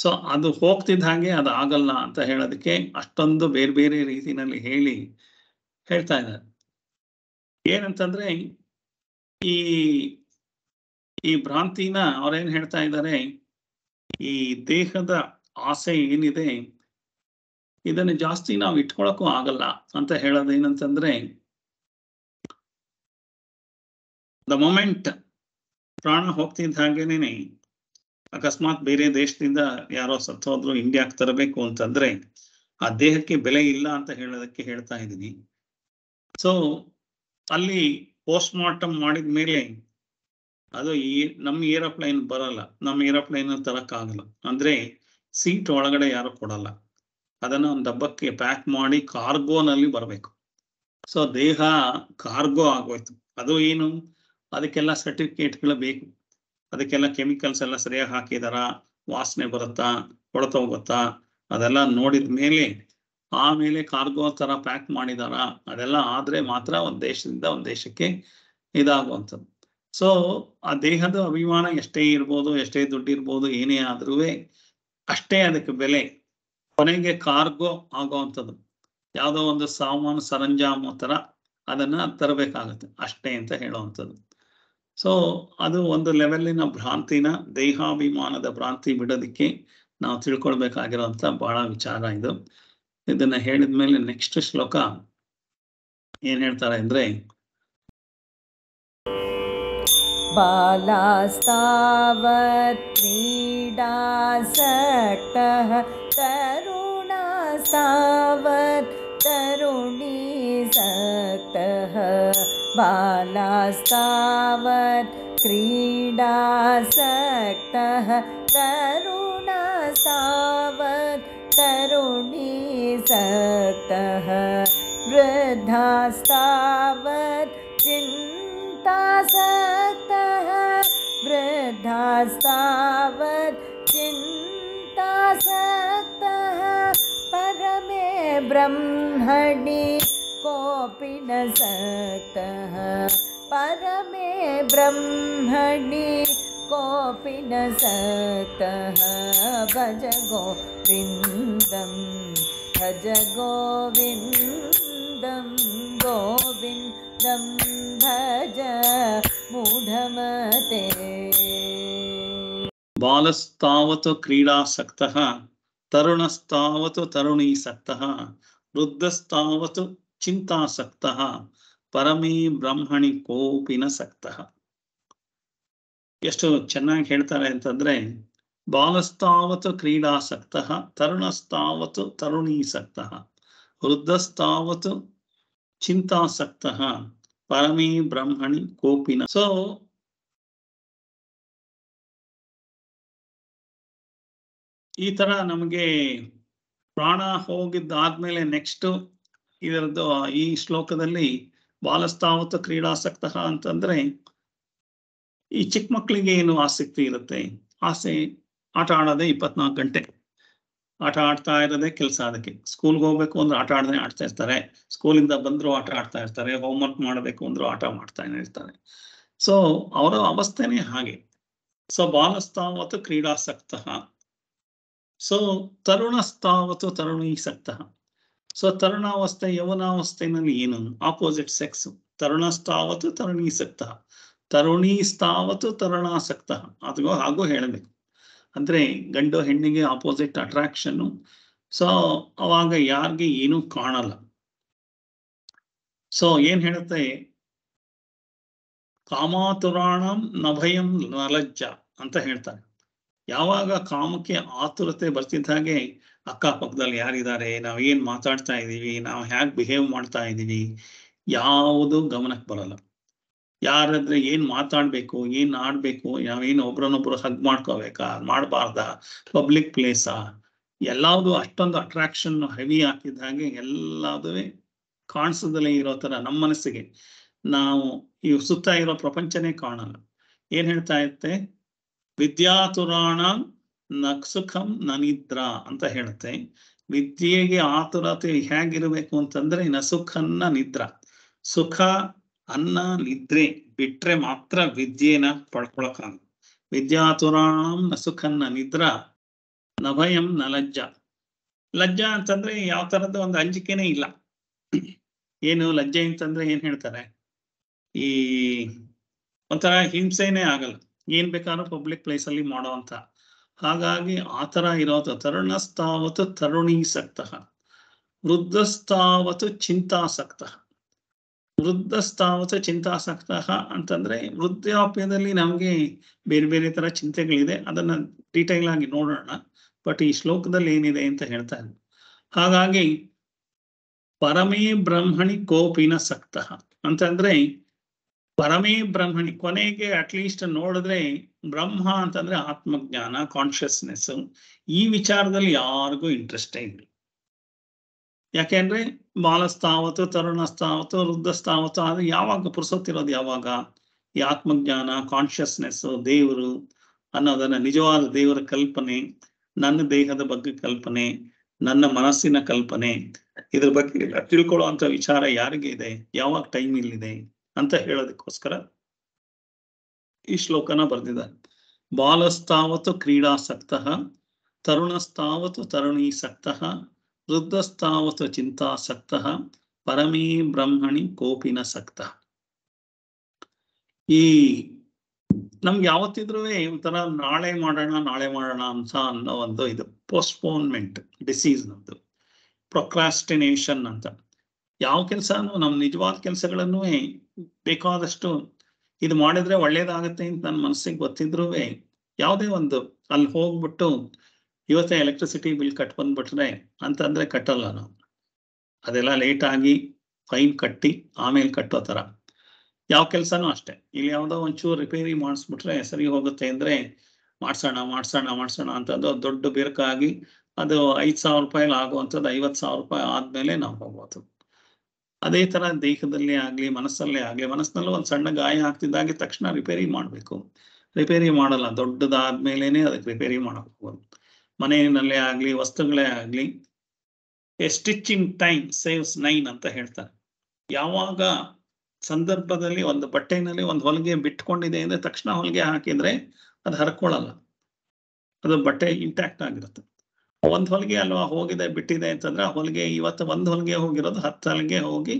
ಸೊ ಅದು ಹೋಗ್ತಿದ್ದ ಹಾಗೆ ಅದು ಆಗಲ್ಲ ಅಂತ ಹೇಳೋದಕ್ಕೆ ಅಷ್ಟೊಂದು ಬೇರೆ ಬೇರೆ ರೀತಿನಲ್ಲಿ ಹೇಳಿ ಹೇಳ್ತಾ ಇದ್ದಾರೆ ಏನಂತಂದ್ರೆ ಈ ಈ ಭ್ರಾಂತಿನ ಅವ್ರೇನ್ ಹೇಳ್ತಾ ಇದ್ದಾರೆ ಈ ದೇಹದ ಆಸೆ ಏನಿದೆ ಇದನ್ನು ಜಾಸ್ತಿ ನಾವು ಇಟ್ಕೊಳಕು ಆಗಲ್ಲ ಅಂತ ಹೇಳೋದೇನಂತಂದ್ರೆ ದ ಮೊಮೆಂಟ್ ಪ್ರಾಣ ಹೋಗ್ತಿದ್ದ ಹಾಗೇನೆ ಅಕಸ್ಮಾತ್ ಬೇರೆ ದೇಶದಿಂದ ಯಾರೋ ಸತ್ತೋದ್ರು ಇಂಡಿಯಾಕ್ ತರಬೇಕು ಅಂತಂದ್ರೆ ಆ ದೇಹಕ್ಕೆ ಬೆಲೆ ಇಲ್ಲ ಅಂತ ಹೇಳೋದಕ್ಕೆ ಹೇಳ್ತಾ ಇದ್ದೀನಿ ಸೊ ಅಲ್ಲಿ ಪೋಸ್ಟ್ ಮಾರ್ಟಮ್ ಮಾಡಿದ ಮೇಲೆ ಅದು ಈ ನಮ್ಮ ಏರೋಪ್ಲೈನ್ ಬರಲ್ಲ ನಮ್ಮ ಏರೋಪ್ಲೈನ್ ತರಕ್ಕಾಗಲ್ಲ ಅಂದ್ರೆ ಸೀಟ್ ಒಳಗಡೆ ಯಾರು ಕೊಡಲ್ಲ ಅದನ್ನ ಒಂದು ಡಬ್ಬಕ್ಕೆ ಪ್ಯಾಕ್ ಮಾಡಿ ಕಾರ್ಗೋನಲ್ಲಿ ಬರಬೇಕು ಸೊ ದೇಹ ಕಾರ್ಗೋ ಆಗೋಯ್ತು ಅದು ಏನು ಅದಕ್ಕೆಲ್ಲ ಸರ್ಟಿಫಿಕೇಟ್ಗಳು ಬೇಕು ಅದಕ್ಕೆಲ್ಲ ಕೆಮಿಕಲ್ಸ್ ಎಲ್ಲ ಸರಿಯಾಗಿ ಹಾಕಿದಾರ ವಾಸನೆ ಬರುತ್ತಾ ಹೊಡೆತ ಹೋಗುತ್ತಾ ಅದೆಲ್ಲ ನೋಡಿದ ಮೇಲೆ ಆಮೇಲೆ ಕಾರ್ಗೋ ತರ ಪ್ಯಾಕ್ ಮಾಡಿದಾರ ಅದೆಲ್ಲ ಆದ್ರೆ ಮಾತ್ರ ಒಂದ್ ದೇಶದಿಂದ ಒಂದ್ ದೇಶಕ್ಕೆ ಇದಾಗುವಂಥದ್ದು ಸೊ ಆ ದೇಹದ ಅಭಿಮಾನ ಎಷ್ಟೇ ಇರ್ಬೋದು ಎಷ್ಟೇ ದುಡ್ಡು ಇರ್ಬೋದು ಏನೇ ಆದ್ರೂ ಅಷ್ಟೇ ಅದಕ್ಕೆ ಬೆಲೆ ಕೊನೆಗೆ ಕಾರ್ಗೋ ಆಗೋವಂಥದ್ದು ಯಾವುದೋ ಒಂದು ಸಾಮಾನು ಸರಂಜಾಮು ತರ ಅದನ್ನ ತರಬೇಕಾಗತ್ತೆ ಅಷ್ಟೇ ಅಂತ ಹೇಳುವಂಥದ್ದು ಸೊ ಅದು ಒಂದು ಲೆವೆಲ್ಲಿನ ಭ್ರಾಂತಿನ ದೇಹಾಭಿಮಾನದ ಭ್ರಾಂತಿ ಬಿಡೋದಕ್ಕೆ ನಾವು ತಿಳ್ಕೊಳ್ಬೇಕಾಗಿರೋಂಥ ಬಹಳ ವಿಚಾರ ಇದು ಇದನ್ನ ಹೇಳಿದ ಮೇಲೆ ನೆಕ್ಸ್ಟ್ ಶ್ಲೋಕ ಏನ್ ಹೇಳ್ತಾರೆ ಅಂದ್ರೆ ಬಾಲಾಸ್ತಾವತ್ ತರುಣ ಸಾವತ್ ತರುಣಿ ಸಕ್ತಃ बालास्तावत् क्रीडासक्तः तरुणास्तावत् तरुणी सक्तः वृद्धास्तावत् चिन्तासक्तः वृद्धास्तावत् चिन्तासक्तः परमे ब्रह्मणि कोऽपि न सतः परमे ब्रह्मणि कोऽपि न सतः भज गोविन्दं भज गोविन्दं गोविन्दं भज मूढमते बालस्तावत् क्रीडासक्तः तरुणस्तावत् तरुणीसक्तः वृद्धस्तावत् ಚಿಂತಾಸಕ್ತ ಪರಮೇ ಬ್ರಾಹ್ಮಣಿ ಕೋಪಿನ ಸಕ್ತ ಎಷ್ಟು ಚೆನ್ನಾಗಿ ಹೇಳ್ತಾರೆ ಅಂತಂದ್ರೆ ಬಾಲಸ್ತಾವತ್ತು ಕ್ರೀಡಾಸಕ್ತ ತರುಣಸ್ತಾವತ್ತು ತರುಣೀಸಕ್ತ ವೃದ್ಧಸ್ತಾವತ್ ಚಿಂತಾಸಕ್ತ ಪರಮೇ ಬ್ರಹ್ಮಣಿ ಕೋಪಿನ ಸೊ ಈ ತರ ನಮಗೆ ಪ್ರಾಣ ಹೋಗಿದ್ದಾದ್ಮೇಲೆ ನೆಕ್ಸ್ಟ್ ಇದರದ್ದು ಈ ಶ್ಲೋಕದಲ್ಲಿ ಬಾಲಸ್ತಾವತ ಕ್ರೀಡಾಸಕ್ತ ಅಂತಂದ್ರೆ ಈ ಚಿಕ್ಕ ಮಕ್ಕಳಿಗೆ ಏನು ಆಸಕ್ತಿ ಇರುತ್ತೆ ಆಸೆ ಆಟ ಆಡೋದೇ ಇಪ್ಪತ್ನಾಲ್ಕು ಗಂಟೆ ಆಟ ಆಡ್ತಾ ಇರೋದೇ ಕೆಲಸ ಅದಕ್ಕೆ ಸ್ಕೂಲ್ಗೆ ಹೋಗ್ಬೇಕು ಅಂದ್ರೆ ಆಟ ಆಡದೆ ಆಡ್ತಾ ಇರ್ತಾರೆ ಸ್ಕೂಲಿಂದ ಬಂದ್ರು ಆಟ ಆಡ್ತಾ ಇರ್ತಾರೆ ವರ್ಕ್ ಮಾಡಬೇಕು ಅಂದ್ರೂ ಆಟ ಮಾಡ್ತಾ ಇರ್ತಾರೆ ಸೊ ಅವರ ಅವಸ್ಥೆನೇ ಹಾಗೆ ಸೊ ಬಾಲಸ್ತಾವತ್ತು ಕ್ರೀಡಾಸಕ್ತ ಸೊ ತರುಣಸ್ತಾವತ್ತು ತರುಣೀಸಕ್ತ ಸೊ ತರುಣಾವಸ್ಥೆ ಯವನಾವಸ್ಥೆನಲ್ಲಿ ಏನು ಆಪೋಸಿಟ್ ಸೆಕ್ಸ್ ಸಕ್ತ ತರುಣೀಸಕ್ತ ತರುಣೀಸ್ತಾವತ್ತು ತರುಣಾಸಕ್ತ ಅದಗೋ ಹಾಗೂ ಹೇಳಬೇಕು ಅಂದ್ರೆ ಗಂಡು ಹೆಣ್ಣಿಗೆ ಆಪೋಸಿಟ್ ಅಟ್ರಾಕ್ಷನ್ ಸೊ ಅವಾಗ ಯಾರಿಗೆ ಏನು ಕಾಣಲ್ಲ ಸೊ ಏನ್ ಹೇಳುತ್ತೆ ಕಾಮಾತುರಾಣಂ ನಭಯಂ ನಲಜ್ಜ ಅಂತ ಹೇಳ್ತಾರೆ ಯಾವಾಗ ಕಾಮಕ್ಕೆ ಆತುರತೆ ಬರ್ತಿದ್ದ ಹಾಗೆ ಅಕ್ಕಪಕ್ಕದಲ್ಲಿ ಯಾರಿದ್ದಾರೆ ನಾವು ಏನು ಮಾತಾಡ್ತಾ ಇದ್ದೀವಿ ನಾವು ಹ್ಯಾಕ್ ಬಿಹೇವ್ ಮಾಡ್ತಾ ಇದ್ದೀವಿ ಯಾವುದು ಗಮನಕ್ಕೆ ಬರಲ್ಲ ಯಾರಾದ್ರೆ ಏನ್ ಮಾತಾಡ್ಬೇಕು ಏನ್ ಆಡ್ಬೇಕು ನಾವೇನು ಒಬ್ರನ್ನೊಬ್ರು ಹಗ್ ಮಾಡ್ಕೋಬೇಕಾ ಮಾಡಬಾರ್ದ ಪಬ್ಲಿಕ್ ಪ್ಲೇಸಾ ಎಲ್ಲಾವುದು ಅಷ್ಟೊಂದು ಅಟ್ರಾಕ್ಷನ್ ಹೆವಿ ಹಾಕಿದ ಹಾಗೆ ಎಲ್ಲಾದುವೇ ಕಾಣಿಸದಲ್ಲೇ ಇರೋ ತರ ನಮ್ಮ ಮನಸ್ಸಿಗೆ ನಾವು ಈ ಸುತ್ತ ಇರೋ ಪ್ರಪಂಚನೇ ಕಾಣಲ್ಲ ಏನ್ ಹೇಳ್ತಾ ಇರುತ್ತೆ ವಿದ್ಯಾತುರಾಣ ನಕ್ಸುಖಂ ನನಿದ್ರ ಅಂತ ಹೇಳುತ್ತೆ ವಿದ್ಯೆಗೆ ಆತುರತೆ ಹೇಗಿರಬೇಕು ಅಂತಂದ್ರೆ ನಸುಖನ್ನ ನಿದ್ರ ಸುಖ ಅನ್ನ ನಿದ್ರೆ ಬಿಟ್ರೆ ಮಾತ್ರ ವಿದ್ಯೆನ ಪಡ್ಕೊಳಕಾಗ ವಿದ್ಯಾತುರಾಂ ನಸುಖನ್ನ ನಿದ್ರ ನಭಯಂ ನ ಲಜ್ಜ ಲಜ್ಜಾ ಅಂತಂದ್ರೆ ಯಾವ ತರದ್ದು ಒಂದು ಅಂಜಿಕೆನೇ ಇಲ್ಲ ಏನು ಲಜ್ಜೆ ಅಂತಂದ್ರೆ ಏನ್ ಹೇಳ್ತಾರೆ ಈ ಒಂಥರ ಹಿಂಸೆನೆ ಆಗಲ್ಲ ಏನ್ ಬೇಕಾದ್ರೂ ಪಬ್ಲಿಕ್ ಪ್ಲೇಸ್ ಅಲ್ಲಿ ಮಾಡುವಂತ ಹಾಗಾಗಿ ಆ ಥರ ಇರೋದು ತರುಣಿ ತರುಣೀಸಕ್ತ ವೃದ್ಧಸ್ತಾವತ್ ಚಿಂತಾಸಕ್ತ ವೃದ್ಧಸ್ತಾವತ್ತು ಚಿಂತಾಸಕ್ತ ಅಂತಂದ್ರೆ ವೃದ್ಧಾಪ್ಯದಲ್ಲಿ ನಮಗೆ ಬೇರೆ ಬೇರೆ ತರ ಚಿಂತೆಗಳಿದೆ ಅದನ್ನ ಡೀಟೇಲ್ ಆಗಿ ನೋಡೋಣ ಬಟ್ ಈ ಶ್ಲೋಕದಲ್ಲಿ ಏನಿದೆ ಅಂತ ಹೇಳ್ತಾ ಇದ್ದೆ ಹಾಗಾಗಿ ಪರಮೇ ಬ್ರಹ್ಮಣಿ ಕೋಪಿನ ಸಕ್ತ ಅಂತಂದ್ರೆ ಪರಮೇ ಬ್ರಹ್ಮಣಿ ಕೊನೆಗೆ ಅಟ್ಲೀಸ್ಟ್ ನೋಡಿದ್ರೆ ಬ್ರಹ್ಮ ಅಂತಂದ್ರೆ ಆತ್ಮಜ್ಞಾನ ಕಾನ್ಶಿಯಸ್ನೆಸ್ ಈ ವಿಚಾರದಲ್ಲಿ ಯಾರಿಗೂ ಇಂಟ್ರೆಸ್ಟೇ ಇಲ್ಲ ಯಾಕೆಂದ್ರೆ ಬಾಲಸ್ತಾವತ್ತು ತರುಣಸ್ತಾವತ್ತು ವೃದ್ಧಸ್ತಾವತ್ತು ಆದ್ರೆ ಯಾವಾಗ ಪುರುಸತ್ತಿರೋದು ಯಾವಾಗ ಈ ಆತ್ಮಜ್ಞಾನ ಕಾನ್ಶಿಯಸ್ನೆಸ್ ದೇವರು ಅನ್ನೋದನ್ನ ನಿಜವಾದ ದೇವರ ಕಲ್ಪನೆ ನನ್ನ ದೇಹದ ಬಗ್ಗೆ ಕಲ್ಪನೆ ನನ್ನ ಮನಸ್ಸಿನ ಕಲ್ಪನೆ ಇದ್ರ ಬಗ್ಗೆ ತಿಳ್ಕೊಳ್ಳುವಂತ ವಿಚಾರ ಯಾರಿಗೆ ಇದೆ ಯಾವಾಗ ಟೈಮ್ ಇಲ್ಲಿದೆ ಅಂತ ಹೇಳೋದಕ್ಕೋಸ್ಕರ ಈ ಶ್ಲೋಕನ ಬರೆದಿದ್ದಾರೆ ಬಾಲಸ್ತಾವತ್ತು ಕ್ರೀಡಾಸಕ್ತ ತರುಣಸ್ತಾವತ್ತು ತರುಣೀಸಕ್ತ ವೃದ್ಧಸ್ತಾವತ್ತು ಚಿಂತಾಸಕ್ತ ಪರಮೇ ಬ್ರಹ್ಮಣಿ ಕೋಪಿನ ಸಕ್ತ ಈ ನಮ್ಗೆ ಯಾವತ್ತಿದ್ರೂ ಒಂಥರ ನಾಳೆ ಮಾಡೋಣ ನಾಳೆ ಮಾಡೋಣ ಅಂತ ಅನ್ನೋ ಒಂದು ಇದು ಪೋಸ್ಟ್ಪೋನ್ಮೆಂಟ್ ಡಿಸೀಸ್ ನಮ್ದು ಪ್ರೊಕ್ರಾಸ್ಟಿನೇಷನ್ ಅಂತ ಯಾವ ಕೆಲಸನೂ ನಮ್ಮ ನಿಜವಾದ ಕೆಲಸಗಳನ್ನೂ ಬೇಕಾದಷ್ಟು ಇದು ಮಾಡಿದ್ರೆ ಒಳ್ಳೇದಾಗತ್ತೆ ಅಂತ ನನ್ನ ಮನಸ್ಸಿಗೆ ಗೊತ್ತಿದ್ರು ಯಾವುದೇ ಒಂದು ಅಲ್ಲಿ ಹೋಗ್ಬಿಟ್ಟು ಇವತ್ತೇ ಎಲೆಕ್ಟ್ರಿಸಿಟಿ ಬಿಲ್ ಕಟ್ ಬಂದ್ಬಿಟ್ರೆ ಅಂತಂದ್ರೆ ಕಟ್ಟಲ್ಲ ನಾವು ಅದೆಲ್ಲ ಲೇಟ್ ಆಗಿ ಫೈನ್ ಕಟ್ಟಿ ಆಮೇಲೆ ಕಟ್ಟೋ ತರ ಯಾವ ಕೆಲಸನೂ ಅಷ್ಟೇ ಇಲ್ಲಿ ಯಾವ್ದೋ ಒಂಚೂರು ರಿಪೇರಿ ಮಾಡಿಸ್ಬಿಟ್ರೆ ಸರಿ ಹೋಗುತ್ತೆ ಅಂದ್ರೆ ಮಾಡ್ಸೋಣ ಮಾಡ್ಸೋಣ ಮಾಡ್ಸೋಣ ಅಂತಂದು ದೊಡ್ಡ ಬಿರುಕಾಗಿ ಅದು ಐದು ಸಾವಿರ ರೂಪಾಯಿ ಆಗುವಂಥದ್ದು ಐವತ್ತು ಸಾವಿರ ರೂಪಾಯಿ ಆದ್ಮೇಲೆ ನಾವು ಹೋಗ್ಬೋದು ಅದೇ ತರ ದೇಹದಲ್ಲೇ ಆಗ್ಲಿ ಮನಸ್ಸಲ್ಲೇ ಆಗ್ಲಿ ಮನಸ್ಸಿನಲ್ಲೂ ಒಂದು ಸಣ್ಣ ಗಾಯ ಆಗ್ತಿದ್ದಾಗೆ ತಕ್ಷಣ ರಿಪೇರಿ ಮಾಡಬೇಕು ರಿಪೇರಿ ಮಾಡಲ್ಲ ದೊಡ್ಡದಾದ ಅದಕ್ಕೆ ರಿಪೇರಿ ಮಾಡಬೇಕು ಮನೆಯಲ್ಲೇ ಆಗ್ಲಿ ವಸ್ತುಗಳೇ ಆಗ್ಲಿ a stitching time saves nine ಅಂತ ಹೇಳ್ತಾರೆ ಯಾವಾಗ ಸಂದರ್ಭದಲ್ಲಿ ಒಂದು ಬಟ್ಟೆನಲ್ಲಿ ಒಂದು ಹೊಲಿಗೆ ಬಿಟ್ಕೊಂಡಿದೆ ಅಂದ್ರೆ ತಕ್ಷಣ ಹೊಲಿಗೆ ಹಾಕಿದ್ರೆ ಅದು ಹರ್ಕೊಳ್ಳಲ್ಲ ಅದು ಬಟ್ಟೆ ಇಂಟ್ಯಾಕ್ಟ್ ಆಗಿರುತ್ತೆ ಒಂದ್ ಹೊಲಿಗೆ ಅಲ್ವಾ ಹೋಗಿದೆ ಬಿಟ್ಟಿದೆ ಅಂತಂದ್ರೆ ಆ ಹೊಲಿಗೆ ಇವತ್ತು ಒಂದ್ ಹೊಲಿಗೆ ಹೋಗಿರೋದು ಹತ್ತು ಹೊಲಿಗೆ ಹೋಗಿ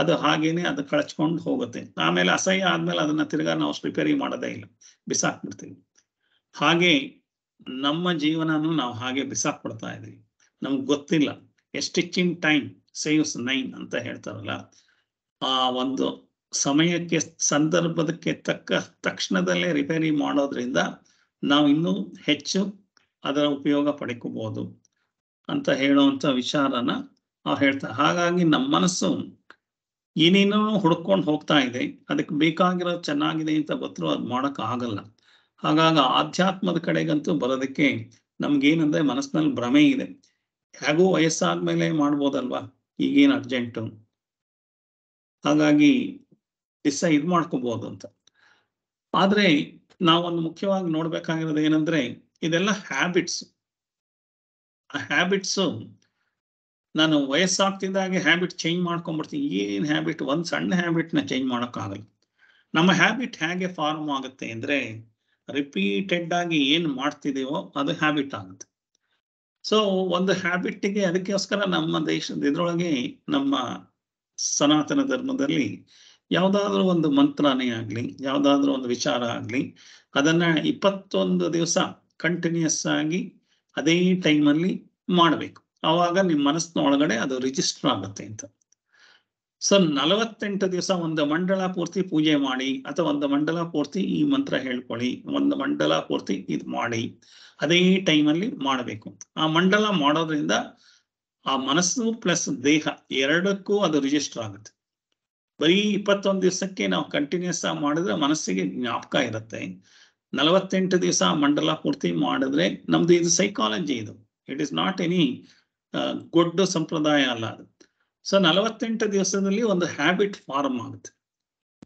ಅದು ಹಾಗೇನೆ ಅದು ಕಳಚ್ಕೊಂಡು ಹೋಗುತ್ತೆ ಆಮೇಲೆ ಅಸಹ್ಯ ಆದ್ಮೇಲೆ ಅದನ್ನ ತಿರ್ಗಾ ನಾವು ರಿಪೇರಿ ಮಾಡೋದೇ ಇಲ್ಲ ಬಿಸಾಕ್ಬಿಡ್ತೀವಿ ಹಾಗೆ ನಮ್ಮ ಜೀವನನು ನಾವು ಹಾಗೆ ಬಿಸಾಕ್ಬಿಡ್ತಾ ಇದೀವಿ ನಮ್ಗೆ ಗೊತ್ತಿಲ್ಲ ಸ್ಟಿಚಿಂಗ್ ಟೈಮ್ ಸೇವ್ಸ್ ನೈನ್ ಅಂತ ಹೇಳ್ತಾರಲ್ಲ ಆ ಒಂದು ಸಮಯಕ್ಕೆ ಸಂದರ್ಭದಕ್ಕೆ ತಕ್ಕ ತಕ್ಷಣದಲ್ಲೇ ರಿಪೇರಿ ಮಾಡೋದ್ರಿಂದ ನಾವು ಇನ್ನೂ ಹೆಚ್ಚು ಅದರ ಉಪಯೋಗ ಪಡ್ಕೋಬಹುದು ಅಂತ ಹೇಳುವಂತ ವಿಚಾರನ ಅವ್ರು ಹೇಳ್ತಾರೆ ಹಾಗಾಗಿ ನಮ್ಮ ಮನಸ್ಸು ಏನೇನೋ ಹುಡ್ಕೊಂಡು ಹೋಗ್ತಾ ಇದೆ ಅದಕ್ಕೆ ಬೇಕಾಗಿರೋದು ಚೆನ್ನಾಗಿದೆ ಅಂತ ಗೊತ್ತರೂ ಅದು ಮಾಡಕ್ ಆಗಲ್ಲ ಹಾಗಾಗ ಆಧ್ಯಾತ್ಮದ ಕಡೆಗಂತೂ ಬರೋದಕ್ಕೆ ನಮ್ಗೇನಂದ್ರೆ ಮನಸ್ಸಿನಲ್ಲಿ ಭ್ರಮೆ ಇದೆ ಹೇಗೂ ವಯಸ್ಸಾದ್ಮೇಲೆ ಮಾಡ್ಬೋದಲ್ವಾ ಈಗೇನು ಅರ್ಜೆಂಟು ಹಾಗಾಗಿ ಡಿಸ ಇದ್ ಮಾಡ್ಕೋಬಹುದು ಅಂತ ಆದ್ರೆ ನಾವೊಂದು ಮುಖ್ಯವಾಗಿ ನೋಡ್ಬೇಕಾಗಿರೋದು ಏನಂದ್ರೆ ಇದೆಲ್ಲ ಹ್ಯಾಬಿಟ್ಸ್ ಆ ಹ್ಯಾಬಿಟ್ಸು ನಾನು ವಯಸ್ಸಾಗ್ತಿದ್ದಾಗೆ ಹ್ಯಾಬಿಟ್ ಚೇಂಜ್ ಮಾಡ್ಕೊಂಡ್ಬಿಡ್ತೀನಿ ಏನು ಹ್ಯಾಬಿಟ್ ಒಂದು ಸಣ್ಣ ಹ್ಯಾಬಿಟ್ನ ಚೇಂಜ್ ಮಾಡೋಕ್ಕಾಗಲ್ಲ ನಮ್ಮ ಹ್ಯಾಬಿಟ್ ಹೇಗೆ ಫಾರ್ಮ್ ಆಗುತ್ತೆ ಅಂದರೆ ರಿಪೀಟೆಡ್ ಆಗಿ ಏನು ಮಾಡ್ತಿದೀವೋ ಅದು ಹ್ಯಾಬಿಟ್ ಆಗುತ್ತೆ ಸೊ ಒಂದು ಹ್ಯಾಬಿಟ್ಟಿಗೆ ಅದಕ್ಕೋಸ್ಕರ ನಮ್ಮ ದೇಶದ ಇದರೊಳಗೆ ನಮ್ಮ ಸನಾತನ ಧರ್ಮದಲ್ಲಿ ಯಾವುದಾದ್ರೂ ಒಂದು ಮಂತ್ರನೇ ಆಗಲಿ ಯಾವುದಾದ್ರೂ ಒಂದು ವಿಚಾರ ಆಗಲಿ ಅದನ್ನು ಇಪ್ಪತ್ತೊಂದು ದಿವಸ ಕಂಟಿನ್ಯೂಸ್ ಆಗಿ ಅದೇ ಟೈಮಲ್ಲಿ ಮಾಡಬೇಕು ಆವಾಗ ನಿಮ್ಮ ಮನಸ್ಸಿನ ಒಳಗಡೆ ಅದು ರಿಜಿಸ್ಟರ್ ಆಗುತ್ತೆ ಅಂತ ಸೊ ನಲವತ್ತೆಂಟು ದಿವಸ ಒಂದು ಮಂಡಲ ಪೂರ್ತಿ ಪೂಜೆ ಮಾಡಿ ಅಥವಾ ಒಂದು ಮಂಡಲ ಪೂರ್ತಿ ಈ ಮಂತ್ರ ಹೇಳ್ಕೊಳ್ಳಿ ಒಂದು ಮಂಡಲ ಪೂರ್ತಿ ಇದು ಮಾಡಿ ಅದೇ ಟೈಮಲ್ಲಿ ಮಾಡಬೇಕು ಆ ಮಂಡಲ ಮಾಡೋದ್ರಿಂದ ಆ ಮನಸ್ಸು ಪ್ಲಸ್ ದೇಹ ಎರಡಕ್ಕೂ ಅದು ರಿಜಿಸ್ಟರ್ ಆಗುತ್ತೆ ಬರೀ ಇಪ್ಪತ್ತೊಂದು ದಿವಸಕ್ಕೆ ನಾವು ಕಂಟಿನ್ಯೂಸ್ ಆಗಿ ಮಾಡಿದ್ರೆ ಮನಸ್ಸಿಗೆ ಜ್ಞಾಪಕ ಇರುತ್ತೆ ನಲವತ್ತೆಂಟು ದಿವಸ ಮಂಡಲ ಪೂರ್ತಿ ಮಾಡಿದ್ರೆ ನಮ್ದು ಇದು ಸೈಕಾಲಜಿ ಇದು it is not any good ಸಂಪ್ರದಾಯ ಅಲ್ಲ ಅದು ಸೊ ನಲವತ್ತೆಂಟು ದಿವಸದಲ್ಲಿ ಒಂದು ಹ್ಯಾಬಿಟ್ ಫಾರ್ಮ್ ಆಗುತ್ತೆ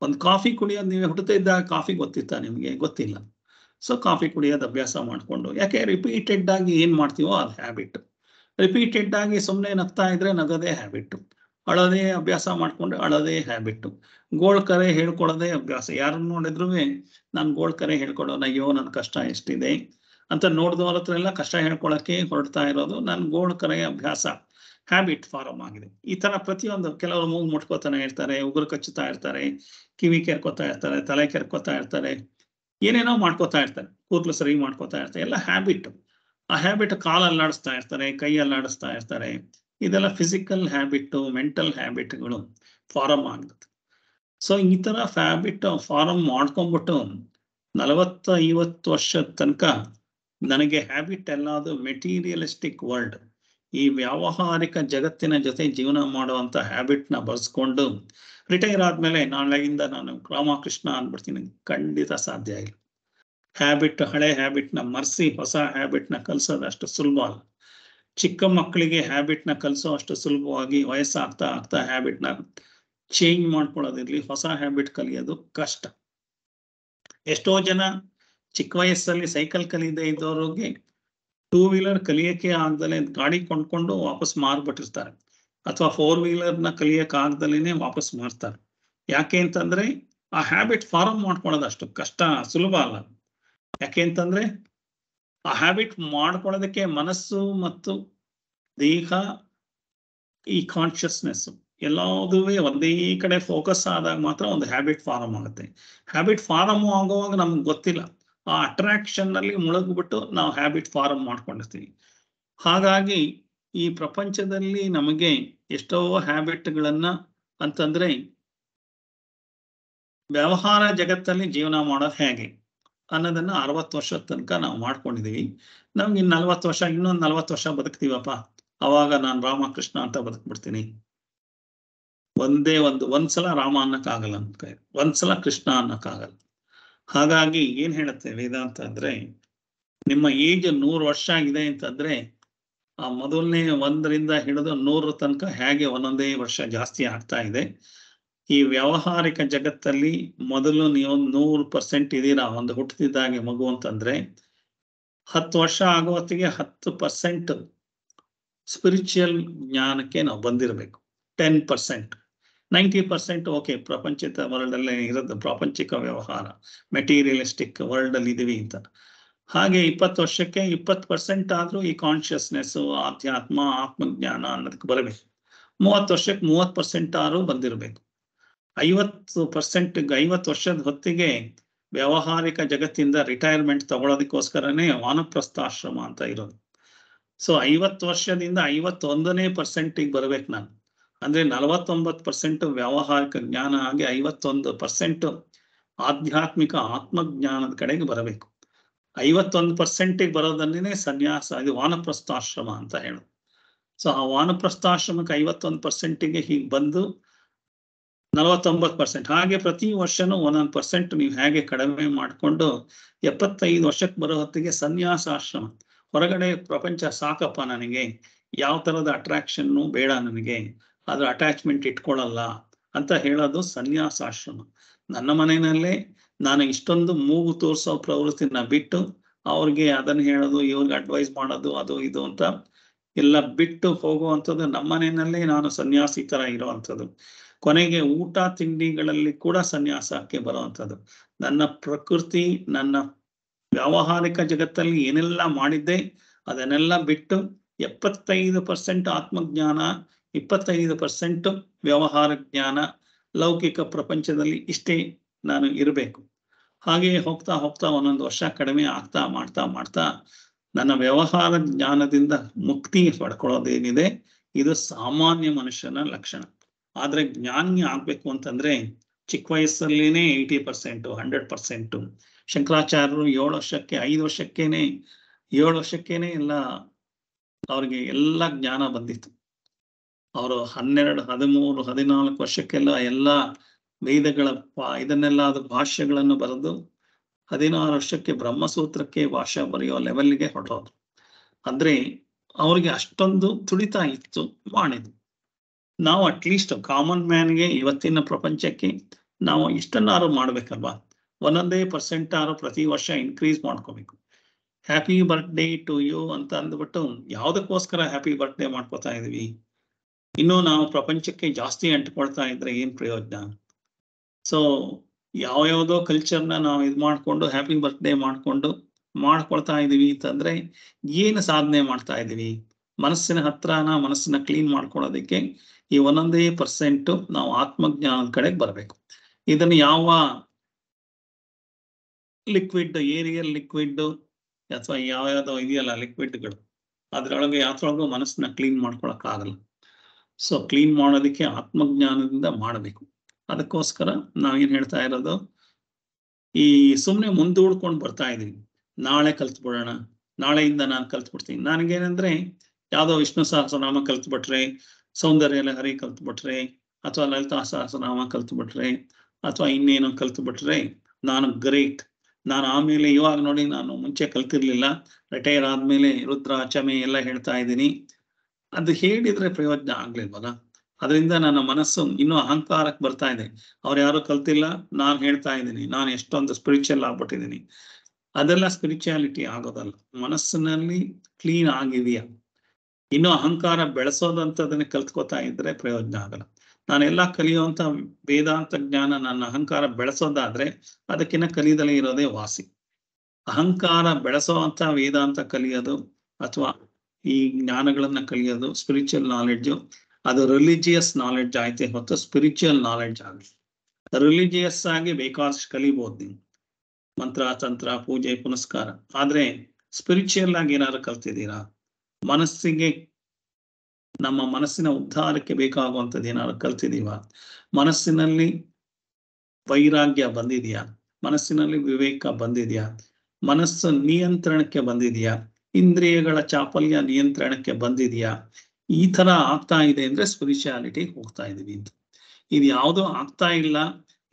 ಒಂದು ಕಾಫಿ ಕುಡಿಯೋದು ನೀವೇ ಹುಡ್ತಾ ಇದ್ದಾಗ ಕಾಫಿ ಗೊತ್ತಿತ್ತಾ ನಿಮಗೆ ಗೊತ್ತಿಲ್ಲ ಸೊ ಕಾಫಿ ಕುಡಿಯೋದು ಅಭ್ಯಾಸ ಮಾಡಿಕೊಂಡು ಯಾಕೆ ರಿಪೀಟೆಡ್ ಆಗಿ ಏನು ಮಾಡ್ತೀವೋ ಅದು ಹ್ಯಾಬಿಟ್ ರಿಪೀಟೆಡ್ ಆಗಿ ಸುಮ್ಮನೆ ನಗ್ತಾ ಇದ್ರೆ ನಗೋದೇ ಹ್ಯಾಬಿಟ್ ಅಳದೇ ಅಭ್ಯಾಸ ಮಾಡ್ಕೊಂಡ್ರೆ ಅಳದೇ ಹ್ಯಾಬಿಟ್ಟು ಕರೆ ಹೇಳ್ಕೊಡೋದೇ ಅಭ್ಯಾಸ ಯಾರನ್ನ ನೋಡಿದ್ರು ನಾನು ಕರೆ ಹೇಳ್ಕೊಡೋಣ ಅಯ್ಯೋ ನನ್ ಕಷ್ಟ ಎಷ್ಟಿದೆ ಅಂತ ನೋಡಿದವ್ರ ಹತ್ರ ಎಲ್ಲ ಕಷ್ಟ ಹೇಳ್ಕೊಳಕ್ಕೆ ಹೊರಡ್ತಾ ಇರೋದು ನನ್ನ ಕರೆ ಅಭ್ಯಾಸ ಹ್ಯಾಬಿಟ್ ಫಾರಮ್ ಆಗಿದೆ ಈ ತರ ಪ್ರತಿಯೊಂದು ಕೆಲವರು ಮೂಗು ಮುಟ್ಕೋತಾನೆ ಇರ್ತಾರೆ ಉಗುರು ಕಚ್ಚುತ್ತಾ ಇರ್ತಾರೆ ಕಿವಿ ಕೆರ್ಕೋತಾ ಇರ್ತಾರೆ ತಲೆ ಕೆರ್ಕೋತಾ ಇರ್ತಾರೆ ಏನೇನೋ ಮಾಡ್ಕೋತಾ ಇರ್ತಾರೆ ಕೂದಲು ಸರಿ ಮಾಡ್ಕೋತಾ ಇರ್ತಾರೆ ಎಲ್ಲ ಹ್ಯಾಬಿಟ್ ಆ ಹ್ಯಾಬಿಟ್ ಕಾಲಲ್ಲಾಡಿಸ್ತಾ ಇರ್ತಾರೆ ಕೈಯಲ್ಲಾಡಿಸ್ತಾ ಇರ್ತಾರೆ ಇದೆಲ್ಲ ಫಿಸಿಕಲ್ ಹ್ಯಾಬಿಟ್ ಮೆಂಟಲ್ ಹ್ಯಾಬಿಟ್ಗಳು ಫಾರಮ್ ಆಗುತ್ತೆ ಸೊ ಈ ತರ ಹ್ಯಾಬಿಟ್ ಫಾರಮ್ ಮಾಡ್ಕೊಂಡ್ಬಿಟ್ಟು ನಲವತ್ತ ಐವತ್ತು ವರ್ಷದ ತನಕ ನನಗೆ ಹ್ಯಾಬಿಟ್ ಎಲ್ಲಾದು ಮೆಟೀರಿಯಲಿಸ್ಟಿಕ್ ವರ್ಲ್ಡ್ ಈ ವ್ಯಾವಹಾರಿಕ ಜಗತ್ತಿನ ಜೊತೆ ಜೀವನ ಮಾಡುವಂಥ ಹ್ಯಾಬಿಟ್ನ ಬಳಸ್ಕೊಂಡು ರಿಟೈರ್ ಆದ್ಮೇಲೆ ನಾಳೆಯಿಂದ ನಾನು ರಾಮಕೃಷ್ಣ ಅಂದ್ಬಿಡ್ತೀನಿ ಖಂಡಿತ ಸಾಧ್ಯ ಇಲ್ಲ ಹ್ಯಾಬಿಟ್ ಹಳೆ ಹ್ಯಾಬಿಟ್ನ ಮರ್ಸಿ ಹೊಸ ಹ್ಯಾಬಿಟ್ನ ಕಲಿಸೋದು ಅಷ್ಟು ಸುಲಭ ಅಲ್ಲ ಚಿಕ್ಕ ಮಕ್ಕಳಿಗೆ ಹ್ಯಾಬಿಟ್ನ ಕಲಿಸೋ ಅಷ್ಟು ಸುಲಭವಾಗಿ ವಯಸ್ಸಾಗ್ತಾ ಆಗ್ತಾ ಹ್ಯಾಬಿಟ್ನ ಚೇಂಜ್ ಮಾಡ್ಕೊಳ್ಳೋದಿರ್ಲಿ ಹೊಸ ಹ್ಯಾಬಿಟ್ ಕಲಿಯೋದು ಕಷ್ಟ ಎಷ್ಟೋ ಜನ ಚಿಕ್ಕ ವಯಸ್ಸಲ್ಲಿ ಸೈಕಲ್ ಕಲಿಯದೆ ಇದ್ದವ್ರಿಗೆ ಟೂ ವೀಲರ್ ಕಲಿಯಕ್ಕೆ ಆಗ್ದಲೇ ಗಾಡಿ ಕೊಂಡ್ಕೊಂಡು ವಾಪಸ್ ಮಾರ್ಬಿಟ್ಟಿರ್ತಾರೆ ಅಥವಾ ಫೋರ್ ವೀಲರ್ನ ಕಲಿಯಕ್ಕೆ ಆಗ್ದಲೇನೆ ವಾಪಸ್ ಮಾರ್ತಾರೆ ಯಾಕೆ ಅಂತಂದ್ರೆ ಆ ಹ್ಯಾಬಿಟ್ ಫಾರ್ಮ್ ಮಾಡ್ಕೊಳ್ಳೋದು ಅಷ್ಟು ಕಷ್ಟ ಸುಲಭ ಅಲ್ಲ ಯಾಕೆ ಅಂತಂದ್ರೆ ಆ ಹ್ಯಾಬಿಟ್ ಮಾಡ್ಕೊಳ್ಳೋದಕ್ಕೆ ಮನಸ್ಸು ಮತ್ತು ದೇಹ ಈ ಕಾನ್ಷಿಯಸ್ನೆಸ್ ಎಲ್ಲದೂ ಒಂದೇ ಕಡೆ ಫೋಕಸ್ ಆದಾಗ ಮಾತ್ರ ಒಂದು ಹ್ಯಾಬಿಟ್ ಫಾರಮ್ ಆಗುತ್ತೆ ಹ್ಯಾಬಿಟ್ ಫಾರಮ್ ಆಗುವಾಗ ನಮ್ಗೆ ಗೊತ್ತಿಲ್ಲ ಆ ಅಟ್ರಾಕ್ಷನ್ ನಲ್ಲಿ ಮುಳುಗ್ಬಿಟ್ಟು ನಾವು ಹ್ಯಾಬಿಟ್ ಫಾರಮ್ ಮಾಡ್ಕೊಂಡಿರ್ತೀವಿ ಹಾಗಾಗಿ ಈ ಪ್ರಪಂಚದಲ್ಲಿ ನಮಗೆ ಎಷ್ಟೋ ಹ್ಯಾಬಿಟ್ಗಳನ್ನ ಅಂತಂದ್ರೆ ವ್ಯವಹಾರ ಜಗತ್ತಲ್ಲಿ ಜೀವನ ಮಾಡೋದು ಹೇಗೆ ಅನ್ನೋದನ್ನ ಅರವತ್ತು ವರ್ಷ ತನಕ ನಾವು ಮಾಡ್ಕೊಂಡಿದೀವಿ ನಮ್ಗೆ ಇನ್ ನಲ್ವತ್ತು ವರ್ಷ ಇನ್ನೊಂದ್ ನಲ್ವತ್ತು ವರ್ಷ ಬದುಕ್ತೀವಪ್ಪ ಅವಾಗ ನಾನು ರಾಮಕೃಷ್ಣ ಅಂತ ಬಿಡ್ತೀನಿ ಒಂದೇ ಒಂದು ಒಂದ್ಸಲ ರಾಮ ಅನ್ನಕ್ಕಾಗಲ್ಲ ಅಂತ ಒಂದ್ಸಲ ಕೃಷ್ಣ ಅನ್ನಕ್ಕಾಗಲ್ಲ ಹಾಗಾಗಿ ಏನ್ ಹೇಳುತ್ತೆ ವೇದಾಂತ ಅಂದ್ರೆ ನಿಮ್ಮ ಏಜ್ ನೂರ್ ವರ್ಷ ಆಗಿದೆ ಅಂತಂದ್ರೆ ಆ ಮೊದಲನೇ ಒಂದರಿಂದ ಹಿಡಿದು ನೂರ ತನಕ ಹೇಗೆ ಒಂದೊಂದೇ ವರ್ಷ ಜಾಸ್ತಿ ಆಗ್ತಾ ಇದೆ ಈ ವ್ಯಾವಹಾರಿಕ ಜಗತ್ತಲ್ಲಿ ಮೊದಲು ನೀವು ನೂರು ಪರ್ಸೆಂಟ್ ಇದ್ದೀರಾ ಒಂದು ಹುಟ್ಟಿದಾಗೆ ಮಗು ಅಂತಂದ್ರೆ ಹತ್ತು ವರ್ಷ ಆಗೋ ಹೊತ್ತಿಗೆ ಹತ್ತು ಪರ್ಸೆಂಟ್ ಸ್ಪಿರಿಚುಯಲ್ ಜ್ಞಾನಕ್ಕೆ ನಾವು ಬಂದಿರಬೇಕು ten percent ninety percent okay ಪ್ರಪಂಚದ ವರ್ಲ್ಡ್ ಅಲ್ಲೇ ಇರೋದು ಪ್ರಾಪಂಚಿಕ ವ್ಯವಹಾರ ಮೆಟೀರಿಯಲಿಸ್ಟಿಕ್ ವರ್ಲ್ಡ್ ಅಲ್ಲಿ ಇದೀವಿ ಅಂತ ಹಾಗೆ ಇಪ್ಪತ್ತು ವರ್ಷಕ್ಕೆ ಇಪ್ಪತ್ತು ಪರ್ಸೆಂಟ್ ಆದರೂ ಈ ಕಾನ್ಶಿಯಸ್ನೆಸ್ ಆಧ್ಯಾತ್ಮ ಆತ್ಮಜ್ಞಾನ ಅನ್ನೋದಕ್ಕೆ ಬರಬೇಕು ಮೂವತ್ತು ವರ್ಷಕ್ಕೆ ಮೂವತ್ತು ಪರ್ಸೆಂಟ್ ಆದರೂ ಬಂದಿರಬೇಕು ಐವತ್ತು ಪರ್ಸೆಂಟ್ ಐವತ್ತು ವರ್ಷದ ಹೊತ್ತಿಗೆ ವ್ಯಾವಹಾರಿಕ ಜಗತ್ತಿಂದ ರಿಟೈರ್ಮೆಂಟ್ ತಗೊಳ್ಳೋದಕ್ಕೋಸ್ಕರನೇ ವಾನಪ್ರಸ್ಥ ಆಶ್ರಮ ಅಂತ ಇರೋದು ಸೊ ಐವತ್ತು ವರ್ಷದಿಂದ ಐವತ್ತೊಂದನೇ ಪರ್ಸೆಂಟಿಗೆ ಬರ್ಬೇಕು ನಾನು ಅಂದರೆ ನಲವತ್ತೊಂಬತ್ತು ಪರ್ಸೆಂಟ್ ವ್ಯಾವಹಾರಿಕ ಜ್ಞಾನ ಆಗಿ ಐವತ್ತೊಂದು ಪರ್ಸೆಂಟ್ ಆಧ್ಯಾತ್ಮಿಕ ಆತ್ಮಜ್ಞಾನದ ಕಡೆಗೆ ಬರಬೇಕು ಐವತ್ತೊಂದು ಪರ್ಸೆಂಟಿಗೆ ಬರೋದನ್ನೇ ಸನ್ಯಾಸ ಇದು ವಾನಪ್ರಸ್ಥಾಶ್ರಮ ಅಂತ ಹೇಳೋದು ಸೊ ಆ ವಾನಪ್ರಸ್ಥಾಶ್ರಮಕ್ಕೆ ಐವತ್ತೊಂದು ಪರ್ಸೆಂಟಿಗೆ ಹೀಗೆ ಬಂದು ನಲವತ್ತೊಂಬತ್ತು ಪರ್ಸೆಂಟ್ ಹಾಗೆ ಪ್ರತಿ ವರ್ಷನೂ ಒಂದೊಂದು ಪರ್ಸೆಂಟ್ ನೀವು ಹೇಗೆ ಕಡಿಮೆ ಮಾಡಿಕೊಂಡು ಎಪ್ಪತ್ತೈದು ವರ್ಷಕ್ಕೆ ಬರೋ ಹೊತ್ತಿಗೆ ಸನ್ಯಾಸಾಶ್ರಮ ಹೊರಗಡೆ ಪ್ರಪಂಚ ಸಾಕಪ್ಪ ನನಗೆ ಯಾವ ಥರದ ಅಟ್ರಾಕ್ಷನ್ನು ಬೇಡ ನನಗೆ ಅದ್ರ ಅಟ್ಯಾಚ್ಮೆಂಟ್ ಇಟ್ಕೊಳ್ಳಲ್ಲ ಅಂತ ಹೇಳೋದು ಸನ್ಯಾಸಾಶ್ರಮ ನನ್ನ ಮನೆಯಲ್ಲೇ ನಾನು ಇಷ್ಟೊಂದು ಮೂಗು ತೋರಿಸೋ ಪ್ರವೃತ್ತಿನ ಬಿಟ್ಟು ಅವ್ರಿಗೆ ಅದನ್ನ ಹೇಳೋದು ಇವ್ರಿಗೆ ಅಡ್ವೈಸ್ ಮಾಡೋದು ಅದು ಇದು ಅಂತ ಎಲ್ಲ ಬಿಟ್ಟು ಹೋಗುವಂಥದ್ದು ನಮ್ಮ ಮನೆಯಲ್ಲೇ ನಾನು ಸನ್ಯಾಸಿ ತರ ಇರೋವಂಥದ್ದು ಕೊನೆಗೆ ಊಟ ತಿಂಡಿಗಳಲ್ಲಿ ಕೂಡ ಸನ್ಯಾಸಕ್ಕೆ ಬರುವಂಥದ್ದು ನನ್ನ ಪ್ರಕೃತಿ ನನ್ನ ವ್ಯಾವಹಾರಿಕ ಜಗತ್ತಲ್ಲಿ ಏನೆಲ್ಲ ಮಾಡಿದ್ದೆ ಅದನ್ನೆಲ್ಲ ಬಿಟ್ಟು ಎಪ್ಪತ್ತೈದು ಪರ್ಸೆಂಟ್ ಆತ್ಮಜ್ಞಾನ ಇಪ್ಪತ್ತೈದು ಪರ್ಸೆಂಟ್ ವ್ಯವಹಾರ ಜ್ಞಾನ ಲೌಕಿಕ ಪ್ರಪಂಚದಲ್ಲಿ ಇಷ್ಟೇ ನಾನು ಇರಬೇಕು ಹಾಗೆಯೇ ಹೋಗ್ತಾ ಹೋಗ್ತಾ ಒಂದೊಂದು ವರ್ಷ ಕಡಿಮೆ ಆಗ್ತಾ ಮಾಡ್ತಾ ಮಾಡ್ತಾ ನನ್ನ ವ್ಯವಹಾರ ಜ್ಞಾನದಿಂದ ಮುಕ್ತಿ ಪಡ್ಕೊಳ್ಳೋದೇನಿದೆ ಇದು ಸಾಮಾನ್ಯ ಮನುಷ್ಯನ ಲಕ್ಷಣ ಆದ್ರೆ ಜ್ಞಾನಿ ಆಗ್ಬೇಕು ಅಂತಂದ್ರೆ ಚಿಕ್ಕ ವಯಸ್ಸಲ್ಲಿನೇ ಏಯ್ಟಿ ಪರ್ಸೆಂಟ್ ಹಂಡ್ರೆಡ್ ಪರ್ಸೆಂಟು ಶಂಕರಾಚಾರ್ಯರು ಏಳು ವರ್ಷಕ್ಕೆ ಐದು ವರ್ಷಕ್ಕೇನೆ ಏಳು ವರ್ಷಕ್ಕೇನೆ ಎಲ್ಲ ಅವ್ರಿಗೆ ಎಲ್ಲ ಜ್ಞಾನ ಬಂದಿತ್ತು ಅವರು ಹನ್ನೆರಡು ಹದಿಮೂರು ಹದಿನಾಲ್ಕು ವರ್ಷಕ್ಕೆಲ್ಲ ಎಲ್ಲ ವೇದಗಳ ಇದನ್ನೆಲ್ಲ ಅದು ಭಾಷೆಗಳನ್ನು ಬರೆದು ಹದಿನಾರು ವರ್ಷಕ್ಕೆ ಬ್ರಹ್ಮಸೂತ್ರಕ್ಕೆ ಭಾಷೆ ಬರೆಯೋ ಲೆವೆಲ್ಗೆ ಹೊರಟೋದ್ರು ಅಂದ್ರೆ ಅವ್ರಿಗೆ ಅಷ್ಟೊಂದು ತುಡಿತ ಇತ್ತು ಮಾಡಿದ್ರು ನಾವು ಅಟ್ಲೀಸ್ಟ್ ಕಾಮನ್ ಮ್ಯಾನ್ಗೆ ಇವತ್ತಿನ ಪ್ರಪಂಚಕ್ಕೆ ನಾವು ಇಷ್ಟನ್ನಾರು ಮಾಡ್ಬೇಕಲ್ವಾ ಒಂದೊಂದೇ ಪರ್ಸೆಂಟ್ ಆರು ಪ್ರತಿ ವರ್ಷ ಇನ್ಕ್ರೀಸ್ ಮಾಡ್ಕೋಬೇಕು ಹ್ಯಾಪಿ ಬರ್ತ್ಡೇ ಟು ಯು ಅಂತ ಅಂದ್ಬಿಟ್ಟು ಯಾವುದಕ್ಕೋಸ್ಕರ ಹ್ಯಾಪಿ ಬರ್ತ್ಡೇ ಮಾಡ್ಕೋತಾ ಇದೀವಿ ಇನ್ನು ನಾವು ಪ್ರಪಂಚಕ್ಕೆ ಜಾಸ್ತಿ ಅಂಟ್ಕೊಳ್ತಾ ಇದ್ರೆ ಏನ್ ಪ್ರಯೋಜನ ಸೊ ಯಾವ ಯಾವುದೋ ಕಲ್ಚರ್ನ ನಾವು ಇದು ಮಾಡ್ಕೊಂಡು ಹ್ಯಾಪಿ ಬರ್ತ್ಡೇ ಮಾಡಿಕೊಂಡು ಮಾಡ್ಕೊಳ್ತಾ ಇದೀವಿ ಅಂತಂದ್ರೆ ಏನು ಸಾಧನೆ ಮಾಡ್ತಾ ಇದೀವಿ ಮನಸ್ಸಿನ ಹತ್ರನ ಮನಸ್ಸನ್ನ ಕ್ಲೀನ್ ಮಾಡ್ಕೊಳ್ಳೋದಕ್ಕೆ ಈ ಒಂದೊಂದೇ ಪರ್ಸೆಂಟ್ ನಾವು ಆತ್ಮಜ್ಞಾನದ ಕಡೆಗೆ ಬರಬೇಕು ಇದನ್ನು ಯಾವ ಲಿಕ್ವಿಡ್ ಏರಿಯಲ್ ಲಿಕ್ವಿಡ್ ಅಥವಾ ಯಾವ ಯಾವ್ದೋ ಇದೆಯಲ್ಲ ಲಿಕ್ವಿಡ್ಗಳು ಅದ್ರೊಳಗೆ ಯಾವ್ದ್ರೊಳಗೂ ಮನಸ್ಸನ್ನ ಕ್ಲೀನ್ ಮಾಡ್ಕೊಳಕ್ ಆಗಲ್ಲ ಸೊ ಕ್ಲೀನ್ ಮಾಡೋದಕ್ಕೆ ಆತ್ಮಜ್ಞಾನದಿಂದ ಮಾಡಬೇಕು ಅದಕ್ಕೋಸ್ಕರ ನಾವೇನ್ ಹೇಳ್ತಾ ಇರೋದು ಈ ಸುಮ್ಮನೆ ಮುಂದೂಡ್ಕೊಂಡು ಬರ್ತಾ ಇದೀವಿ ನಾಳೆ ಬಿಡೋಣ ನಾಳೆಯಿಂದ ನಾನು ಬಿಡ್ತೀನಿ ನನಗೇನಂದ್ರೆ ಯಾವುದೋ ವಿಷ್ಣು ಸಹಸ್ರನಾಮ ಬಿಟ್ರೆ ಸೌಂದರ್ಯ ಲಹರಿ ಕಲ್ತು ಬಿಟ್ರೆ ಅಥವಾ ಲಲಿತಾ ಸಹಸ್ರನಾಮ ಕಲ್ತು ಬಿಟ್ರೆ ಅಥವಾ ಇನ್ನೇನೋ ಕಲ್ತು ಬಿಟ್ರೆ ನಾನು ಗ್ರೇಟ್ ನಾನು ಆಮೇಲೆ ಇವಾಗ ನೋಡಿ ನಾನು ಮುಂಚೆ ಕಲ್ತಿರ್ಲಿಲ್ಲ ರಿಟೈರ್ ಆದ್ಮೇಲೆ ರುದ್ರ ಚಮೆ ಎಲ್ಲ ಹೇಳ್ತಾ ಇದ್ದೀನಿ ಅದು ಹೇಳಿದ್ರೆ ಪ್ರಯೋಜನ ಆಗ್ಲಿಲ್ವಲ್ಲ ಅದರಿಂದ ನನ್ನ ಮನಸ್ಸು ಇನ್ನೂ ಅಹಂಕಾರಕ್ಕೆ ಬರ್ತಾ ಇದೆ ಅವ್ರು ಯಾರು ಕಲ್ತಿಲ್ಲ ನಾನು ಹೇಳ್ತಾ ಇದ್ದೀನಿ ನಾನು ಎಷ್ಟೊಂದು ಸ್ಪಿರಿಚುವಲ್ ಆಗ್ಬಿಟ್ಟಿದ್ದೀನಿ ಅದೆಲ್ಲ ಸ್ಪಿರಿಚುಯಾಲಿಟಿ ಆಗೋದಲ್ಲ ಮನಸ್ಸಿನಲ್ಲಿ ಕ್ಲೀನ್ ಆಗಿದೆಯಾ ಇನ್ನು ಅಹಂಕಾರ ಬೆಳೆಸೋದಂಥದನ್ನ ಕಲ್ತ್ಕೋತಾ ಇದ್ರೆ ಪ್ರಯೋಜನ ಆಗಲ್ಲ ನಾನೆಲ್ಲ ಕಲಿಯುವಂತ ವೇದಾಂತ ಜ್ಞಾನ ನನ್ನ ಅಹಂಕಾರ ಬೆಳೆಸೋದಾದ್ರೆ ಅದಕ್ಕಿನ್ನ ಕಲಿಯದಲ್ಲೇ ಇರೋದೇ ವಾಸಿ ಅಹಂಕಾರ ಅಂತ ವೇದಾಂತ ಕಲಿಯೋದು ಅಥವಾ ಈ ಜ್ಞಾನಗಳನ್ನ ಕಲಿಯೋದು ಸ್ಪಿರಿಚುವಲ್ ನಾಲೆಡ್ಜು ಅದು ರಿಲಿಜಿಯಸ್ ನಾಲೆಡ್ಜ್ ಆಯ್ತೆ ಹೊತ್ತು ಸ್ಪಿರಿಚುವಲ್ ನಾಲೆಡ್ಜ್ ಆಗಲಿ ರಿಲಿಜಿಯಸ್ ಆಗಿ ಬೇಕಾದಷ್ಟು ಕಲಿಬೋದು ನೀವು ಮಂತ್ರ ತಂತ್ರ ಪೂಜೆ ಪುನಸ್ಕಾರ ಆದ್ರೆ ಸ್ಪಿರಿಚುವಲ್ ಆಗಿ ಏನಾದ್ರು ಕಲ್ತಿದ್ದೀರಾ ಮನಸ್ಸಿಗೆ ನಮ್ಮ ಮನಸ್ಸಿನ ಉದ್ಧಾರಕ್ಕೆ ಬೇಕಾಗುವಂಥದ್ದು ಏನಾದ್ರು ಕಲ್ತಿದೀವ ಮನಸ್ಸಿನಲ್ಲಿ ವೈರಾಗ್ಯ ಬಂದಿದೆಯಾ ಮನಸ್ಸಿನಲ್ಲಿ ವಿವೇಕ ಬಂದಿದೆಯಾ ಮನಸ್ಸು ನಿಯಂತ್ರಣಕ್ಕೆ ಬಂದಿದೆಯಾ ಇಂದ್ರಿಯಗಳ ಚಾಪಲ್ಯ ನಿಯಂತ್ರಣಕ್ಕೆ ಬಂದಿದೆಯಾ ಈ ತರ ಆಗ್ತಾ ಇದೆ ಅಂದ್ರೆ ಸ್ಪಿರಿಚುಯಾಲಿಟಿ ಹೋಗ್ತಾ ಇದೀವಿ ಅಂತ ಇದು ಯಾವುದೋ ಆಗ್ತಾ ಇಲ್ಲ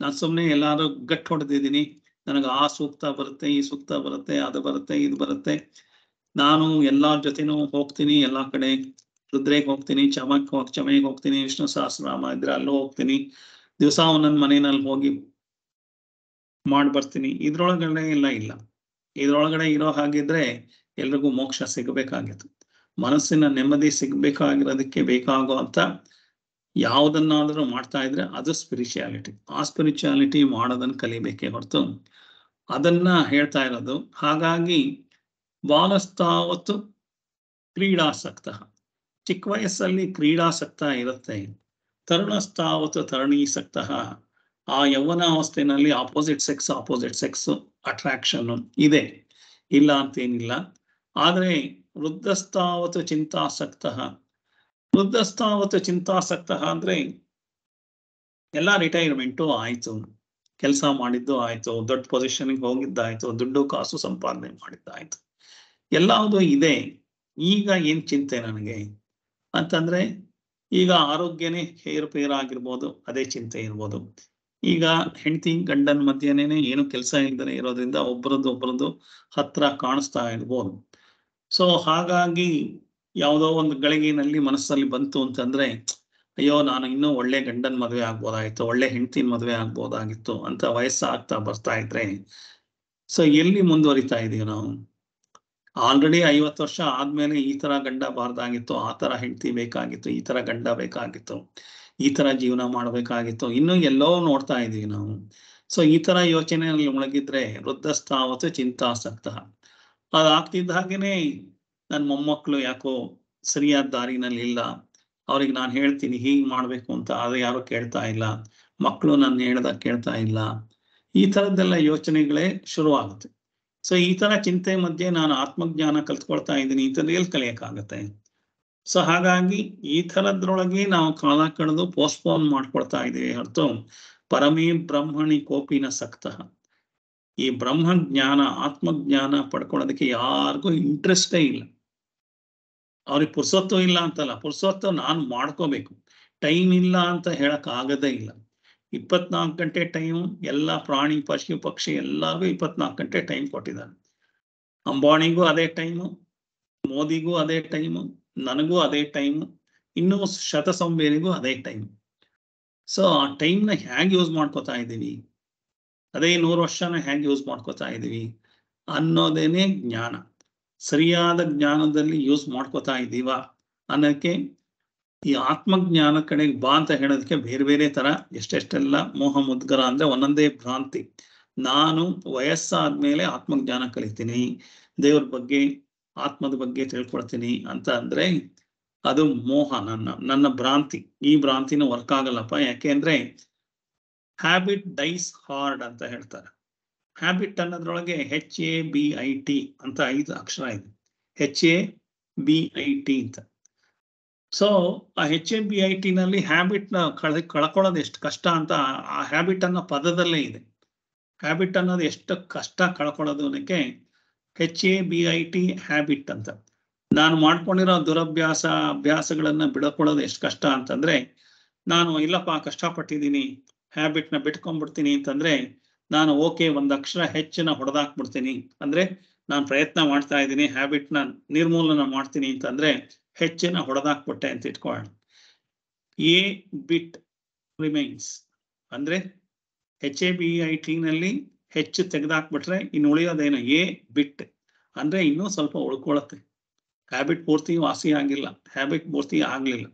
ನಾನು ಸುಮ್ಮನೆ ಎಲ್ಲಾರು ಗಟ್ಟ ಹೊಡೆದಿದ್ದೀನಿ ನನಗೆ ಆ ಸೂಕ್ತ ಬರುತ್ತೆ ಈ ಸೂಕ್ತ ಬರುತ್ತೆ ಅದು ಬರುತ್ತೆ ಇದು ಬರುತ್ತೆ ನಾನು ಎಲ್ಲಾರ ಜೊತೆನೂ ಹೋಗ್ತೀನಿ ಎಲ್ಲಾ ಕಡೆ ರುದ್ರೆಗ್ ಹೋಗ್ತೀನಿ ಚಮಕ್ ಚಮೈಗೆ ಹೋಗ್ತೀನಿ ವಿಷ್ಣು ಸಹಸ್ರಾಮ ಇದ್ರೆ ಅಲ್ಲೂ ಹೋಗ್ತೀನಿ ದಿವಸ ಒಂದೊಂದ್ ಮನೆಯಲ್ಲಿ ಹೋಗಿ ಮಾಡಿ ಬರ್ತೀನಿ ಇದ್ರೊಳಗಡೆ ಎಲ್ಲ ಇಲ್ಲ ಇದ್ರೊಳಗಡೆ ಇರೋ ಹಾಗಿದ್ರೆ ಎಲ್ರಿಗೂ ಮೋಕ್ಷ ಸಿಗಬೇಕಾಗಿತ್ತು ಮನಸ್ಸಿನ ನೆಮ್ಮದಿ ಸಿಗ್ಬೇಕಾಗಿರೋದಕ್ಕೆ ಬೇಕಾಗುವಂತ ಯಾವುದನ್ನಾದ್ರೂ ಮಾಡ್ತಾ ಇದ್ರೆ ಅದು ಸ್ಪಿರಿಚುಯಾಲಿಟಿ ಆ ಸ್ಪಿರಿಚುಯಾಲಿಟಿ ಮಾಡೋದನ್ನ ಕಲಿಬೇಕೇ ಹೊರತು ಅದನ್ನ ಹೇಳ್ತಾ ಇರೋದು ಹಾಗಾಗಿ ಬಾಲಸ್ತಾವತ್ತು ಕ್ರೀಡಾಸಕ್ತ ಚಿಕ್ಕ ವಯಸ್ಸಲ್ಲಿ ಕ್ರೀಡಾಸಕ್ತ ಇರುತ್ತೆ ತರುಣಸ್ತಾವತ್ತು ತರುಣೀಸಕ್ತ ಆ ಯೌವನಾವಸ್ಥೆನಲ್ಲಿ opposite sex opposite sex attraction ಇದೆ ಇಲ್ಲ ಅಂತೇನಿಲ್ಲ ಆದರೆ ವೃದ್ಧಸ್ತಾವತ್ತು ಚಿಂತಾಸಕ್ತ ವೃದ್ಧಸ್ತಾವತ್ತು ಚಿಂತಾಸಕ್ತ ಅಂದ್ರೆ ಎಲ್ಲ ರಿಟೈರ್ಮೆಂಟು ಆಯಿತು ಕೆಲಸ ಮಾಡಿದ್ದು ಆಯಿತು ದೊಡ್ಡ ಪೊಸಿಷನ್ಗೆ ಹೋಗಿದ್ದಾಯ್ತು ದುಡ್ಡು ಕಾಸು ಸಂಪಾದನೆ ಮಾಡಿದ್ದಾಯ್ತು ಎಲ್ಲವುದು ಇದೆ ಈಗ ಏನ್ ಚಿಂತೆ ನನಗೆ ಅಂತಂದ್ರೆ ಈಗ ಆರೋಗ್ಯನೇ ಹೇರುಪೇರು ಆಗಿರ್ಬೋದು ಅದೇ ಚಿಂತೆ ಇರ್ಬೋದು ಈಗ ಹೆಂಡತಿ ಗಂಡನ ಮಧ್ಯನೇನೆ ಏನು ಕೆಲಸ ಇಲ್ದನೆ ಇರೋದ್ರಿಂದ ಒಬ್ಬರದ್ದು ಒಬ್ರದ್ದು ಹತ್ರ ಕಾಣಿಸ್ತಾ ಇರ್ಬೋದು ಸೊ ಹಾಗಾಗಿ ಯಾವುದೋ ಒಂದು ಗಳಿಗೆನಲ್ಲಿ ಮನಸ್ಸಲ್ಲಿ ಬಂತು ಅಂತಂದ್ರೆ ಅಯ್ಯೋ ನಾನು ಇನ್ನೂ ಒಳ್ಳೆ ಗಂಡನ ಮದುವೆ ಆಗ್ಬೋದಾಗಿತ್ತು ಒಳ್ಳೆ ಹೆಂಡತಿನ ಮದುವೆ ಆಗ್ಬೋದಾಗಿತ್ತು ಅಂತ ವಯಸ್ಸಾಗ್ತಾ ಬರ್ತಾ ಇದ್ರೆ ಸೊ ಎಲ್ಲಿ ಮುಂದುವರಿತಾ ಇದೀವಿ ನಾವು ಆಲ್ರೆಡಿ ಐವತ್ತು ವರ್ಷ ಆದ್ಮೇಲೆ ಈ ತರ ಗಂಡ ಬಾರ್ದಾಗಿತ್ತು ಆ ತರ ಹೆಂಡತಿ ಬೇಕಾಗಿತ್ತು ಈ ತರ ಗಂಡ ಬೇಕಾಗಿತ್ತು ಈ ತರ ಜೀವನ ಮಾಡಬೇಕಾಗಿತ್ತು ಇನ್ನು ಎಲ್ಲೋ ನೋಡ್ತಾ ಇದೀವಿ ನಾವು ಸೊ ಈ ತರ ಯೋಚನೆಯಲ್ಲಿ ಮುಳುಗಿದ್ರೆ ವೃದ್ಧಸ್ಥಾವತ್ತು ಚಿಂತಾಸಕ್ತ ಅದಾಗ್ತಿದ್ದ ಹಾಗೇನೆ ನನ್ನ ಮೊಮ್ಮಕ್ಕಳು ಯಾಕೋ ಸರಿಯಾದ ದಾರಿನಲ್ಲಿ ಇಲ್ಲ ಅವ್ರಿಗೆ ನಾನು ಹೇಳ್ತೀನಿ ಹೀಗೆ ಮಾಡಬೇಕು ಅಂತ ಆದ್ರೆ ಯಾರು ಕೇಳ್ತಾ ಇಲ್ಲ ಮಕ್ಕಳು ನನ್ನ ಹೇಳ್ದಾಗ ಕೇಳ್ತಾ ಇಲ್ಲ ಈ ತರದ್ದೆಲ್ಲ ಯೋಚನೆಗಳೇ ಶುರುವಾಗುತ್ತೆ ಸೊ ಈ ತರ ಚಿಂತೆ ಮಧ್ಯೆ ನಾನು ಆತ್ಮಜ್ಞಾನ ಕಲ್ತ್ಕೊಳ್ತಾ ಇದ್ದೀನಿ ಈ ಥರ ಎಲ್ಲಿ ಕಲಿಯಕ್ಕಾಗತ್ತೆ ಸೊ ಹಾಗಾಗಿ ಈ ತರದ್ರೊಳಗೆ ನಾವು ಕಾಲ ಕಳೆದು ಪೋಸ್ಟ್ಪೋನ್ ಮಾಡ್ಕೊಳ್ತಾ ಇದ್ದೀವಿ ಹೊರತು ಪರಮೇ ಬ್ರಹ್ಮಣಿ ಕೋಪಿನ ಸಕ್ತ ಈ ಬ್ರಹ್ಮ ಜ್ಞಾನ ಆತ್ಮಜ್ಞಾನ ಪಡ್ಕೊಳ್ಳೋದಕ್ಕೆ ಯಾರಿಗೂ ಇಂಟ್ರೆಸ್ಟೇ ಇಲ್ಲ ಅವ್ರಿಗೆ ಪುರ್ಸತ್ವ ಇಲ್ಲ ಅಂತಲ್ಲ ಪುರ್ಸತ್ವ ನಾನು ಮಾಡ್ಕೋಬೇಕು ಟೈಮ್ ಇಲ್ಲ ಅಂತ ಹೇಳಕ್ ಆಗದೇ ಇಲ್ಲ ಇಪ್ಪತ್ನಾಲ್ಕು ಗಂಟೆ ಟೈಮ್ ಎಲ್ಲ ಪ್ರಾಣಿ ಪಶು ಪಕ್ಷಿ ಎಲ್ಲರಿಗೂ ಇಪ್ಪತ್ನಾಲ್ಕು ಗಂಟೆ ಟೈಮ್ ಕೊಟ್ಟಿದ್ದಾರೆ ಅಂಬಾಣಿಗೂ ಅದೇ ಟೈಮು ಮೋದಿಗೂ ಅದೇ ಟೈಮು ನನಗೂ ಅದೇ ಟೈಮು ಇನ್ನೂ ಶತಸಂಬೇರಿಗೂ ಅದೇ ಟೈಮ್ ಸೊ ಆ ಟೈಮ್ನ ಹೇಗೆ ಯೂಸ್ ಮಾಡ್ಕೋತಾ ಇದ್ದೀವಿ ಅದೇ ನೂರು ವರ್ಷನ ಹೇಗೆ ಯೂಸ್ ಮಾಡ್ಕೋತಾ ಇದ್ದೀವಿ ಅನ್ನೋದೇನೆ ಜ್ಞಾನ ಸರಿಯಾದ ಜ್ಞಾನದಲ್ಲಿ ಯೂಸ್ ಮಾಡ್ಕೋತಾ ಇದ್ದೀವಾ ಅನ್ನೋಕ್ಕೆ ಈ ಆತ್ಮಜ್ಞಾನ ಕಡೆಗೆ ಬಾ ಅಂತ ಹೇಳೋದಕ್ಕೆ ಬೇರೆ ಬೇರೆ ತರ ಎಷ್ಟೆಷ್ಟೆಲ್ಲ ಮೋಹ ಮುದ್ಗರ ಅಂದ್ರೆ ಒಂದೊಂದೇ ಭ್ರಾಂತಿ ನಾನು ವಯಸ್ಸಾದ ಮೇಲೆ ಆತ್ಮಜ್ಞಾನ ಕಲಿತೀನಿ ದೇವ್ರ ಬಗ್ಗೆ ಆತ್ಮದ ಬಗ್ಗೆ ತಿಳ್ಕೊಳ್ತೀನಿ ಅಂತ ಅಂದ್ರೆ ಅದು ಮೋಹ ನನ್ನ ನನ್ನ ಭ್ರಾಂತಿ ಈ ಭ್ರಾಂತಿನ ವರ್ಕ್ ಆಗಲ್ಲಪ್ಪ ಯಾಕೆ ಅಂದ್ರೆ ಹ್ಯಾಬಿಟ್ ಡೈಸ್ ಹಾರ್ಡ್ ಅಂತ ಹೇಳ್ತಾರೆ ಹ್ಯಾಬಿಟ್ ಅನ್ನೋದ್ರೊಳಗೆ H A B I T ಅಂತ ಐದು ಅಕ್ಷರ ಇದೆ H A B I T ಅಂತ ಸೊ ಆ H A B I T ನಲ್ಲಿ ಹ್ಯಾಬಿಟ್ ನ ಕಳ ಕಳ್ಕೊಳ್ಳೋದು ಎಷ್ಟು ಕಷ್ಟ ಅಂತ ಆ ಹ್ಯಾಬಿಟ್ ಅನ್ನೋ ಪದದಲ್ಲೇ ಇದೆ ಹ್ಯಾಬಿಟ್ ಅನ್ನೋದು ಎಷ್ಟು ಕಷ್ಟ ಕಳ್ಕೊಳ್ಳೋದು ಅದಕ್ಕೆ H A B I T habit ಅಂತ ನಾನು ಮಾಡ್ಕೊಂಡಿರೋ ದುರಭ್ಯಾಸ ಅಭ್ಯಾಸಗಳನ್ನ ಬಿಡ್ಕೊಳ್ಳೋದು ಎಷ್ಟು ಕಷ್ಟ ಅಂತಂದ್ರೆ ನಾನು ಇಲ್ಲಪ್ಪ ಕಷ್ಟಪಟ್ಟಿದ್ದೀನಿ ಹ್ಯಾಬಿಟ್ನ ಬಿಟ್ಕೊಂಡ್ಬಿಡ್ತೀನಿ ಅಂತಂದ್ರೆ ನಾನು ಓಕೆ ಒಂದು ಅಕ್ಷರ ಹೆಚ್ಚಿನ ಹೊಡೆದಾಕ್ಬಿಡ್ತೀನಿ ಅಂದ್ರೆ ನಾನು ಪ್ರಯತ್ನ ಮಾಡ್ತಾ ಇದ್ದೀನಿ ಹ್ಯಾಬಿಟ್ನ ನಿರ್ಮೂಲನ ಮಾಡ್ತೀನಿ ಅಂತಂದ್ರೆ ಹೆಚ್ಚಿನ ಹೊಡೆದಾಕ್ಬಿಟ್ಟೆ ಅಂತ ಇಟ್ಕೊಳ್ಳೋಣ ಎ ಬಿಟ್ ರಿಮೈನ್ಸ್ ಅಂದ್ರೆ H A B I T ನಲ್ಲಿ ಹೆಚ್ಚು ತೆಗೆದಾಕ್ಬಿಟ್ರೆ ಇನ್ನು ಉಳಿಯೋದೇನು ಎ ಬಿಟ್ ಅಂದ್ರೆ ಇನ್ನೂ ಸ್ವಲ್ಪ ಉಳ್ಕೊಳತ್ತೆ ಹ್ಯಾಬಿಟ್ ಪೂರ್ತಿ ವಾಸಿ ಆಗಿಲ್ಲ ಹ್ಯಾಬಿಟ್ ಪೂರ್ತಿ ಆಗಲಿಲ್ಲ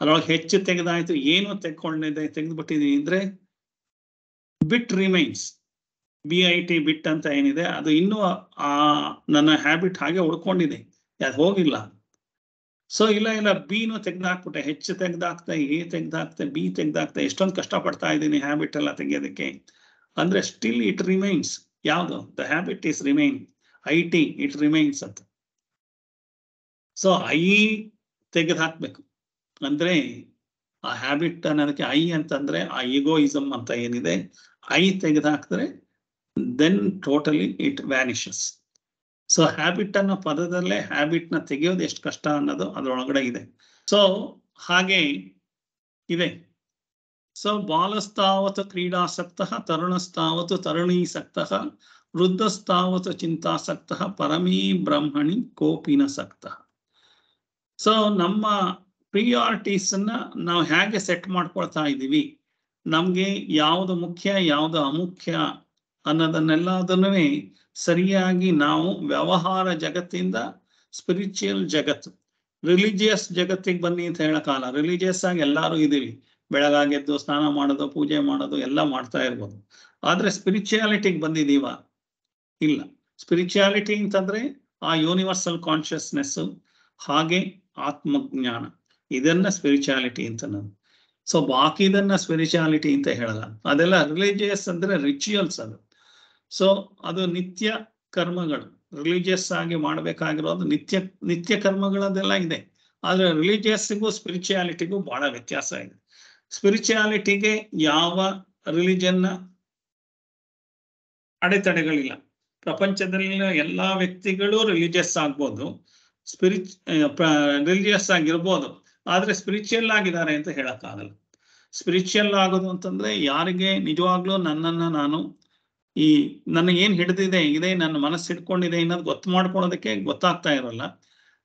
ಅದರೊಳಗೆ ಹೆಚ್ಚು ತೆಗೆದಾಯ್ತು ಏನು ತೆಗೆದುಕೊಂಡಿದೆ ತೆಗೆದುಬಿಟ್ಟಿದೆ ಅಂದ್ರೆ bit remains B I T bit ಅಂತ ಏನಿದೆ ಅದು ಇನ್ನೂ ಆ ನನ್ನ ಹ್ಯಾಬಿಟ್ ಹಾಗೆ ಉಳ್ಕೊಂಡಿದೆ ಅದು ಹೋಗಿಲ್ಲ ಸೊ ಇಲ್ಲ ಇಲ್ಲ ಬಿನೂ ಹಾಕ್ಬಿಟ್ಟೆ ಹೆಚ್ಚು ತೆಗ್ದಾಕ್ತೆ ಎ ಹಾಕ್ತೆ ಬಿ ತೆಗ್ದಾಕ್ತೆ ಎಷ್ಟೊಂದು ಪಡ್ತಾ ಇದ್ದೀನಿ ಹ್ಯಾಬಿಟ್ ಎಲ್ಲ ತೆಗೆಯೋದಕ್ಕೆ ಅಂದ್ರೆ ಸ್ಟಿಲ್ ಇಟ್ ರಿಮೈನ್ಸ್ ಯಾವುದು the habit is remain I T it remains ಅಂತ ಸೊ ಐ ತೆಗೆದು ಹಾಕ್ಬೇಕು ಅಂದ್ರೆ ಆ ಹ್ಯಾಬಿಟ್ ಅನ್ನೋದಕ್ಕೆ ಐ ಅಂತಂದ್ರೆ ಆ ಈಗೋಯಿಸಮ್ ಅಂತ ಏನಿದೆ ಐ ತೆಗೆದು ಹಾಕಿದ್ರೆ then totally it vanishes so habit ಅನ್ನೋ ಪದದಲ್ಲೇ ಹ್ಯಾಬಿಟ್ ನ ತೆಗೆಯೋದು ಎಷ್ಟು ಕಷ್ಟ ಅನ್ನೋದು ಅದ್ರೊಳಗಡೆ ಇದೆ ಸೊ ಹಾಗೆ ಇದೆ ಸೊ ಬಾಲಸ್ತಾವತು ಕ್ರೀಡಾಸಕ್ತಃ ತರುಣಸ್ತಾವತು ತರುಣೀಸಕ್ತಃ ವೃದ್ಧಸ್ತಾವತ ಚಿಂತಾಸಕ್ತಃ ಪರಮೀ ಬ್ರಹ್ಮಣಿ ಕೋಪಿನ ಸಕ್ತ ಸೊ ನಮ್ಮ ಪ್ರಿಯಾರಿಟೀಸನ್ನ ನಾವು ಹೇಗೆ ಸೆಟ್ ಮಾಡ್ಕೊಳ್ತಾ ಇದ್ದೀವಿ ನಮ್ಗೆ ಯಾವುದು ಮುಖ್ಯ ಯಾವ್ದು ಅಮುಖ್ಯ ಅನ್ನೋದನ್ನೆಲ್ಲದನ್ನೇ ಸರಿಯಾಗಿ ನಾವು ವ್ಯವಹಾರ ಜಗತ್ತಿಂದ ಸ್ಪಿರಿಚುಯಲ್ ಜಗತ್ತು ರಿಲಿಜಿಯಸ್ ಜಗತ್ತಿಗೆ ಬನ್ನಿ ಅಂತ ಹೇಳಕ್ಕಾಗಲ್ಲ ರಿಲಿಜಿಯಸ್ ಆಗಿ ಎಲ್ಲರೂ ಇದೀವಿ ಬೆಳಗಾಗೆದ್ದು ಸ್ನಾನ ಮಾಡೋದು ಪೂಜೆ ಮಾಡೋದು ಎಲ್ಲ ಮಾಡ್ತಾ ಇರ್ಬೋದು ಆದ್ರೆ ಸ್ಪಿರಿಚುಯಾಲಿಟಿಗೆ ಬಂದಿದೀವ ಇಲ್ಲ ಸ್ಪಿರಿಚುಯಾಲಿಟಿ ಅಂತಂದ್ರೆ ಆ ಯೂನಿವರ್ಸಲ್ ಕಾನ್ಶಿಯಸ್ನೆಸ್ ಹಾಗೆ ಆತ್ಮಜ್ಞಾನ ಇದನ್ನ ಸ್ಪಿರಿಚುಯಾಲಿಟಿ ಅಂತ ನಾನು ಸೊ ಬಾಕಿದನ್ನ ಸ್ಪಿರಿಚುಯಾಲಿಟಿ ಅಂತ ಹೇಳಲ್ಲ ಅದೆಲ್ಲ ರಿಲಿಜಿಯಸ್ ಅಂದ್ರೆ ರಿಚುಯಲ್ಸ್ ಅದು ಸೊ ಅದು ನಿತ್ಯ ಕರ್ಮಗಳು ರಿಲಿಜಿಯಸ್ ಆಗಿ ಮಾಡಬೇಕಾಗಿರೋದು ನಿತ್ಯ ನಿತ್ಯ ಕರ್ಮಗಳದೆಲ್ಲ ಇದೆ ಆದರೆ ರಿಲಿಜಿಯಸ್ಗೂ ಸ್ಪಿರಿಚುಯಾಲಿಟಿಗೂ ಬಹಳ ವ್ಯತ್ಯಾಸ ಇದೆ ಸ್ಪಿರಿಚುಯಾಲಿಟಿಗೆ ಯಾವ ರಿಲಿಜನ್ನ ಅಡೆತಡೆಗಳಿಲ್ಲ ಪ್ರಪಂಚದಲ್ಲಿನ ಎಲ್ಲಾ ವ್ಯಕ್ತಿಗಳು ರಿಲಿಜಿಯಸ್ ಆಗ್ಬೋದು ಸ್ಪಿರಿಚ್ ರಿಲಿಜಿಯಸ್ ಆಗಿರ್ಬೋದು ಆದರೆ ಸ್ಪಿರಿಚುಯಲ್ ಆಗಿದ್ದಾರೆ ಅಂತ ಹೇಳಕ್ಕಾಗಲ್ಲ ಸ್ಪಿರಿಚುಯಲ್ ಆಗೋದು ಅಂತಂದ್ರೆ ಯಾರಿಗೆ ನಿಜವಾಗ್ಲೂ ನನ್ನನ್ನು ನಾನು ಈ ಏನ್ ಹಿಡಿದಿದೆ ಇದೆ ನನ್ನ ಮನಸ್ಸು ಹಿಡ್ಕೊಂಡಿದೆ ಅನ್ನೋದು ಗೊತ್ತು ಮಾಡ್ಕೊಳೋದಕ್ಕೆ ಗೊತ್ತಾಗ್ತಾ ಇರಲ್ಲ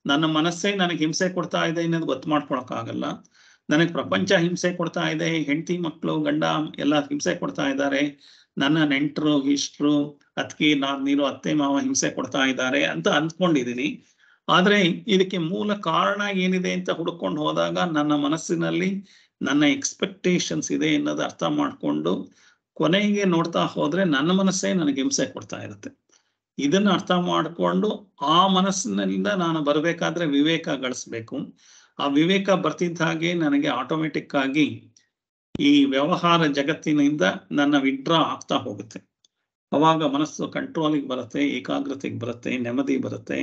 ನನ್ನ ಮನಸ್ಸೇ ನನಗೆ ಹಿಂಸೆ ಕೊಡ್ತಾ ಇದೆ ಅನ್ನೋದು ಗೊತ್ತು ಮಾಡ್ಕೊಳಕ್ಕಾಗಲ್ಲ ನನಗೆ ಪ್ರಪಂಚ ಹಿಂಸೆ ಕೊಡ್ತಾ ಇದೆ ಹೆಂಡತಿ ಮಕ್ಕಳು ಗಂಡ ಎಲ್ಲ ಹಿಂಸೆ ಕೊಡ್ತಾ ಇದ್ದಾರೆ ನನ್ನ ನೆಂಟರು ಇಷ್ಟರು ಅತ್ಕಿ ನೀರು ಅತ್ತೆ ಮಾವ ಹಿಂಸೆ ಕೊಡ್ತಾ ಇದ್ದಾರೆ ಅಂತ ಅಂದ್ಕೊಂಡಿದ್ದೀನಿ ಆದ್ರೆ ಇದಕ್ಕೆ ಮೂಲ ಕಾರಣ ಏನಿದೆ ಅಂತ ಹುಡುಕೊಂಡು ಹೋದಾಗ ನನ್ನ ಮನಸ್ಸಿನಲ್ಲಿ ನನ್ನ ಎಕ್ಸ್ಪೆಕ್ಟೇಷನ್ಸ್ ಇದೆ ಅನ್ನೋದು ಅರ್ಥ ಮಾಡ್ಕೊಂಡು ಕೊನೆಗೆ ನೋಡ್ತಾ ಹೋದ್ರೆ ನನ್ನ ಮನಸ್ಸೇ ನನಗೆ ಹಿಂಸೆ ಕೊಡ್ತಾ ಇರುತ್ತೆ ಇದನ್ನ ಅರ್ಥ ಮಾಡಿಕೊಂಡು ಆ ಮನಸ್ಸಿನಿಂದ ನಾನು ಬರಬೇಕಾದ್ರೆ ವಿವೇಕ ಗಳಿಸ್ಬೇಕು ಆ ವಿವೇಕ ಬರ್ತಿದ್ದ ಹಾಗೆ ನನಗೆ ಆಟೋಮೆಟಿಕ್ ಆಗಿ ಈ ವ್ಯವಹಾರ ಜಗತ್ತಿನಿಂದ ನನ್ನ ವಿಡ್ರಾ ಆಗ್ತಾ ಹೋಗುತ್ತೆ ಅವಾಗ ಮನಸ್ಸು ಕಂಟ್ರೋಲಿಗೆ ಬರುತ್ತೆ ಏಕಾಗ್ರತೆಗೆ ಬರುತ್ತೆ ನೆಮ್ಮದಿ ಬರುತ್ತೆ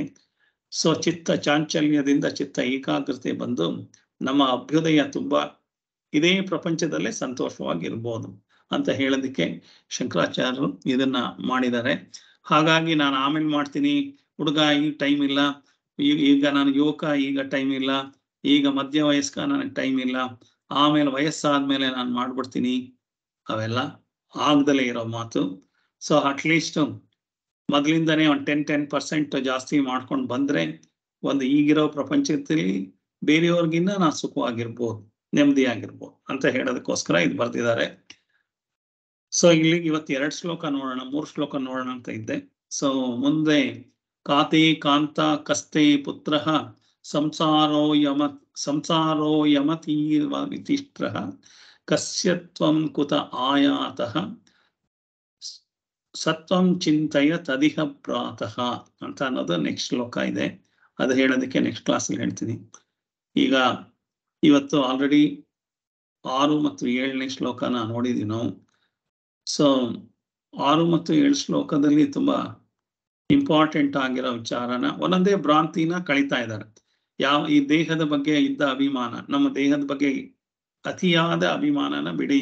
ಸೊ ಚಿತ್ತ ಚಾಂಚಲ್ಯದಿಂದ ಚಿತ್ತ ಏಕಾಗ್ರತೆ ಬಂದು ನಮ್ಮ ಅಭ್ಯುದಯ ತುಂಬಾ ಇದೇ ಪ್ರಪಂಚದಲ್ಲೇ ಸಂತೋಷವಾಗಿರ್ಬೋದು ಅಂತ ಹೇಳೋದಕ್ಕೆ ಶಂಕರಾಚಾರ್ಯರು ಇದನ್ನ ಮಾಡಿದ್ದಾರೆ ಹಾಗಾಗಿ ನಾನು ಆಮೇಲೆ ಮಾಡ್ತೀನಿ ಹುಡುಗ ಈಗ ಟೈಮ್ ಇಲ್ಲ ಈಗ ನಾನು ಯುವಕ ಈಗ ಟೈಮ್ ಇಲ್ಲ ಈಗ ಮಧ್ಯ ವಯಸ್ಕ ನನಗೆ ಟೈಮ್ ಇಲ್ಲ ಆಮೇಲೆ ವಯಸ್ಸಾದ್ಮೇಲೆ ನಾನು ಮಾಡ್ಬಿಡ್ತೀನಿ ಅವೆಲ್ಲ ಆಗ್ದಲೇ ಇರೋ ಮಾತು ಸೊ ಅಟ್ಲೀಸ್ಟ್ ಮೊದಲಿಂದನೇ ಒಂದು ಟೆನ್ ಟೆನ್ ಪರ್ಸೆಂಟ್ ಜಾಸ್ತಿ ಮಾಡ್ಕೊಂಡು ಬಂದ್ರೆ ಒಂದು ಈಗಿರೋ ಪ್ರಪಂಚದಲ್ಲಿ ಬೇರೆಯವ್ರಿಗಿನ್ನ ನಾ ಸುಖವಾಗಿರ್ಬೋದು ನೆಮ್ಮದಿಯಾಗಿರ್ಬೋದು ಅಂತ ಹೇಳೋದಕ್ಕೋಸ್ಕರ ಇದು ಬರ್ತಿದ್ದಾರೆ ಸೊ ಇಲ್ಲಿ ಇವತ್ತು ಎರಡು ಶ್ಲೋಕ ನೋಡೋಣ ಮೂರು ಶ್ಲೋಕ ನೋಡೋಣ ಅಂತ ಇದ್ದೆ ಸೊ ಮುಂದೆ ಕಾತೆ ಕಾಂತ ಕಸ್ತೆ ಪುತ್ರ ಸಂಸಾರೋ ಯಮ ಸಂಸಾರೋ ಯಮತೀವ ವಿತಿಷ್ಟ್ರ ಕುತ ಆಯಾತಃ ಸತ್ವಂ ಚಿಂತೆಯ ತದಿಹ ಪ್ರಾತಃ ಅಂತ ಅನ್ನೋದು ನೆಕ್ಸ್ಟ್ ಶ್ಲೋಕ ಇದೆ ಅದು ಹೇಳೋದಕ್ಕೆ ನೆಕ್ಸ್ಟ್ ಕ್ಲಾಸಲ್ಲಿ ಹೇಳ್ತೀನಿ ಈಗ ಇವತ್ತು ಆಲ್ರೆಡಿ ಆರು ಮತ್ತು ಏಳನೇ ಶ್ಲೋಕನ ನೋಡಿದೀವಿ ನಾವು ಸೊ ಆರು ಮತ್ತು ಏಳು ಶ್ಲೋಕದಲ್ಲಿ ತುಂಬಾ ಇಂಪಾರ್ಟೆಂಟ್ ಆಗಿರೋ ವಿಚಾರನ ಒಂದೊಂದೇ ಭ್ರಾಂತಿನ ಕಳೀತಾ ಇದ್ದಾರೆ ಯಾವ ಈ ದೇಹದ ಬಗ್ಗೆ ಇದ್ದ ಅಭಿಮಾನ ನಮ್ಮ ದೇಹದ ಬಗ್ಗೆ ಅತಿಯಾದ ಅಭಿಮಾನನ ಬಿಡಿ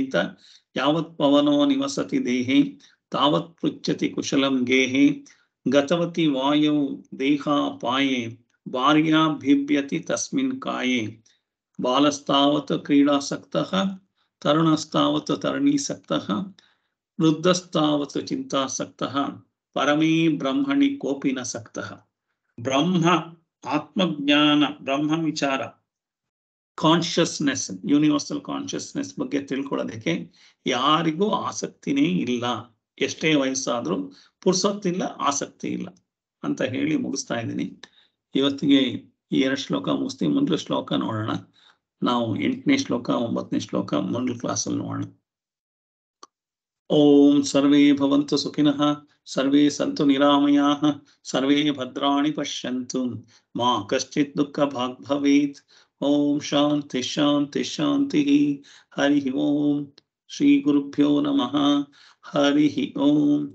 ಯಾವತ್ ಪವನೋ ನಿವಸತಿ ದೇಹಿ ತಾವತ್ ಪೃಚ್ಛತಿ ಕುಶಲಂ ಗೇಹಿ ಗತವತಿ ವಾಯು ದೇಹ ಪಾಯೆ ಭಾರ್ಯಾಭಿವ್ಯತಿ ತಸ್ಮಿನ್ ಕಾಯೆ ಬಾಲಸ್ತಾವತ್ ಕ್ರೀಡಾಸಕ್ತಃ ತರುಣಸ್ತಾವತ್ ತರಣೀಸಕ್ತಃ ವೃದ್ಧಸ್ತಾವತ್ ಚಿಂತಾಸಕ್ತಃ ಪರಮೇ ಬ್ರಹ್ಮಣಿ ಕೋಪಿನ ಸಕ್ತಃ ಬ್ರಹ್ಮ ಆತ್ಮಜ್ಞಾನ ಬ್ರಹ್ಮ ವಿಚಾರ ಕಾನ್ಷಿಯಸ್ನೆಸ್ ಯೂನಿವರ್ಸಲ್ ಕಾನ್ಷಿಯಸ್ನೆಸ್ ಬಗ್ಗೆ ತಿಳ್ಕೊಳ್ಳೋದಕ್ಕೆ ಯಾರಿಗೂ ಆಸಕ್ತಿನೇ ಇಲ್ಲ ಎಷ್ಟೇ ವಯಸ್ಸಾದ್ರೂ ಪುರ್ಸೊತ್ತಿಲ್ಲ ಆಸಕ್ತಿ ಇಲ್ಲ ಅಂತ ಹೇಳಿ ಮುಗಿಸ್ತಾ ಇದ್ದೀನಿ ಇವತ್ತಿಗೆ ಎರಡು ಶ್ಲೋಕ ಮುಗಿಸ್ತೀವಿ ಮುಂದಿನ ಶ್ಲೋಕ ನೋಡೋಣ ನಾವು ಎಂಟನೇ ಶ್ಲೋಕ ಒಂಬತ್ತನೇ ಶ್ಲೋಕ ಮುಂದಿನ ಕ್ಲಾಸಲ್ಲಿ ನೋಡೋಣ ओम सर्वे भवन्तु सुखिनः सर्वे सन्तु निरामयाः सर्वे भद्राणि पश्यन्तु मा कश्चित् दुःखभाग् भवेत् ॐ शान्ति शान्ति शान्तिः हरिः ॐ श्रीगुरुभ्यो नमः हरिः ॐ